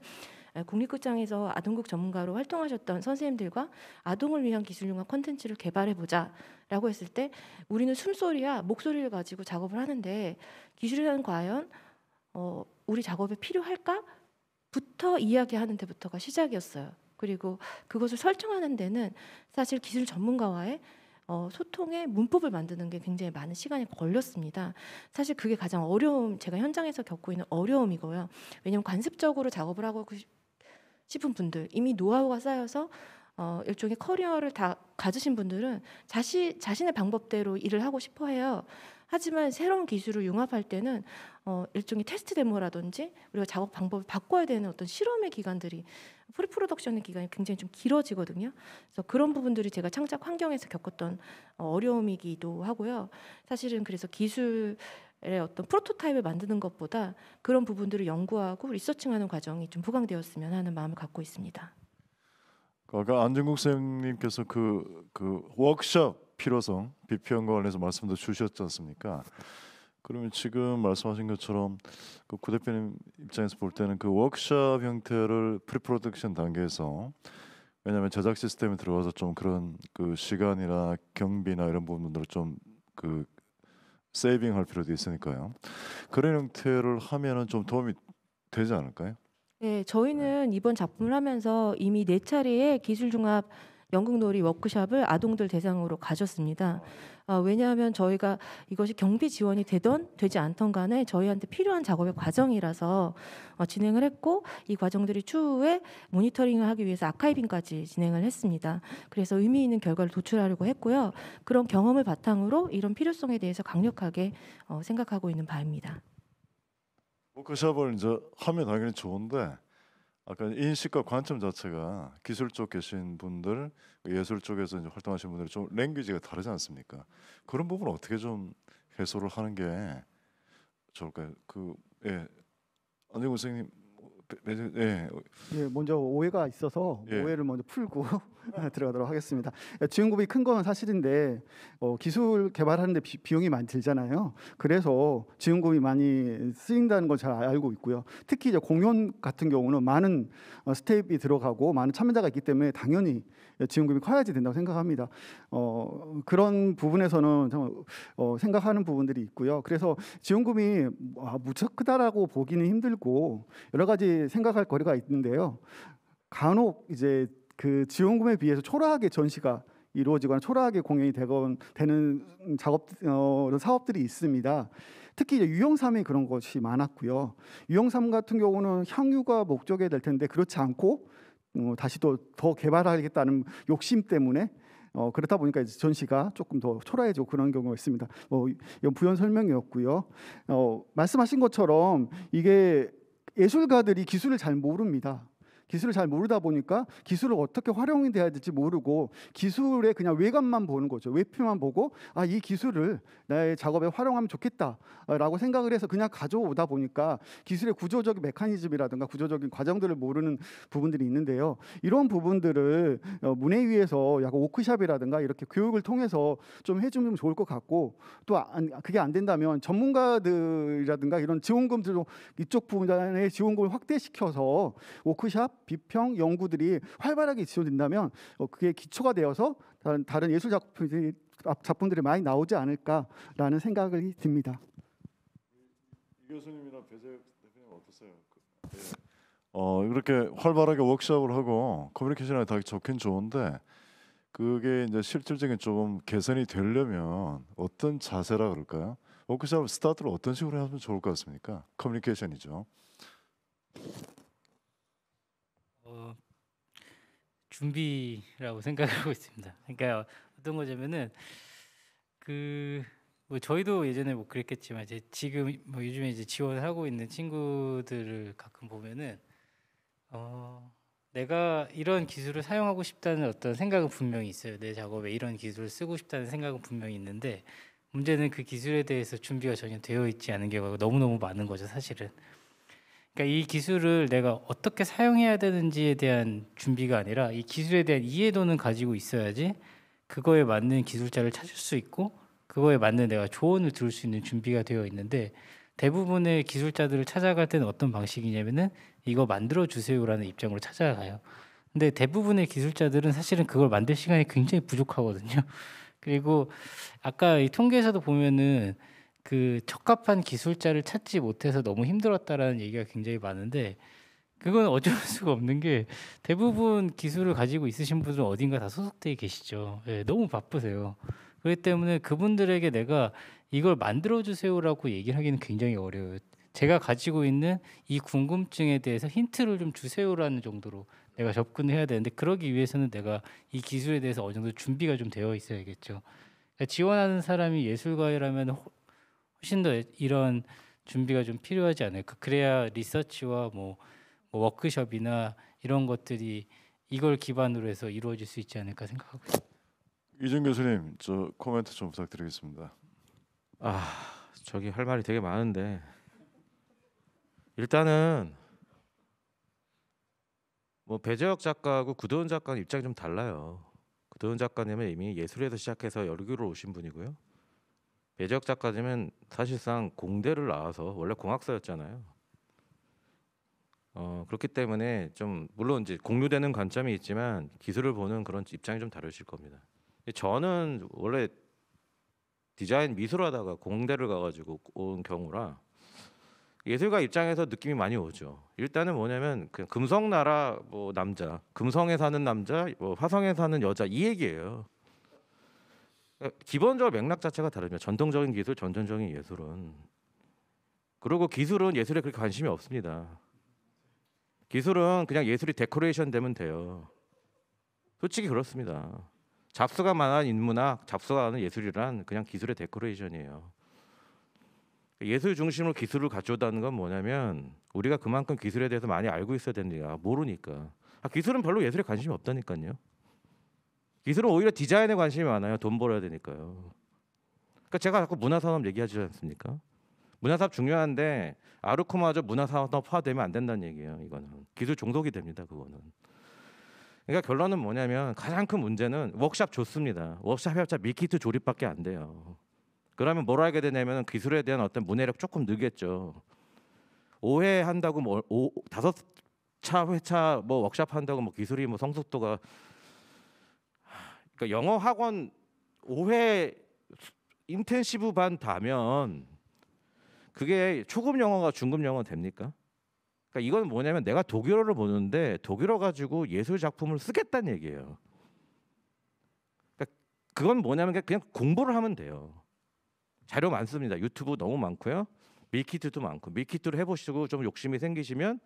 국립극장에서 아동극 전문가로 활동하셨던 선생님들과 아동을 위한 기술융합 콘텐츠를 개발해보자라고 했을 때 우리는 숨소리와 목소리를 가지고 작업을 하는데 기술이란 과연 어, 우리 작업에 필요할까? 부터 이야기하는 데부터가 시작이었어요. 그리고 그것을 설정하는 데는 사실 기술 전문가와의 어, 소통의 문법을 만드는 게 굉장히 많은 시간이 걸렸습니다. 사실 그게 가장 어려움, 제가 현장에서 겪고 있는 어려움이고요. 왜냐하면 관습적으로 작업을 하고 싶은 분들 이미 노하우가 쌓여서 어, 일종의 커리어를 다 가지신 분들은 자신 자신의 방법대로 일을 하고 싶어 해요. 하지만 새로운 기술을 융합할 때는 어, 일종의 테스트 데모라든지 우리가 작업 방법을 바꿔야 되는 어떤 실험의 기간들이 프리프로덕션의 기간이 굉장히 좀 길어지거든요. 그래서 그런 부분들이 제가 창작 환경에서 겪었던 어, 어려움이기도 하고요. 사실은 그래서 기술 어떤 프로토타입을 만드는 것보다 그런 부분들을 연구하고 리서칭하는 과정이 좀 보강되었으면 하는 마음을 갖고 있습니다. 그 아까 안정국 선생님께서 그, 그 워크숍 필요성 비평과 관련해서 말씀도 주셨지 않습니까? 그러면 지금 말씀하신 것처럼 그구 대표님 입장에서 볼 때는 그 워크숍 형태를 프리프로덕션 단계에서 왜냐하면 제작 시스템에 들어가서 좀 그런 그 시간이나 경비나 이런 부분들을 좀그 세이빙 할 필요도 있으니까요. 그런 형태를 하면은 좀 도움이 되지 않을까요? 네, 저희는 네. 이번 작품을 하면서 이미 네 차례의 기술 종합 연극놀이 워크숍을 아동들 대상으로 가졌습니다. 아, 네. 아, 왜냐하면 저희가 이것이 경비 지원이 되던 되지 않던 간에 저희한테 필요한 작업의 과정이라서 어, 진행을 했고 이 과정들이 추후에 모니터링을 하기 위해서 아카이빙까지 진행을 했습니다. 그래서 의미 있는 결과를 도출하려고 했고요. 그런 경험을 바탕으로 이런 필요성에 대해서 강력하게 어, 생각하고 있는 바입니다. 뭐그 샵을 이제 하면 당연히 좋은데 아까 인식과 관점 자체가 기술 쪽 계신 분들, 예술 쪽에서 이제 활동하시는 분들이 좀 랭귀지가 다르지 않습니까? 그런 부분을 어떻게 좀 해소를 하는 게 좋을까요? 그 예. 안재근 선생님 매주 예. 예, 먼저 오해가 있어서 예. 오해를 먼저 풀고 *laughs* 들어가도록 하겠습니다. 지원금이 예, 큰건 사실인데 어, 기술 개발하는데 비, 용이 많이 들잖아요. 그래서 지원금이 많이 쓰인다는 걸 잘 알고 있고요. 특히 이제 공연 같은 경우는 많은 어, 스텝이 들어가고 많은 참여자가 있기 때문에 당연히 지원금이 커야지 된다고 생각합니다. 어, 그런 부분에서는 어, 생각하는 부분들이 있고요. 그래서 지원금이 아, 무척 크다라고 보기는 힘들고 여러 가지 생각할 거리가 있는데요. 간혹 이제 그 지원금에 비해서 초라하게 전시가 이루어지거나 초라하게 공연이 되건 되는 작업 어, 사업들이 있습니다. 특히 이제 유영삼이 그런 것이 많았고요. 유영삼 같은 경우는 향유가 목적이 될 텐데 그렇지 않고 어, 다시 또 더 개발하겠다는 욕심 때문에 어, 그렇다 보니까 이제 전시가 조금 더 초라해지고 그런 경우가 있습니다. 뭐 이건 부연 설명이었고요. 어, 말씀하신 것처럼 이게 예술가들이 기술을 잘 모릅니다. 기술을 잘 모르다 보니까 기술을 어떻게 활용이 돼야 될지 모르고 기술의 그냥 외관만 보는 거죠. 외표만 보고 아 이 기술을 나의 작업에 활용하면 좋겠다라고 생각을 해서 그냥 가져오다 보니까 기술의 구조적인 메커니즘이라든가 구조적인 과정들을 모르는 부분들이 있는데요. 이런 부분들을 어, 문해위에서 약간 워크샵이라든가 이렇게 교육을 통해서 좀 해주면 좋을 것 같고 또 그게 안 된다면 전문가들이라든가 이런 지원금들 이쪽 부분에 지원금을 확대시켜서 워크샵 비평 연구들이 활발하게 지원된다면 어, 그게 기초가 되어서 다른, 다른 예술 작품들이 아, 작품들이 많이 나오지 않을까라는 생각이 듭니다. 이 교수님이나 배재 대표님 어떠세요? 그, 네. 어 이렇게 활발하게 워크숍을 하고 커뮤니케이션이 다 좋긴 좋은데 그게 이제 실질적인 조금 개선이 되려면 어떤 자세라 그럴까요? 워크숍 스타트를 어떤 식으로 하면 좋을 것 같습니까? 커뮤니케이션이죠. 어, 준비라고 *laughs* 생각하고 있습니다. 그러니까 어떤 거냐면은 그뭐 저희도 예전에 뭐 그랬겠지만 이제 지금 뭐 요즘에 이제 지원하고 있는 친구들을 가끔 보면은 어 내가 이런 기술을 사용하고 싶다는 어떤 생각은 분명히 있어요. 내 작업에 이런 기술을 쓰고 싶다는 생각은 분명히 있는데 문제는 그 기술에 대해서 준비가 전혀 되어 있지 않은 경우가 너무너무 많은 거죠, 사실은. 그러니까 이 기술을 내가 어떻게 사용해야 되는지에 대한 준비가 아니라 이 기술에 대한 이해도는 가지고 있어야지 그거에 맞는 기술자를 찾을 수 있고 그거에 맞는 내가 조언을 들을 수 있는 준비가 되어 있는데 대부분의 기술자들을 찾아갈 때는 어떤 방식이냐면은 이거 만들어 주세요라는 입장으로 찾아가요. 근데 대부분의 기술자들은 사실은 그걸 만들 시간이 굉장히 부족하거든요. *laughs* 그리고 아까 이 통계에서도 보면은 그 적합한 기술자를 찾지 못해서 너무 힘들었다라는 얘기가 굉장히 많은데 그건 어쩔 *laughs* 수가 없는 게 대부분 기술을 가지고 있으신 분들은 어딘가 다소속되어 계시죠. 예, 너무 바쁘세요. 그렇기 때문에 그분들에게 내가 이걸 만들어 주세요라고 얘기를 하기는 굉장히 어려워요. 제가 가지고 있는 이 궁금증에 대해서 힌트를 좀 주세요라는 정도로 내가 접근 해야 되는데 그러기 위해서는 내가 이 기술에 대해서 어느 정도 준비가 좀 되어 있어야겠죠. 그러니까 지원하는 사람이 예술가라면 훨씬 더 이런 준비가 좀 필요하지 않을까. 그 그래야 리서치와 뭐, 뭐 워크숍이나 이런 것들이 이걸 기반으로 해서 이루어질 수 있지 않을까 생각하고 이준 교수님, 저 코멘트 좀 부탁드리겠습니다. 아, 저기 할 말이 되게 많은데 일단은 뭐 배재혁 작가하고 구도훈 작가는 입장이 좀 달라요. 구도훈 작가님은 이미 예술에서 시작해서 여기로 오신 분이고요. 배재혁 작가님은 사실상 공대를 나와서 원래 공학사였잖아요. 어, 그렇기 때문에 좀 물론 이제 공유되는 관점이 있지만 기술을 보는 그런 입장이 좀 다르실 겁니다. 저는 원래 디자인 미술 하다가 공대를 가가지고 온 경우라 예술가 입장에서 느낌이 많이 오죠. 일단은 뭐냐면 그냥 금성나라 뭐 남자, 금성에 사는 남자, 뭐 화성에 사는 여자 이 얘기예요. 어, 기본적으로 맥락 자체가 다르죠. 전통적인 기술, 전통적인 예술은 그리고 기술은 예술에 그렇게 관심이 없습니다. 기술은 그냥 예술이 데코레이션 되면 돼요. 솔직히 그렇습니다. 잡스가 많은 인문학, 잡스가 하는 예술이란 그냥 기술의 데코레이션이에요. 예술 중심으로 기술을 가져다는건 뭐냐면 우리가 그만큼 기술에 대해서 많이 알고 있어야 됩다 모르니까. 아, 기술은 별로 예술에 관심이 없다니까요. 기술은 오히려 디자인에 관심이 많아요. 돈 벌어야 되니까요. 그러니까 제가 자꾸 문화산업 얘기하지 않습니까? 문화산업 중요한데 아르코마저 문화산업화되면 안 된다는 얘기예요. 이거는 기술 종속이 됩니다. 그거는. 그러니까 결론은 뭐냐면 가장 큰 문제는 워크샵 좋습니다. 워크샵 협차 밀키트 조립밖에 안 돼요. 그러면 뭘 알게 되냐면 기술에 대한 어떤 문해력 조금 늘겠죠. 오해한다고 뭐 오, 다섯 차 회차 뭐 워크샵 한다고 뭐 기술이 뭐 성숙도가 그러니까 영어 학원 5회 인텐시브 반 다면 그게 초급 영어가 중급 영어 됩니까? 그러니까 이건 뭐냐면 내가 독일어를 보는데 독일어 가지고 예술 작품을 쓰겠다는 얘기예요. 그러니까 그건 뭐냐면 그냥 공부를 하면 돼요. 자료 많습니다. 유튜브 너무 많고요. 밀키트도 많고 밀키트로 해보시고 좀 욕심이 생기시면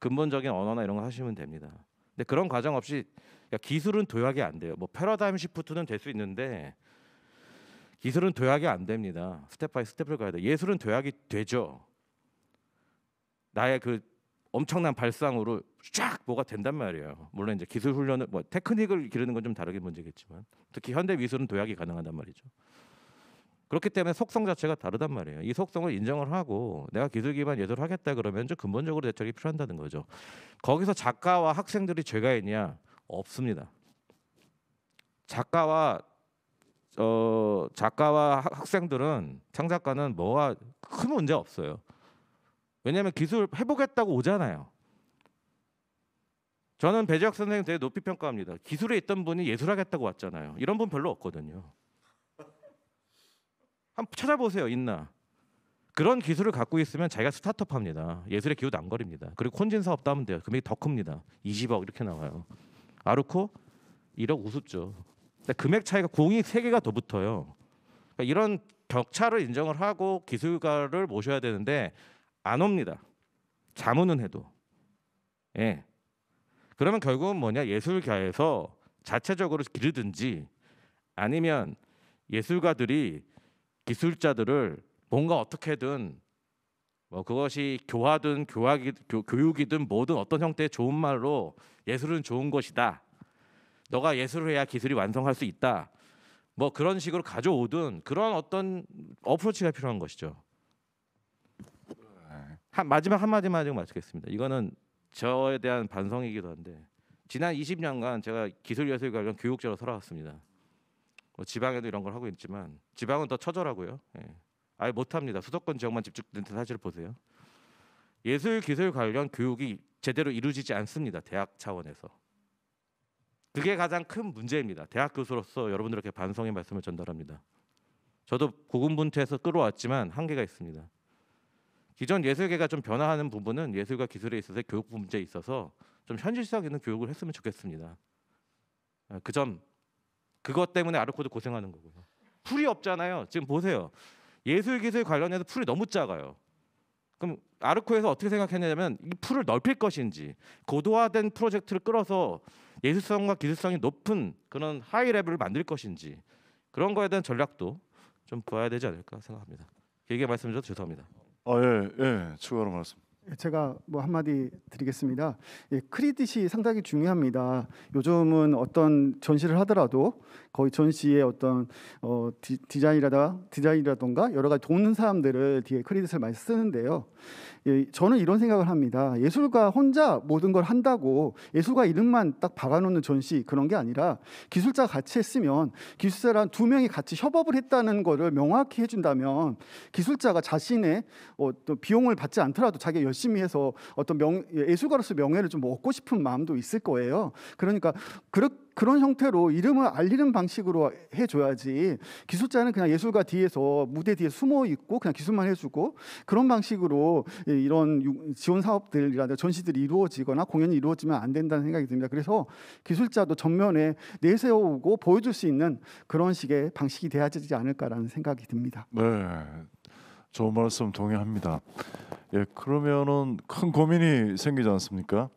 근본적인 언어나 이런 거 하시면 됩니다. 근데 그런 과정 없이 그러니까 기술은 도약이 안 돼요. 뭐 패러다임 시프트는 될 수 있는데 기술은 도약이 안 됩니다. 스텝 바이 스텝을 가야 돼. 예술은 도약이 되죠. 나의 그 엄청난 발상으로 쫙 뭐가 된단 말이에요. 물론 이제 기술 훈련을 뭐 테크닉을 기르는 건 좀 다르게 문제겠지만 특히 현대 미술은 도약이 가능하단 말이죠. 그렇기 때문에 속성 자체가 다르단 말이에요. 이 속성을 인정을 하고 내가 기술 기반 예술을 하겠다 그러면 좀 근본적으로 대책이 필요한다는 거죠. 거기서 작가와 학생들이 죄가 있냐? 없습니다. 작가와 어, 작가와 학생들은 창작가는 뭐가 큰 문제 없어요. 왜냐하면 기술 해보겠다고 오잖아요. 저는 배지학 선생님 되게 높이 평가합니다. 기술에 있던 분이 예술하겠다고 왔잖아요. 이런 분 별로 없거든요. 한번 찾아보세요. 있나? 그런 기술을 갖고 있으면 자기가 스타트업합니다. 예술의 기후 남거리입니다. 그리고 콘진 사업 따면 돼요. 금액이 더 큽니다. 20억 이렇게 나와요. 아르코 1억 우습죠. 근데 금액 차이가 공이 3개가 더 붙어요. 그러니까 이런 격차를 인정을 하고 기술가를 모셔야 되는데 안 옵니다. 자문은 해도. 예. 그러면 결국은 뭐냐? 예술가에서 자체적으로 기르든지 아니면 예술가들이 기술자들을 뭔가 어떻게든 뭐 그것이 교화든 교학이, 교, 교육이든 뭐든 어떤 형태의 좋은 말로 예술은 좋은 것이다. 너가 예술을 해야 기술이 완성할 수 있다. 뭐 그런 식으로 가져오든 그런 어떤 어프로치가 필요한 것이죠. 한 마지막 한 마디만 좀 마치겠습니다. 이거는 저에 대한 반성이기도 한데 지난 20년간 제가 기술 예술 관련 교육자로 살아왔습니다. 뭐 지방에도 이런 걸 하고 있지만 지방은 더 처절하고요. 예. 아예 못합니다. 수도권 지역만 집중된 사실을 보세요. 예술 기술 관련 교육이 제대로 이루어지지 않습니다. 대학 차원에서. 그게 가장 큰 문제입니다. 대학 교수로서 여러분들에게 반성의 말씀을 전달합니다. 저도 고군분투해서 끌어왔지만 한계가 있습니다. 기존 예술계가 좀 변화하는 부분은 예술과 기술에 있어서 교육 문제에 있어서 좀 현실성 있는 교육을 했으면 좋겠습니다. 아, 그점 그것 때문에 아르코도 고생하는 거고요. 풀이 없잖아요. 지금 보세요. 예술 기술 관련해서 풀이 너무 작아요. 그럼 아르코에서 어떻게 생각했냐면 이 풀을 넓힐 것인지 고도화된 프로젝트를 끌어서 예술성과 기술성이 높은 그런 하이 레벨을 만들 것인지 그런 거에 대한 전략도 좀 봐야 되지 않을까 생각합니다. 길게 말씀드려서 죄송합니다. 아 예, 예, 추가로 말씀. 제가 뭐 한마디 드리겠습니다. 예, 크리딧이 상당히 중요합니다. 요즘은 어떤 전시를 하더라도 거의 전시의 어떤 어, 디, 디자인이라다 디자인이라던가 여러 가지 돕는 사람들을 뒤에 크레딧을 많이 쓰는데요. 예, 저는 이런 생각을 합니다. 예술가 혼자 모든 걸 한다고 예술가 이름만 딱 박아놓는 전시 그런 게 아니라 기술자 같이 했으면 기술자랑 두 명이 같이 협업을 했다는 거를 명확히 해준다면 기술자가 자신의 어떤 비용을 받지 않더라도 자기 열심히 해서 어떤 명, 예술가로서 명예를 좀 얻고 싶은 마음도 있을 거예요. 그러니까 그렇게 그런 형태로 이름을 알리는 방식으로 해줘야지 기술자는 그냥 예술가 뒤에서 무대 뒤에 숨어 있고 그냥 기술만 해주고 그런 방식으로 이런 지원 사업들이라든가 전시들이 이루어지거나 공연이 이루어지면 안 된다는 생각이 듭니다. 그래서 기술자도 전면에 내세우고 보여줄 수 있는 그런 식의 방식이 돼야 되지 않을까라는 생각이 듭니다. 네, 좋은 말씀 동의합니다. 예, 그러면은 큰 고민이 생기지 않습니까?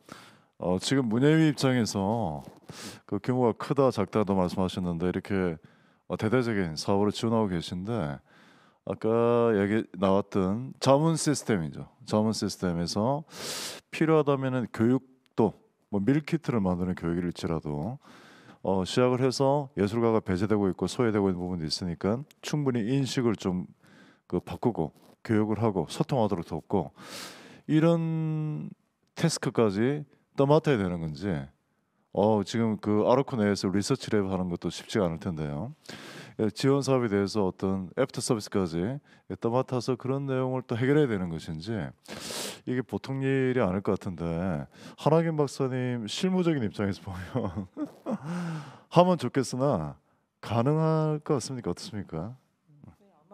어, 지금 문예위 입장에서 그 규모가 크다 작다도 말씀하셨는데 이렇게 어, 대대적인 사업을 지원하고 계신데 아까 얘기 나왔던 자문 시스템이죠. 자문 시스템에서 필요하다면은 교육도 뭐 밀키트를 만드는 교육일지라도 어, 시작을 해서 예술가가 배제되고 있고 소외되고 있는 부분도 있으니까 충분히 인식을 좀그 바꾸고 교육을 하고 소통하도록 돕고 이런 태스크까지 떠맡아야 되는 건지 어 지금 그 아르코 내에서 리서치 랩 하는 것도 쉽지 않을 텐데요. 예, 지원 사업에 대해서 어떤 애프터 서비스까지 떠맡아서 그런 내용을 또 해결해야 되는 것인지 이게 보통 일이 아닐 것 같은데 한학인 박사님 실무적인 입장에서 보면 *laughs* 하면 좋겠으나 가능할 것 같습니까 어떻습니까?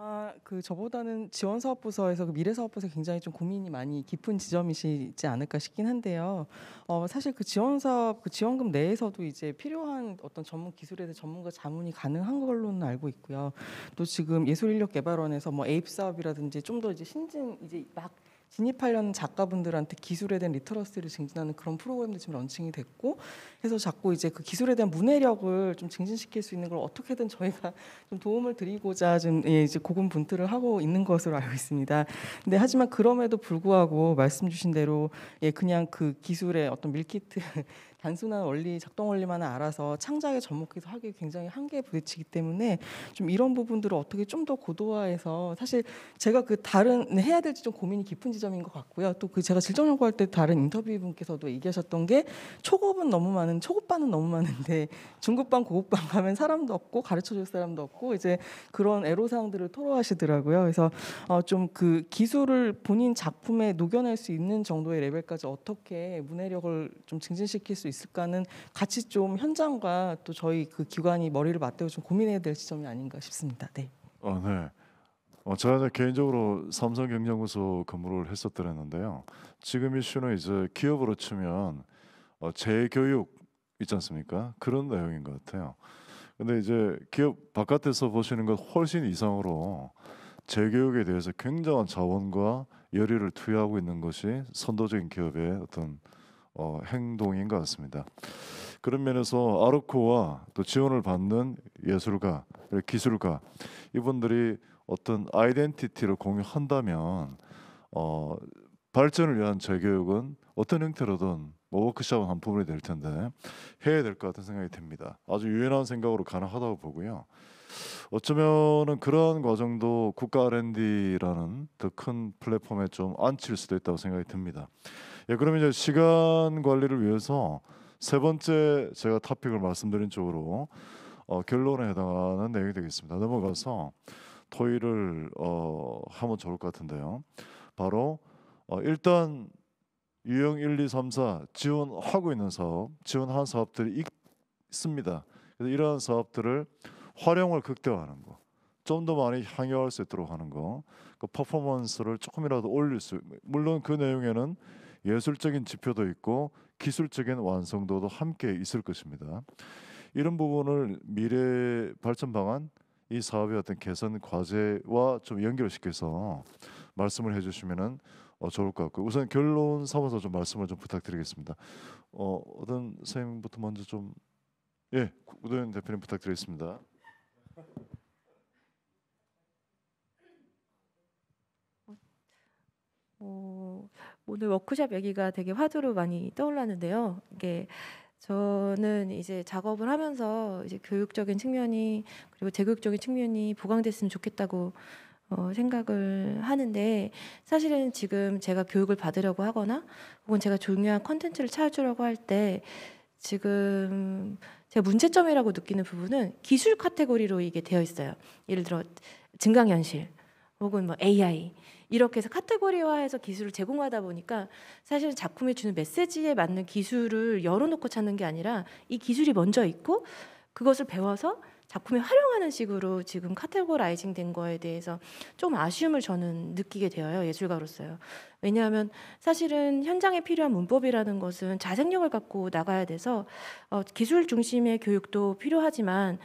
아마 그 저보다는 지원사업부서에서 그 미래사업부서 굉장히 좀 고민이 많이 깊은 지점이시지 않을까 싶긴 한데요. 어, 사실 그 지원사업 그 지원금 내에서도 이제 필요한 어떤 전문 기술에 대해 전문가 자문이 가능한 걸로는 알고 있고요. 또 지금 예술인력개발원에서 뭐 에입 사업이라든지 좀 더 이제 신진 이제 막 진입하려는 작가분들한테 기술에 대한 리터러시를 증진하는 그런 프로그램도 지금 런칭이 됐고 해서 자꾸 이제 그 기술에 대한 문해력을 좀 증진시킬 수 있는 걸 어떻게든 저희가 *laughs* 좀 도움을 드리고자 좀 예, 이제 고군분투를 하고 있는 것으로 알고 있습니다. 근데 하지만 그럼에도 불구하고 말씀 주신 대로 예 그냥 그 기술의 어떤 밀키트 단순한 원리, 작동 원리만을 알아서 창작에 접목해서 하기 굉장히 한계에 부딪히기 때문에 좀 이런 부분들을 어떻게 좀 더 고도화해서 사실 제가 그 다른 해야 될지 좀 고민이 깊은 지점인 것 같고요. 또 그 제가 질적 연구할 때 다른 인터뷰 분께서도 얘기하셨던 게 초급은 너무 많은 초급반은 너무 많은데 중급반 고급반 가면 사람도 없고 가르쳐 줄 사람도 없고 이제 그런 애로사항들을 토로하시더라고요. 그래서 어 좀 그 기술을 본인 작품에 녹여낼 수 있는 정도의 레벨까지 어떻게 문해력을 좀 증진시킬 수 있을까는 같이 좀 현장과 또 저희 그 기관이 머리를 맞대고 좀 고민해야 될 지점이 아닌가 싶습니다. 네. 어, 네. 어, 제가 개인적으로 삼성경영구소 근무를 했었더랬는데요. 지금 이슈는 이제 기업으로 치면 어, 재교육 있지 않습니까? 그런 내용인 것 같아요. 근데 이제 기업 바깥에서 보시는 것 훨씬 이상으로 재교육에 대해서 굉장한 자원과 열의를 투여하고 있는 것이 선도적인 기업의 어떤 어, 행동인 것 같습니다. 그런 면에서 아르코와 또 지원을 받는 예술가, 기술가 이분들이 어떤 아이덴티티를 공유한다면 어, 발전을 위한 재교육은 어떤 형태로든 뭐 워크숍은 한 부분이 될 텐데 해야 될 것 같은 생각이 듭니다. 아주 유연한 생각으로 가능하다고 보고요. 어쩌면은 그러한 과정도 국가 R&D라는 더 큰 플랫폼에 좀 앉힐 수도 있다고 생각이 듭니다. 예, 그러면 이제 시간 관리를 위해서 세 번째 제가 토픽을 말씀드린 쪽으로 어, 결론에 해당하는 내용이 되겠습니다. 넘어가서 토의를 어, 하면 좋을 것 같은데요. 바로 어, 일단 유형 1, 2, 3, 4 지원하고 있는 사업, 지원한 사업들이 있습니다. 그래서 이러한 사업들을 활용을 극대화하는 거, 좀 더 많이 향유할 수 있도록 하는 거, 그 퍼포먼스를 조금이라도 올릴 수, 물론 그 내용에는 예술적인 지표도 있고 기술적인 완성도도 함께 있을 것입니다. 이런 부분을 미래 발전 방안 이 사업의 어떤 개선 과제와 좀 연결시켜서 말씀을 해주시면은 어, 좋을 것 같고 우선 결론 삼아서 좀 말씀을 좀 부탁드리겠습니다. 어, 어떤 선생님부터 먼저 좀 예, 우도현 대표님 부탁드리겠습니다. 어, 오늘 워크숍 얘기가 되게 화두로 많이 떠올랐는데요. 이게 저는 이제 작업을 하면서 이제 교육적인 측면이 그리고 재교육적인 측면이 보강됐으면 좋겠다고 어, 생각을 하는데 사실은 지금 제가 교육을 받으려고 하거나 혹은 제가 중요한 컨텐츠를 찾으려고 할 때 지금 제가 문제점이라고 느끼는 부분은 기술 카테고리로 이게 되어 있어요. 예를 들어 증강현실 혹은 뭐 AI 이렇게 해서 카테고리화해서 기술을 제공하다 보니까 사실 작품이 주는 메시지에 맞는 기술을 열어놓고 찾는 게 아니라 이 기술이 먼저 있고 그것을 배워서 작품에 활용하는 식으로 지금 카테고라이징 된 거에 대해서 좀 아쉬움을 저는 느끼게 되어요 예술가로서요 왜냐하면 사실은 현장에 필요한 문법이라는 것은 자생력을 갖고 나가야 돼서 어, 기술 중심의 교육도 필요하지만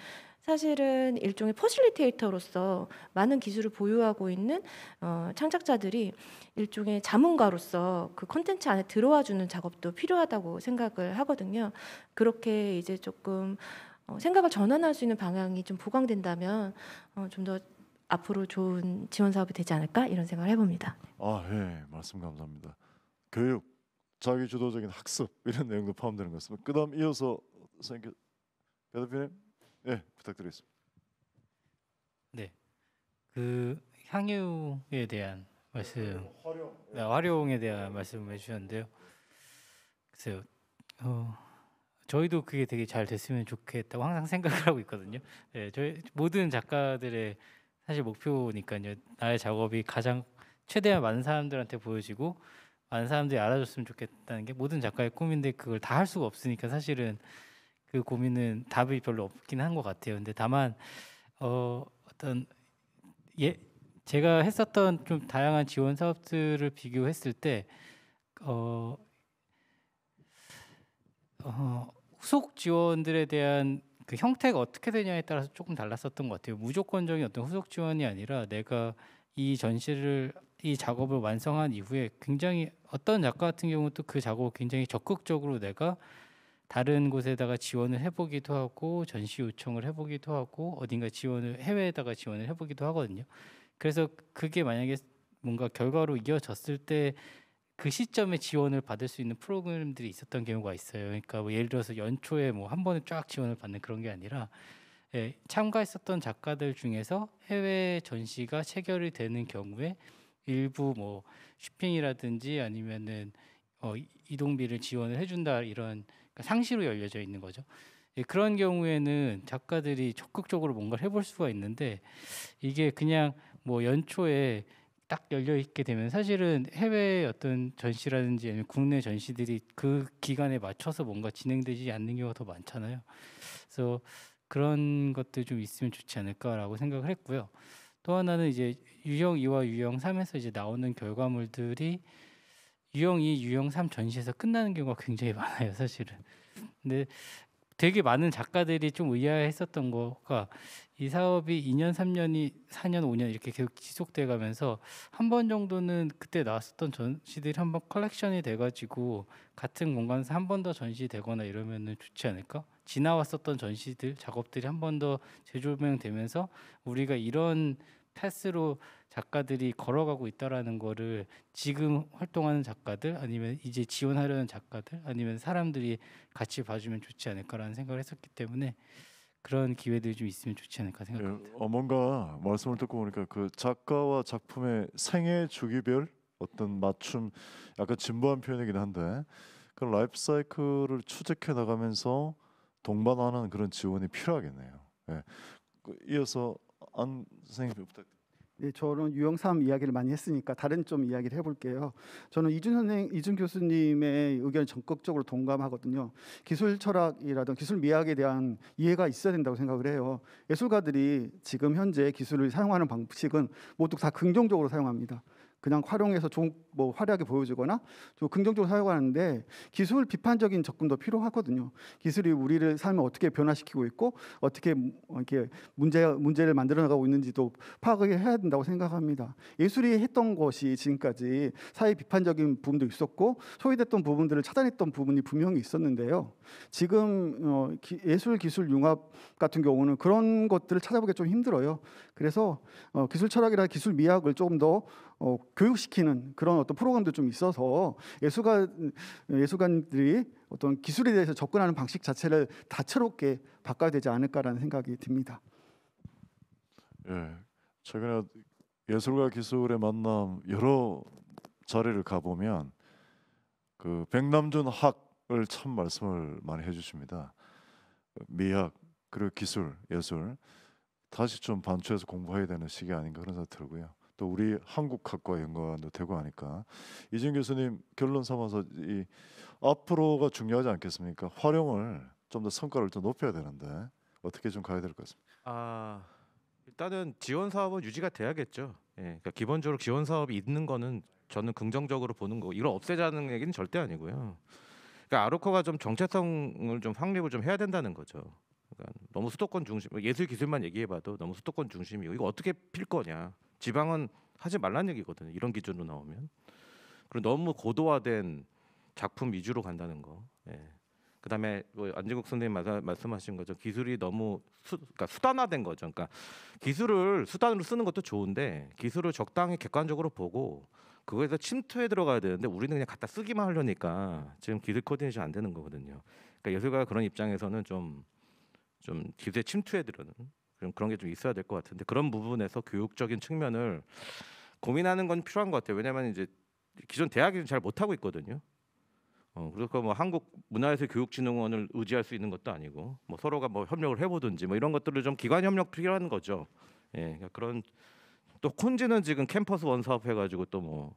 사실은 일종의 퍼실리테이터로서 많은 기술을 보유하고 있는 어, 창작자들이 일종의 자문가로서 그 컨텐츠 안에 들어와 주는 작업도 필요하다고 생각을 하거든요. 그렇게 이제 조금 어, 생각을 전환할 수 있는 방향이 좀 보강된다면 어, 좀 더 앞으로 좋은 지원 사업이 되지 않을까 이런 생각을 해봅니다. 아, 예, 말씀 감사합니다. 교육, 자기 주도적인 학습 이런 내용도 포함되는 것같습니다 그다음 이어서 선생님 배대표님. 네, 부탁드리겠습니다. 네, 그 향유에 대한 말씀, 네, 예. 네, 활용에 대한 말씀을 해주셨는데요. 글쎄요, 어, 저희도 그게 되게 잘 됐으면 좋겠다고 항상 생각을 하고 있거든요. 네, 저희 모든 작가들의 사실 목표니까요. 나의 작업이 가장 최대한 많은 사람들한테 보여지고 많은 사람들이 알아줬으면 좋겠다는 게 모든 작가의 꿈인데 그걸 다 할 수가 없으니까 사실은 그 고민은 답이 별로 없긴 한 것 같아요. 근데 다만 어, 어떤 예 제가 했었던 좀 다양한 지원 사업들을 비교했을 때 어, 어, 후속 지원들에 대한 그 형태가 어떻게 되냐에 따라서 조금 달랐었던 것 같아요. 무조건적인 어떤 후속 지원이 아니라 내가 이 전시를 이 작업을 완성한 이후에 굉장히 어떤 작가 같은 경우는 그 작업을 굉장히 적극적으로 내가 다른 곳에다가 지원을 해보기도 하고 전시 요청을 해보기도 하고 어딘가 지원을 해외에다가 지원을 해보기도 하거든요. 그래서 그게 만약에 뭔가 결과로 이어졌을 때 그 시점에 지원을 받을 수 있는 프로그램들이 있었던 경우가 있어요. 그러니까 뭐 예를 들어서 연초에 뭐 한 번에 쫙 지원을 받는 그런 게 아니라 예, 참가했었던 작가들 중에서 해외 전시가 체결이 되는 경우에 일부 뭐 쇼핑이라든지 아니면은 어, 이동비를 지원을 해준다 이런 그러니까 상시로 열려져 있는 거죠. 예, 그런 경우에는 작가들이 적극적으로 뭔가를 해볼 수가 있는데 이게 그냥 뭐 연초에 딱 열려 있게 되면 사실은 해외 어떤 전시라든지 아니면 국내 전시들이 그 기간에 맞춰서 뭔가 진행되지 않는 경우가 더 많잖아요. 그래서 그런 것들 좀 있으면 좋지 않을까라고 생각을 했고요. 또 하나는 이제 유형 2와 유형 3에서 이제 나오는 결과물들이 유형 2, 유형 3 전시에서 끝나는 경우가 굉장히 많아요, 사실은. 근데 되게 많은 작가들이 좀 의아했었던 거가 이 사업이 2년, 3년이 4년, 5년 이렇게 계속 지속돼 가면서 한 번 정도는 그때 나왔었던 전시들이 한번 컬렉션이 돼 가지고 같은 공간에서 한 번 더 전시되거나 이러면은 좋지 않을까? 지나왔었던 전시들, 작업들이 한 번 더 재조명되면서 우리가 이런 패스로 작가들이 걸어가고 있다라는 거를 지금 활동하는 작가들 아니면 이제 지원하려는 작가들 아니면 사람들이 같이 봐주면 좋지 않을까라는 생각을 했었기 때문에 그런 기회들이 좀 있으면 좋지 않을까 예, 생각합니다. 어, 뭔가 말씀을 듣고 보니까 그 작가와 작품의 생애 주기별 어떤 맞춤 약간 진부한 표현이긴 한데 그 라이프 사이클을 추적해 나가면서 동반하는 그런 지원이 필요하겠네요. 예. 그 이어서 안 선생님 부탁드립니다. 예, 저는 유형삼 이야기를 많이 했으니까 다른 좀 이야기를 해볼게요. 저는 이준 선생, 이준 교수님의 의견 적극적으로 동감하거든요. 기술 철학이라든 기술 미학에 대한 이해가 있어야 된다고 생각을 해요. 예술가들이 지금 현재 기술을 사용하는 방식은 모두 다 긍정적으로 사용합니다. 그냥 활용해서 좋은 뭐 화려하게 보여주거나 좀 긍정적으로 사용하는데 기술 비판적인 접근도 필요하거든요. 기술이 우리를 삶을 어떻게 변화시키고 있고 어떻게 음, 이렇게 문제 문제를 만들어 나가고 있는지도 파악을 해야 된다고 생각합니다. 예술이 했던 것이 지금까지 사회 비판적인 부분도 있었고 소외됐던 부분들을 차단했던 부분이 분명히 있었는데요. 지금 어, 기, 예술 기술 융합 같은 경우는 그런 것들을 찾아보기 좀 힘들어요. 그래서 어, 기술 철학이나 기술 미학을 조금 더 어, 교육시키는 그런 어떤 프로그램도 좀 있어서 예술가 예술가들이 어떤 기술에 대해서 접근하는 방식 자체를 다채롭게 바꿔야 되지 않을까라는 생각이 듭니다. 예, 최근에 예술과 기술의 만남 여러 자리를 가 보면 그 백남준 학을 참 말씀을 많이 해주십니다. 미학 그리고 기술 예술 다시 좀 반추해서 공부해야 되는 시기 아닌가 그런 생각 들고요. 또 우리 한국학과 연관도 되고 하니까 이준 교수님 결론 삼아서 이 앞으로가 중요하지 않겠습니까? 활용을 좀 더 성과를 더 높여야 되는데 어떻게 좀 가야 될 것 같습니다. 아 일단은 지원 사업은 유지가 돼야겠죠. 예, 그러니까 기본적으로 지원 사업이 있는 거는 저는 긍정적으로 보는 거. 이걸 없애자는 얘기는 절대 아니고요. 그러니까 아로코가 좀 정체성을 좀 확립을 좀 해야 된다는 거죠. 그러니까 너무 수도권 중심 예술 기술만 얘기해봐도 너무 수도권 중심이고 이거 어떻게 필 거냐 지방은 하지 말란 얘기거든요. 이런 기준으로 나오면 그리고 너무 고도화된 작품 위주로 간다는 거. 예. 그다음에 뭐 안진국 선생님 말씀하신 거죠. 기술이 너무 수, 그러니까 수단화된 거죠. 그러니까 기술을 수단으로 쓰는 것도 좋은데 기술을 적당히 객관적으로 보고 그거에서 침투해 들어가야 되는데 우리는 그냥 갖다 쓰기만 하려니까 지금 기술 코디네이션 안 되는 거거든요. 그러니까 예술가가 그런 입장에서는 좀좀 좀 기술에 침투해 들어는 좀 그런 게 좀 있어야 될 것 같은데 그런 부분에서 교육적인 측면을 고민하는 건 필요한 것 같아요. 왜냐하면 이제 기존 대학이 잘 못 하고 있거든요. 어, 그러니뭐 한국 문화예술 교육진흥원을 의지할 수 있는 것도 아니고 뭐 서로가 뭐 협력을 해보든지 뭐 이런 것들을 좀 기관 협력 필요한 거죠. 예, 그러니까 그런 또 콘지는 지금 캠퍼스 원 사업 해가지고 또 뭐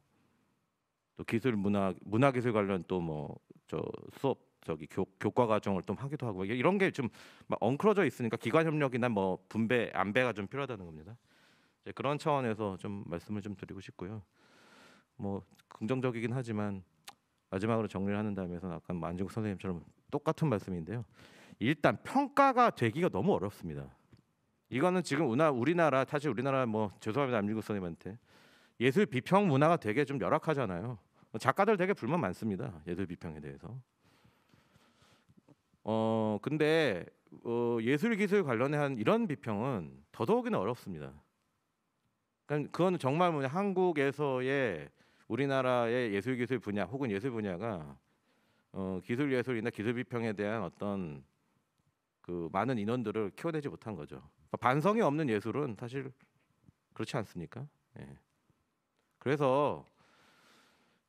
또 기술 문화 문화 기술 관련 또 뭐 저 수업 저기 교, 교과 과정을 좀 하기도 하고 이런 게 좀 엉클어져 있으니까 기관 협력이나 뭐 분배 안배가 좀 필요하다는 겁니다. 이제 그런 차원에서 좀 말씀을 좀 드리고 싶고요. 뭐 긍정적이긴 하지만 마지막으로 정리를 하는 다음에서 아까 만지국 선생님처럼 똑같은 말씀인데요. 일단 평가가 되기가 너무 어렵습니다. 이거는 지금 우 우리나라 사실 우리나라 뭐 죄송합니다 안민국 선생님한테 예술 비평 문화가 되게 좀 열악하잖아요. 작가들 되게 불만 많습니다. 예술 비평에 대해서. 어 근데 어, 예술 기술 관련한 이런 비평은 더더욱이나 어렵습니다. 그러니까 그건 정말 뭐냐 한국에서의 우리나라의 예술 기술 분야 혹은 예술 분야가 어, 기술 예술이나 기술 비평에 대한 어떤 그 많은 인원들을 키워내지 못한 거죠. 그러니까 반성이 없는 예술은 사실 그렇지 않습니까? 예. 그래서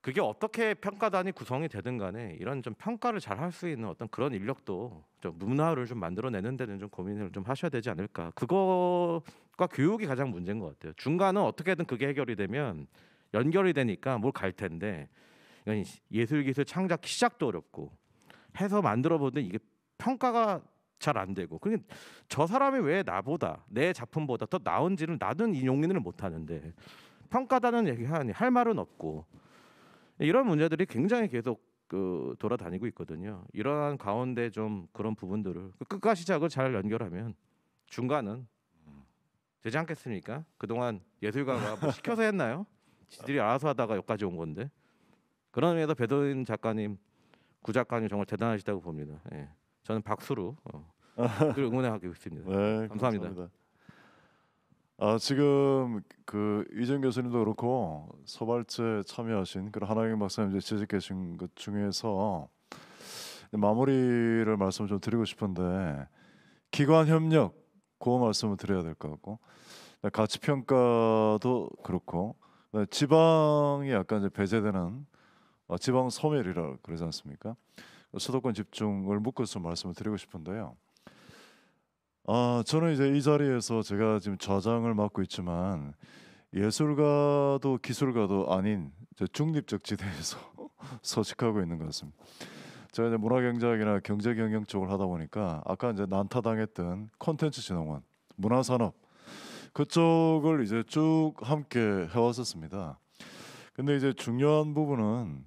그게 어떻게 평가단이 구성이 되든 간에 이런 좀 평가를 잘 할 수 있는 어떤 그런 인력도 좀 문화를 좀 만들어내는 데는 좀 고민을 좀 하셔야 되지 않을까 그거가 교육이 가장 문제인 것 같아요 중간은 어떻게든 그게 해결이 되면 연결이 되니까 뭘 갈 텐데 예술 기술 창작 시작도 어렵고 해서 만들어 보는데 이게 평가가 잘 안 되고 그게저 사람이 왜 나보다 내 작품보다 더 나은지를 나는 이 용인을 못 하는데 평가단은 얘기하니 할 말은 없고 예, 이런 문제들이 굉장히 계속 그 돌아다니고 있거든요. 이러한 가운데 좀 그런 부분들을 그 끝과 시작을 잘 연결하면 중간은 되지 않겠습니까? 그동안 예술가가 뭐 *laughs* 시켜서 했나요? 지들이 알아서 하다가 여기까지 온 건데 그런 의미에서 배도인 작가님 구 작가님 정말 대단하시다고 봅니다. 예. 저는 박수로 어, *laughs* 응원하고 있습니다 네, 감사합니다. 감사합니다. 아, 지금 그 이전 교수님도 그렇고 서발제 참여하신 그 하나경 박사님 이 지적 계신 것 중에서 마무리를 말씀 좀 드리고 싶은데 기관 협력 그 말씀을 드려야 될 것 같고 네, 가치 평가도 그렇고 네, 지방이 약간 이제 배제되는 어, 지방 소멸이라 그러지 않습니까? 수도권 집중을 묶어서 말씀을 드리고 싶은데요. 아 저는 이제 이 자리에서 제가 지금 좌장을 맡고 있지만 예술가도 기술가도 아닌 중립적 지대에서 *laughs* 서식하고 있는 것 같습니다. 제가 이제 문화경제학이나 경제경영 쪽을 하다 보니까 아까 이제 난타당했던 콘텐츠 진흥원, 문화산업 그쪽을 이제 쭉 함께 해왔었습니다. 근데 이제 중요한 부분은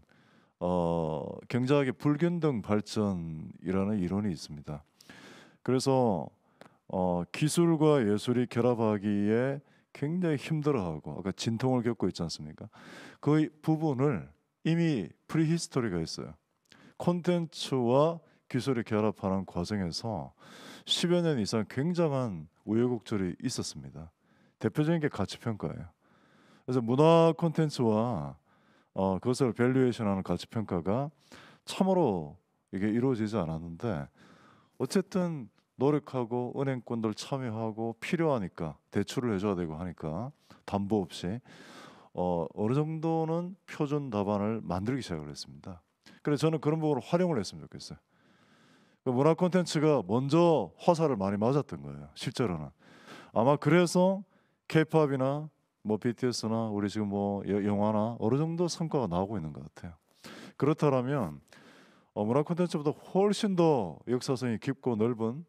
어, 경제학의 불균등 발전이라는 이론이 있습니다. 그래서 어, 기술과 예술이 결합하기에 굉장히 힘들어하고 아까 진통을 겪고 있지 않습니까? 그 부분을 이미 프리히스토리가 있어요. 콘텐츠와 기술이 결합하는 과정에서 10여 년 이상 굉장한 우여곡절이 있었습니다. 대표적인 게 가치평가예요. 그래서 문화 콘텐츠와 어, 그것을 밸류에이션하는 가치평가가 참으로 이게 이루어지지 않았는데 어쨌든 노력하고 은행권들 참여하고 필요하니까 대출을 해줘야 되고 하니까 담보 없이 어, 어느 정도는 표준 답안을 만들기 시작을 했습니다. 그래서 저는 그런 부분을 활용을 했으면 좋겠어요. 그 문화 콘텐츠가 먼저 화살을 많이 맞았던 거예요. 실제로는 아마 그래서 K-팝이나 뭐 BTS나 우리 지금 뭐 영화나 어느 정도 성과가 나오고 있는 것 같아요. 그렇다면 어, 문화 콘텐츠보다 훨씬 더 역사성이 깊고 넓은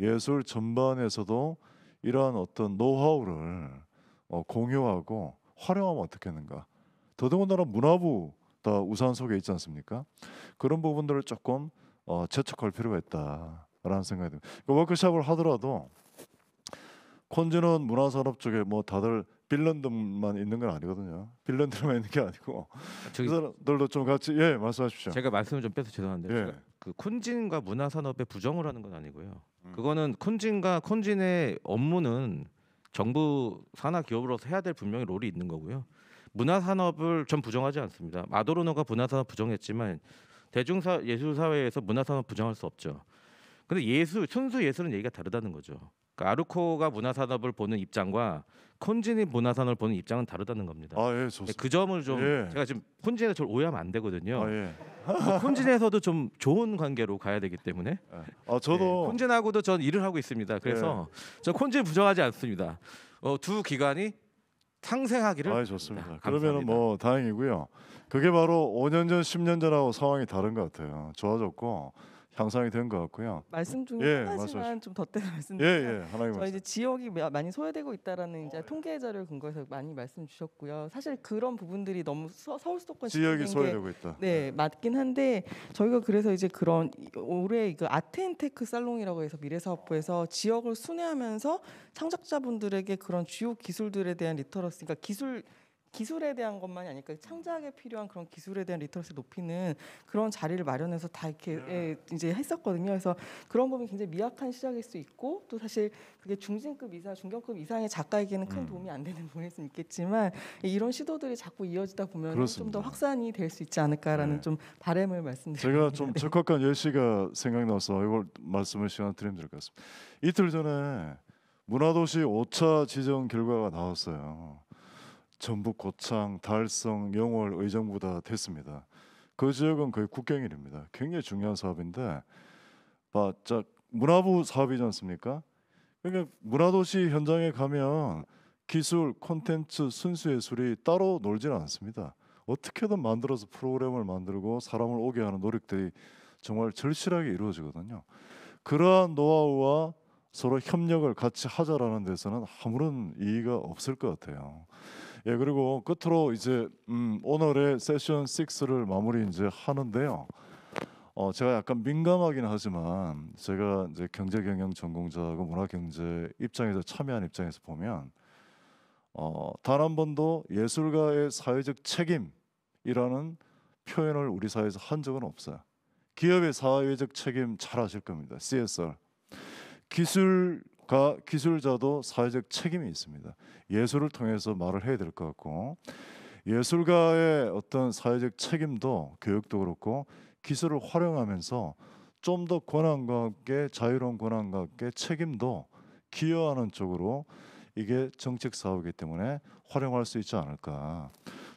예술 전반에서도 이러한 어떤 노하우를 어, 공유하고 활용하면 어떻겠는가. 더더군다나 문화부 다 우산 속에 있지 않습니까? 그런 부분들을 조금 어, 재촉할 필요가 있다라는 생각이 듭니다. 그 워크숍을 하더라도 콘즈는 문화산업 쪽에 뭐 다들 빌런들만 있는 건 아니거든요. 빌런들만 있는 게 아니고 그 사람들도 좀 같이 예 말씀하십시오. 제가 말씀을 좀 빼서 죄송한데 예. 그 콘진과 문화산업에 부정을 하는 건 아니고요. 음. 그거는 콘진과콘진의 업무는 정부 산하 기업으로서 해야 될 분명히 롤이 있는 거고요. 문화 산업을 전 부정하지 않습니다. 마도로노가 문화 산업 부정했지만 대중사 예술 사회에서 문화 산업 부정할 수 없죠. 근데 예술 순수 예술은 얘기가 다르다는 거죠. 그러니까 아르코가 문화산업을 보는 입장과 콘진이 문화산업을 보는 입장은 다르다는 겁니다. 아, 예, 좋습니다. 그 점을 좀 예. 제가 지금 콘진에서 저 오해하면 안 되거든요. 아, 예. 뭐 콘진에서도 좀 좋은 관계로 가야 되기 때문에. 아, 저도 예, 콘진하고도 전 일을 하고 있습니다. 그래서 예. 저 콘진 부정하지 않습니다. 어, 두 기관이 상생하기를. 아, 예, 좋습니다. 네, 그러면은 뭐 다행이고요. 그게 바로 5년 전, 10년 전하고 상황이 다른 것 같아요. 좋아졌고 향상이 된것 같고요. 말씀 중에 예, 하나지만 좀 덧대서 말씀드리면 예, 예, 하나님 저희 이제 지역이 많이 소외되고 있다라는 이제 어, 예. 통계 자료를 근거해서 많이 말씀 주셨고요. 사실 그런 부분들이 너무 서, 울 수도권 지역이 소외되고 있다. 네, 네, 맞긴 한데 저희가 그래서 이제 그런 올해 그 아트앤테크 살롱이라고 해서 미래사업부에서 지역을 순회하면서 창작자분들에게 그런 주요 기술들에 대한 리터러스, 그러니까 기술 기술에 대한 것만이 아니까 그 창작에 필요한 그런 기술에 대한 리터러시 높이는 그런 자리를 마련해서 다 이렇게 네. 예, 이제 했었거든요. 그래서 그런 부분이 굉장히 미약한 시작일 수 있고 또 사실 그게 중진급 이상, 중견급 이상의 작가에게는 큰 음. 도움이 안 되는 부분일 수 있겠지만 이런 시도들이 자꾸 이어지다 보면 좀 더 확산이 될 수 있지 않을까라는 네. 좀 바램을 말씀드립니다. 제가 좀 *laughs* 적확한 예시가 생각나서 이걸 말씀을 시간 드리면 될것 같습니다. 이틀 전에 문화도시 5차 지정 결과가 나왔어요. 전북 고창, 달성, 영월, 의정부 다 됐습니다. 그 지역은 거의 국경일입니다. 굉장히 중요한 사업인데, 바짝 문화부 사업이지 않습니까? 그러니까 문화도시 현장에 가면 기술, 콘텐츠, 순수 예술이 따로 놀지는 않습니다. 어떻게든 만들어서 프로그램을 만들고 사람을 오게 하는 노력들이 정말 절실하게 이루어지거든요. 그러한 노하우와 서로 협력을 같이 하자라는 데서는 아무런 이의가 없을 것 같아요. 예, 그리고 끝으로 이제 음, 오늘의 세션 6를 마무리 이제 하는데요. 어, 제가 약간 민감하긴 하지만 제가 이제 경제 경영 전공자고 문화 경제 입장에서 참여한 입장에서 보면 어, 단한 번도 예술가의 사회적 책임이라는 표현을 우리 사회에서 한 적은 없어요. 기업의 사회적 책임 잘 아실 겁니다. CSR. 기술 가 기술자도 사회적 책임이 있습니다. 예술을 통해서 말을 해야 될 것 같고 예술가의 어떤 사회적 책임도 교육도 그렇고 기술을 활용하면서 좀 더 권한과 함께 자유로운 권한과 함께 책임도 기여하는 쪽으로 이게 정책 사업이기 때문에 활용할 수 있지 않을까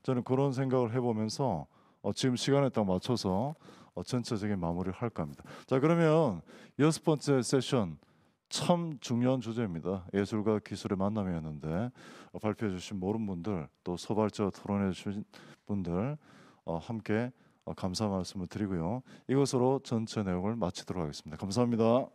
저는 그런 생각을 해보면서 어, 지금 시간에 딱 맞춰서 어, 전체적인 마무리를 할까 합니다. 자 그러면 여섯 번째 세션 참 중요한 주제입니다. 예술과 기술의 만남이었는데 어, 발표해 주신 모든 분들 또 소발자 토론해 주신 분들 어, 함께 어, 감사 말씀을 드리고요. 이것으로 전체 내용을 마치도록 하겠습니다. 감사합니다.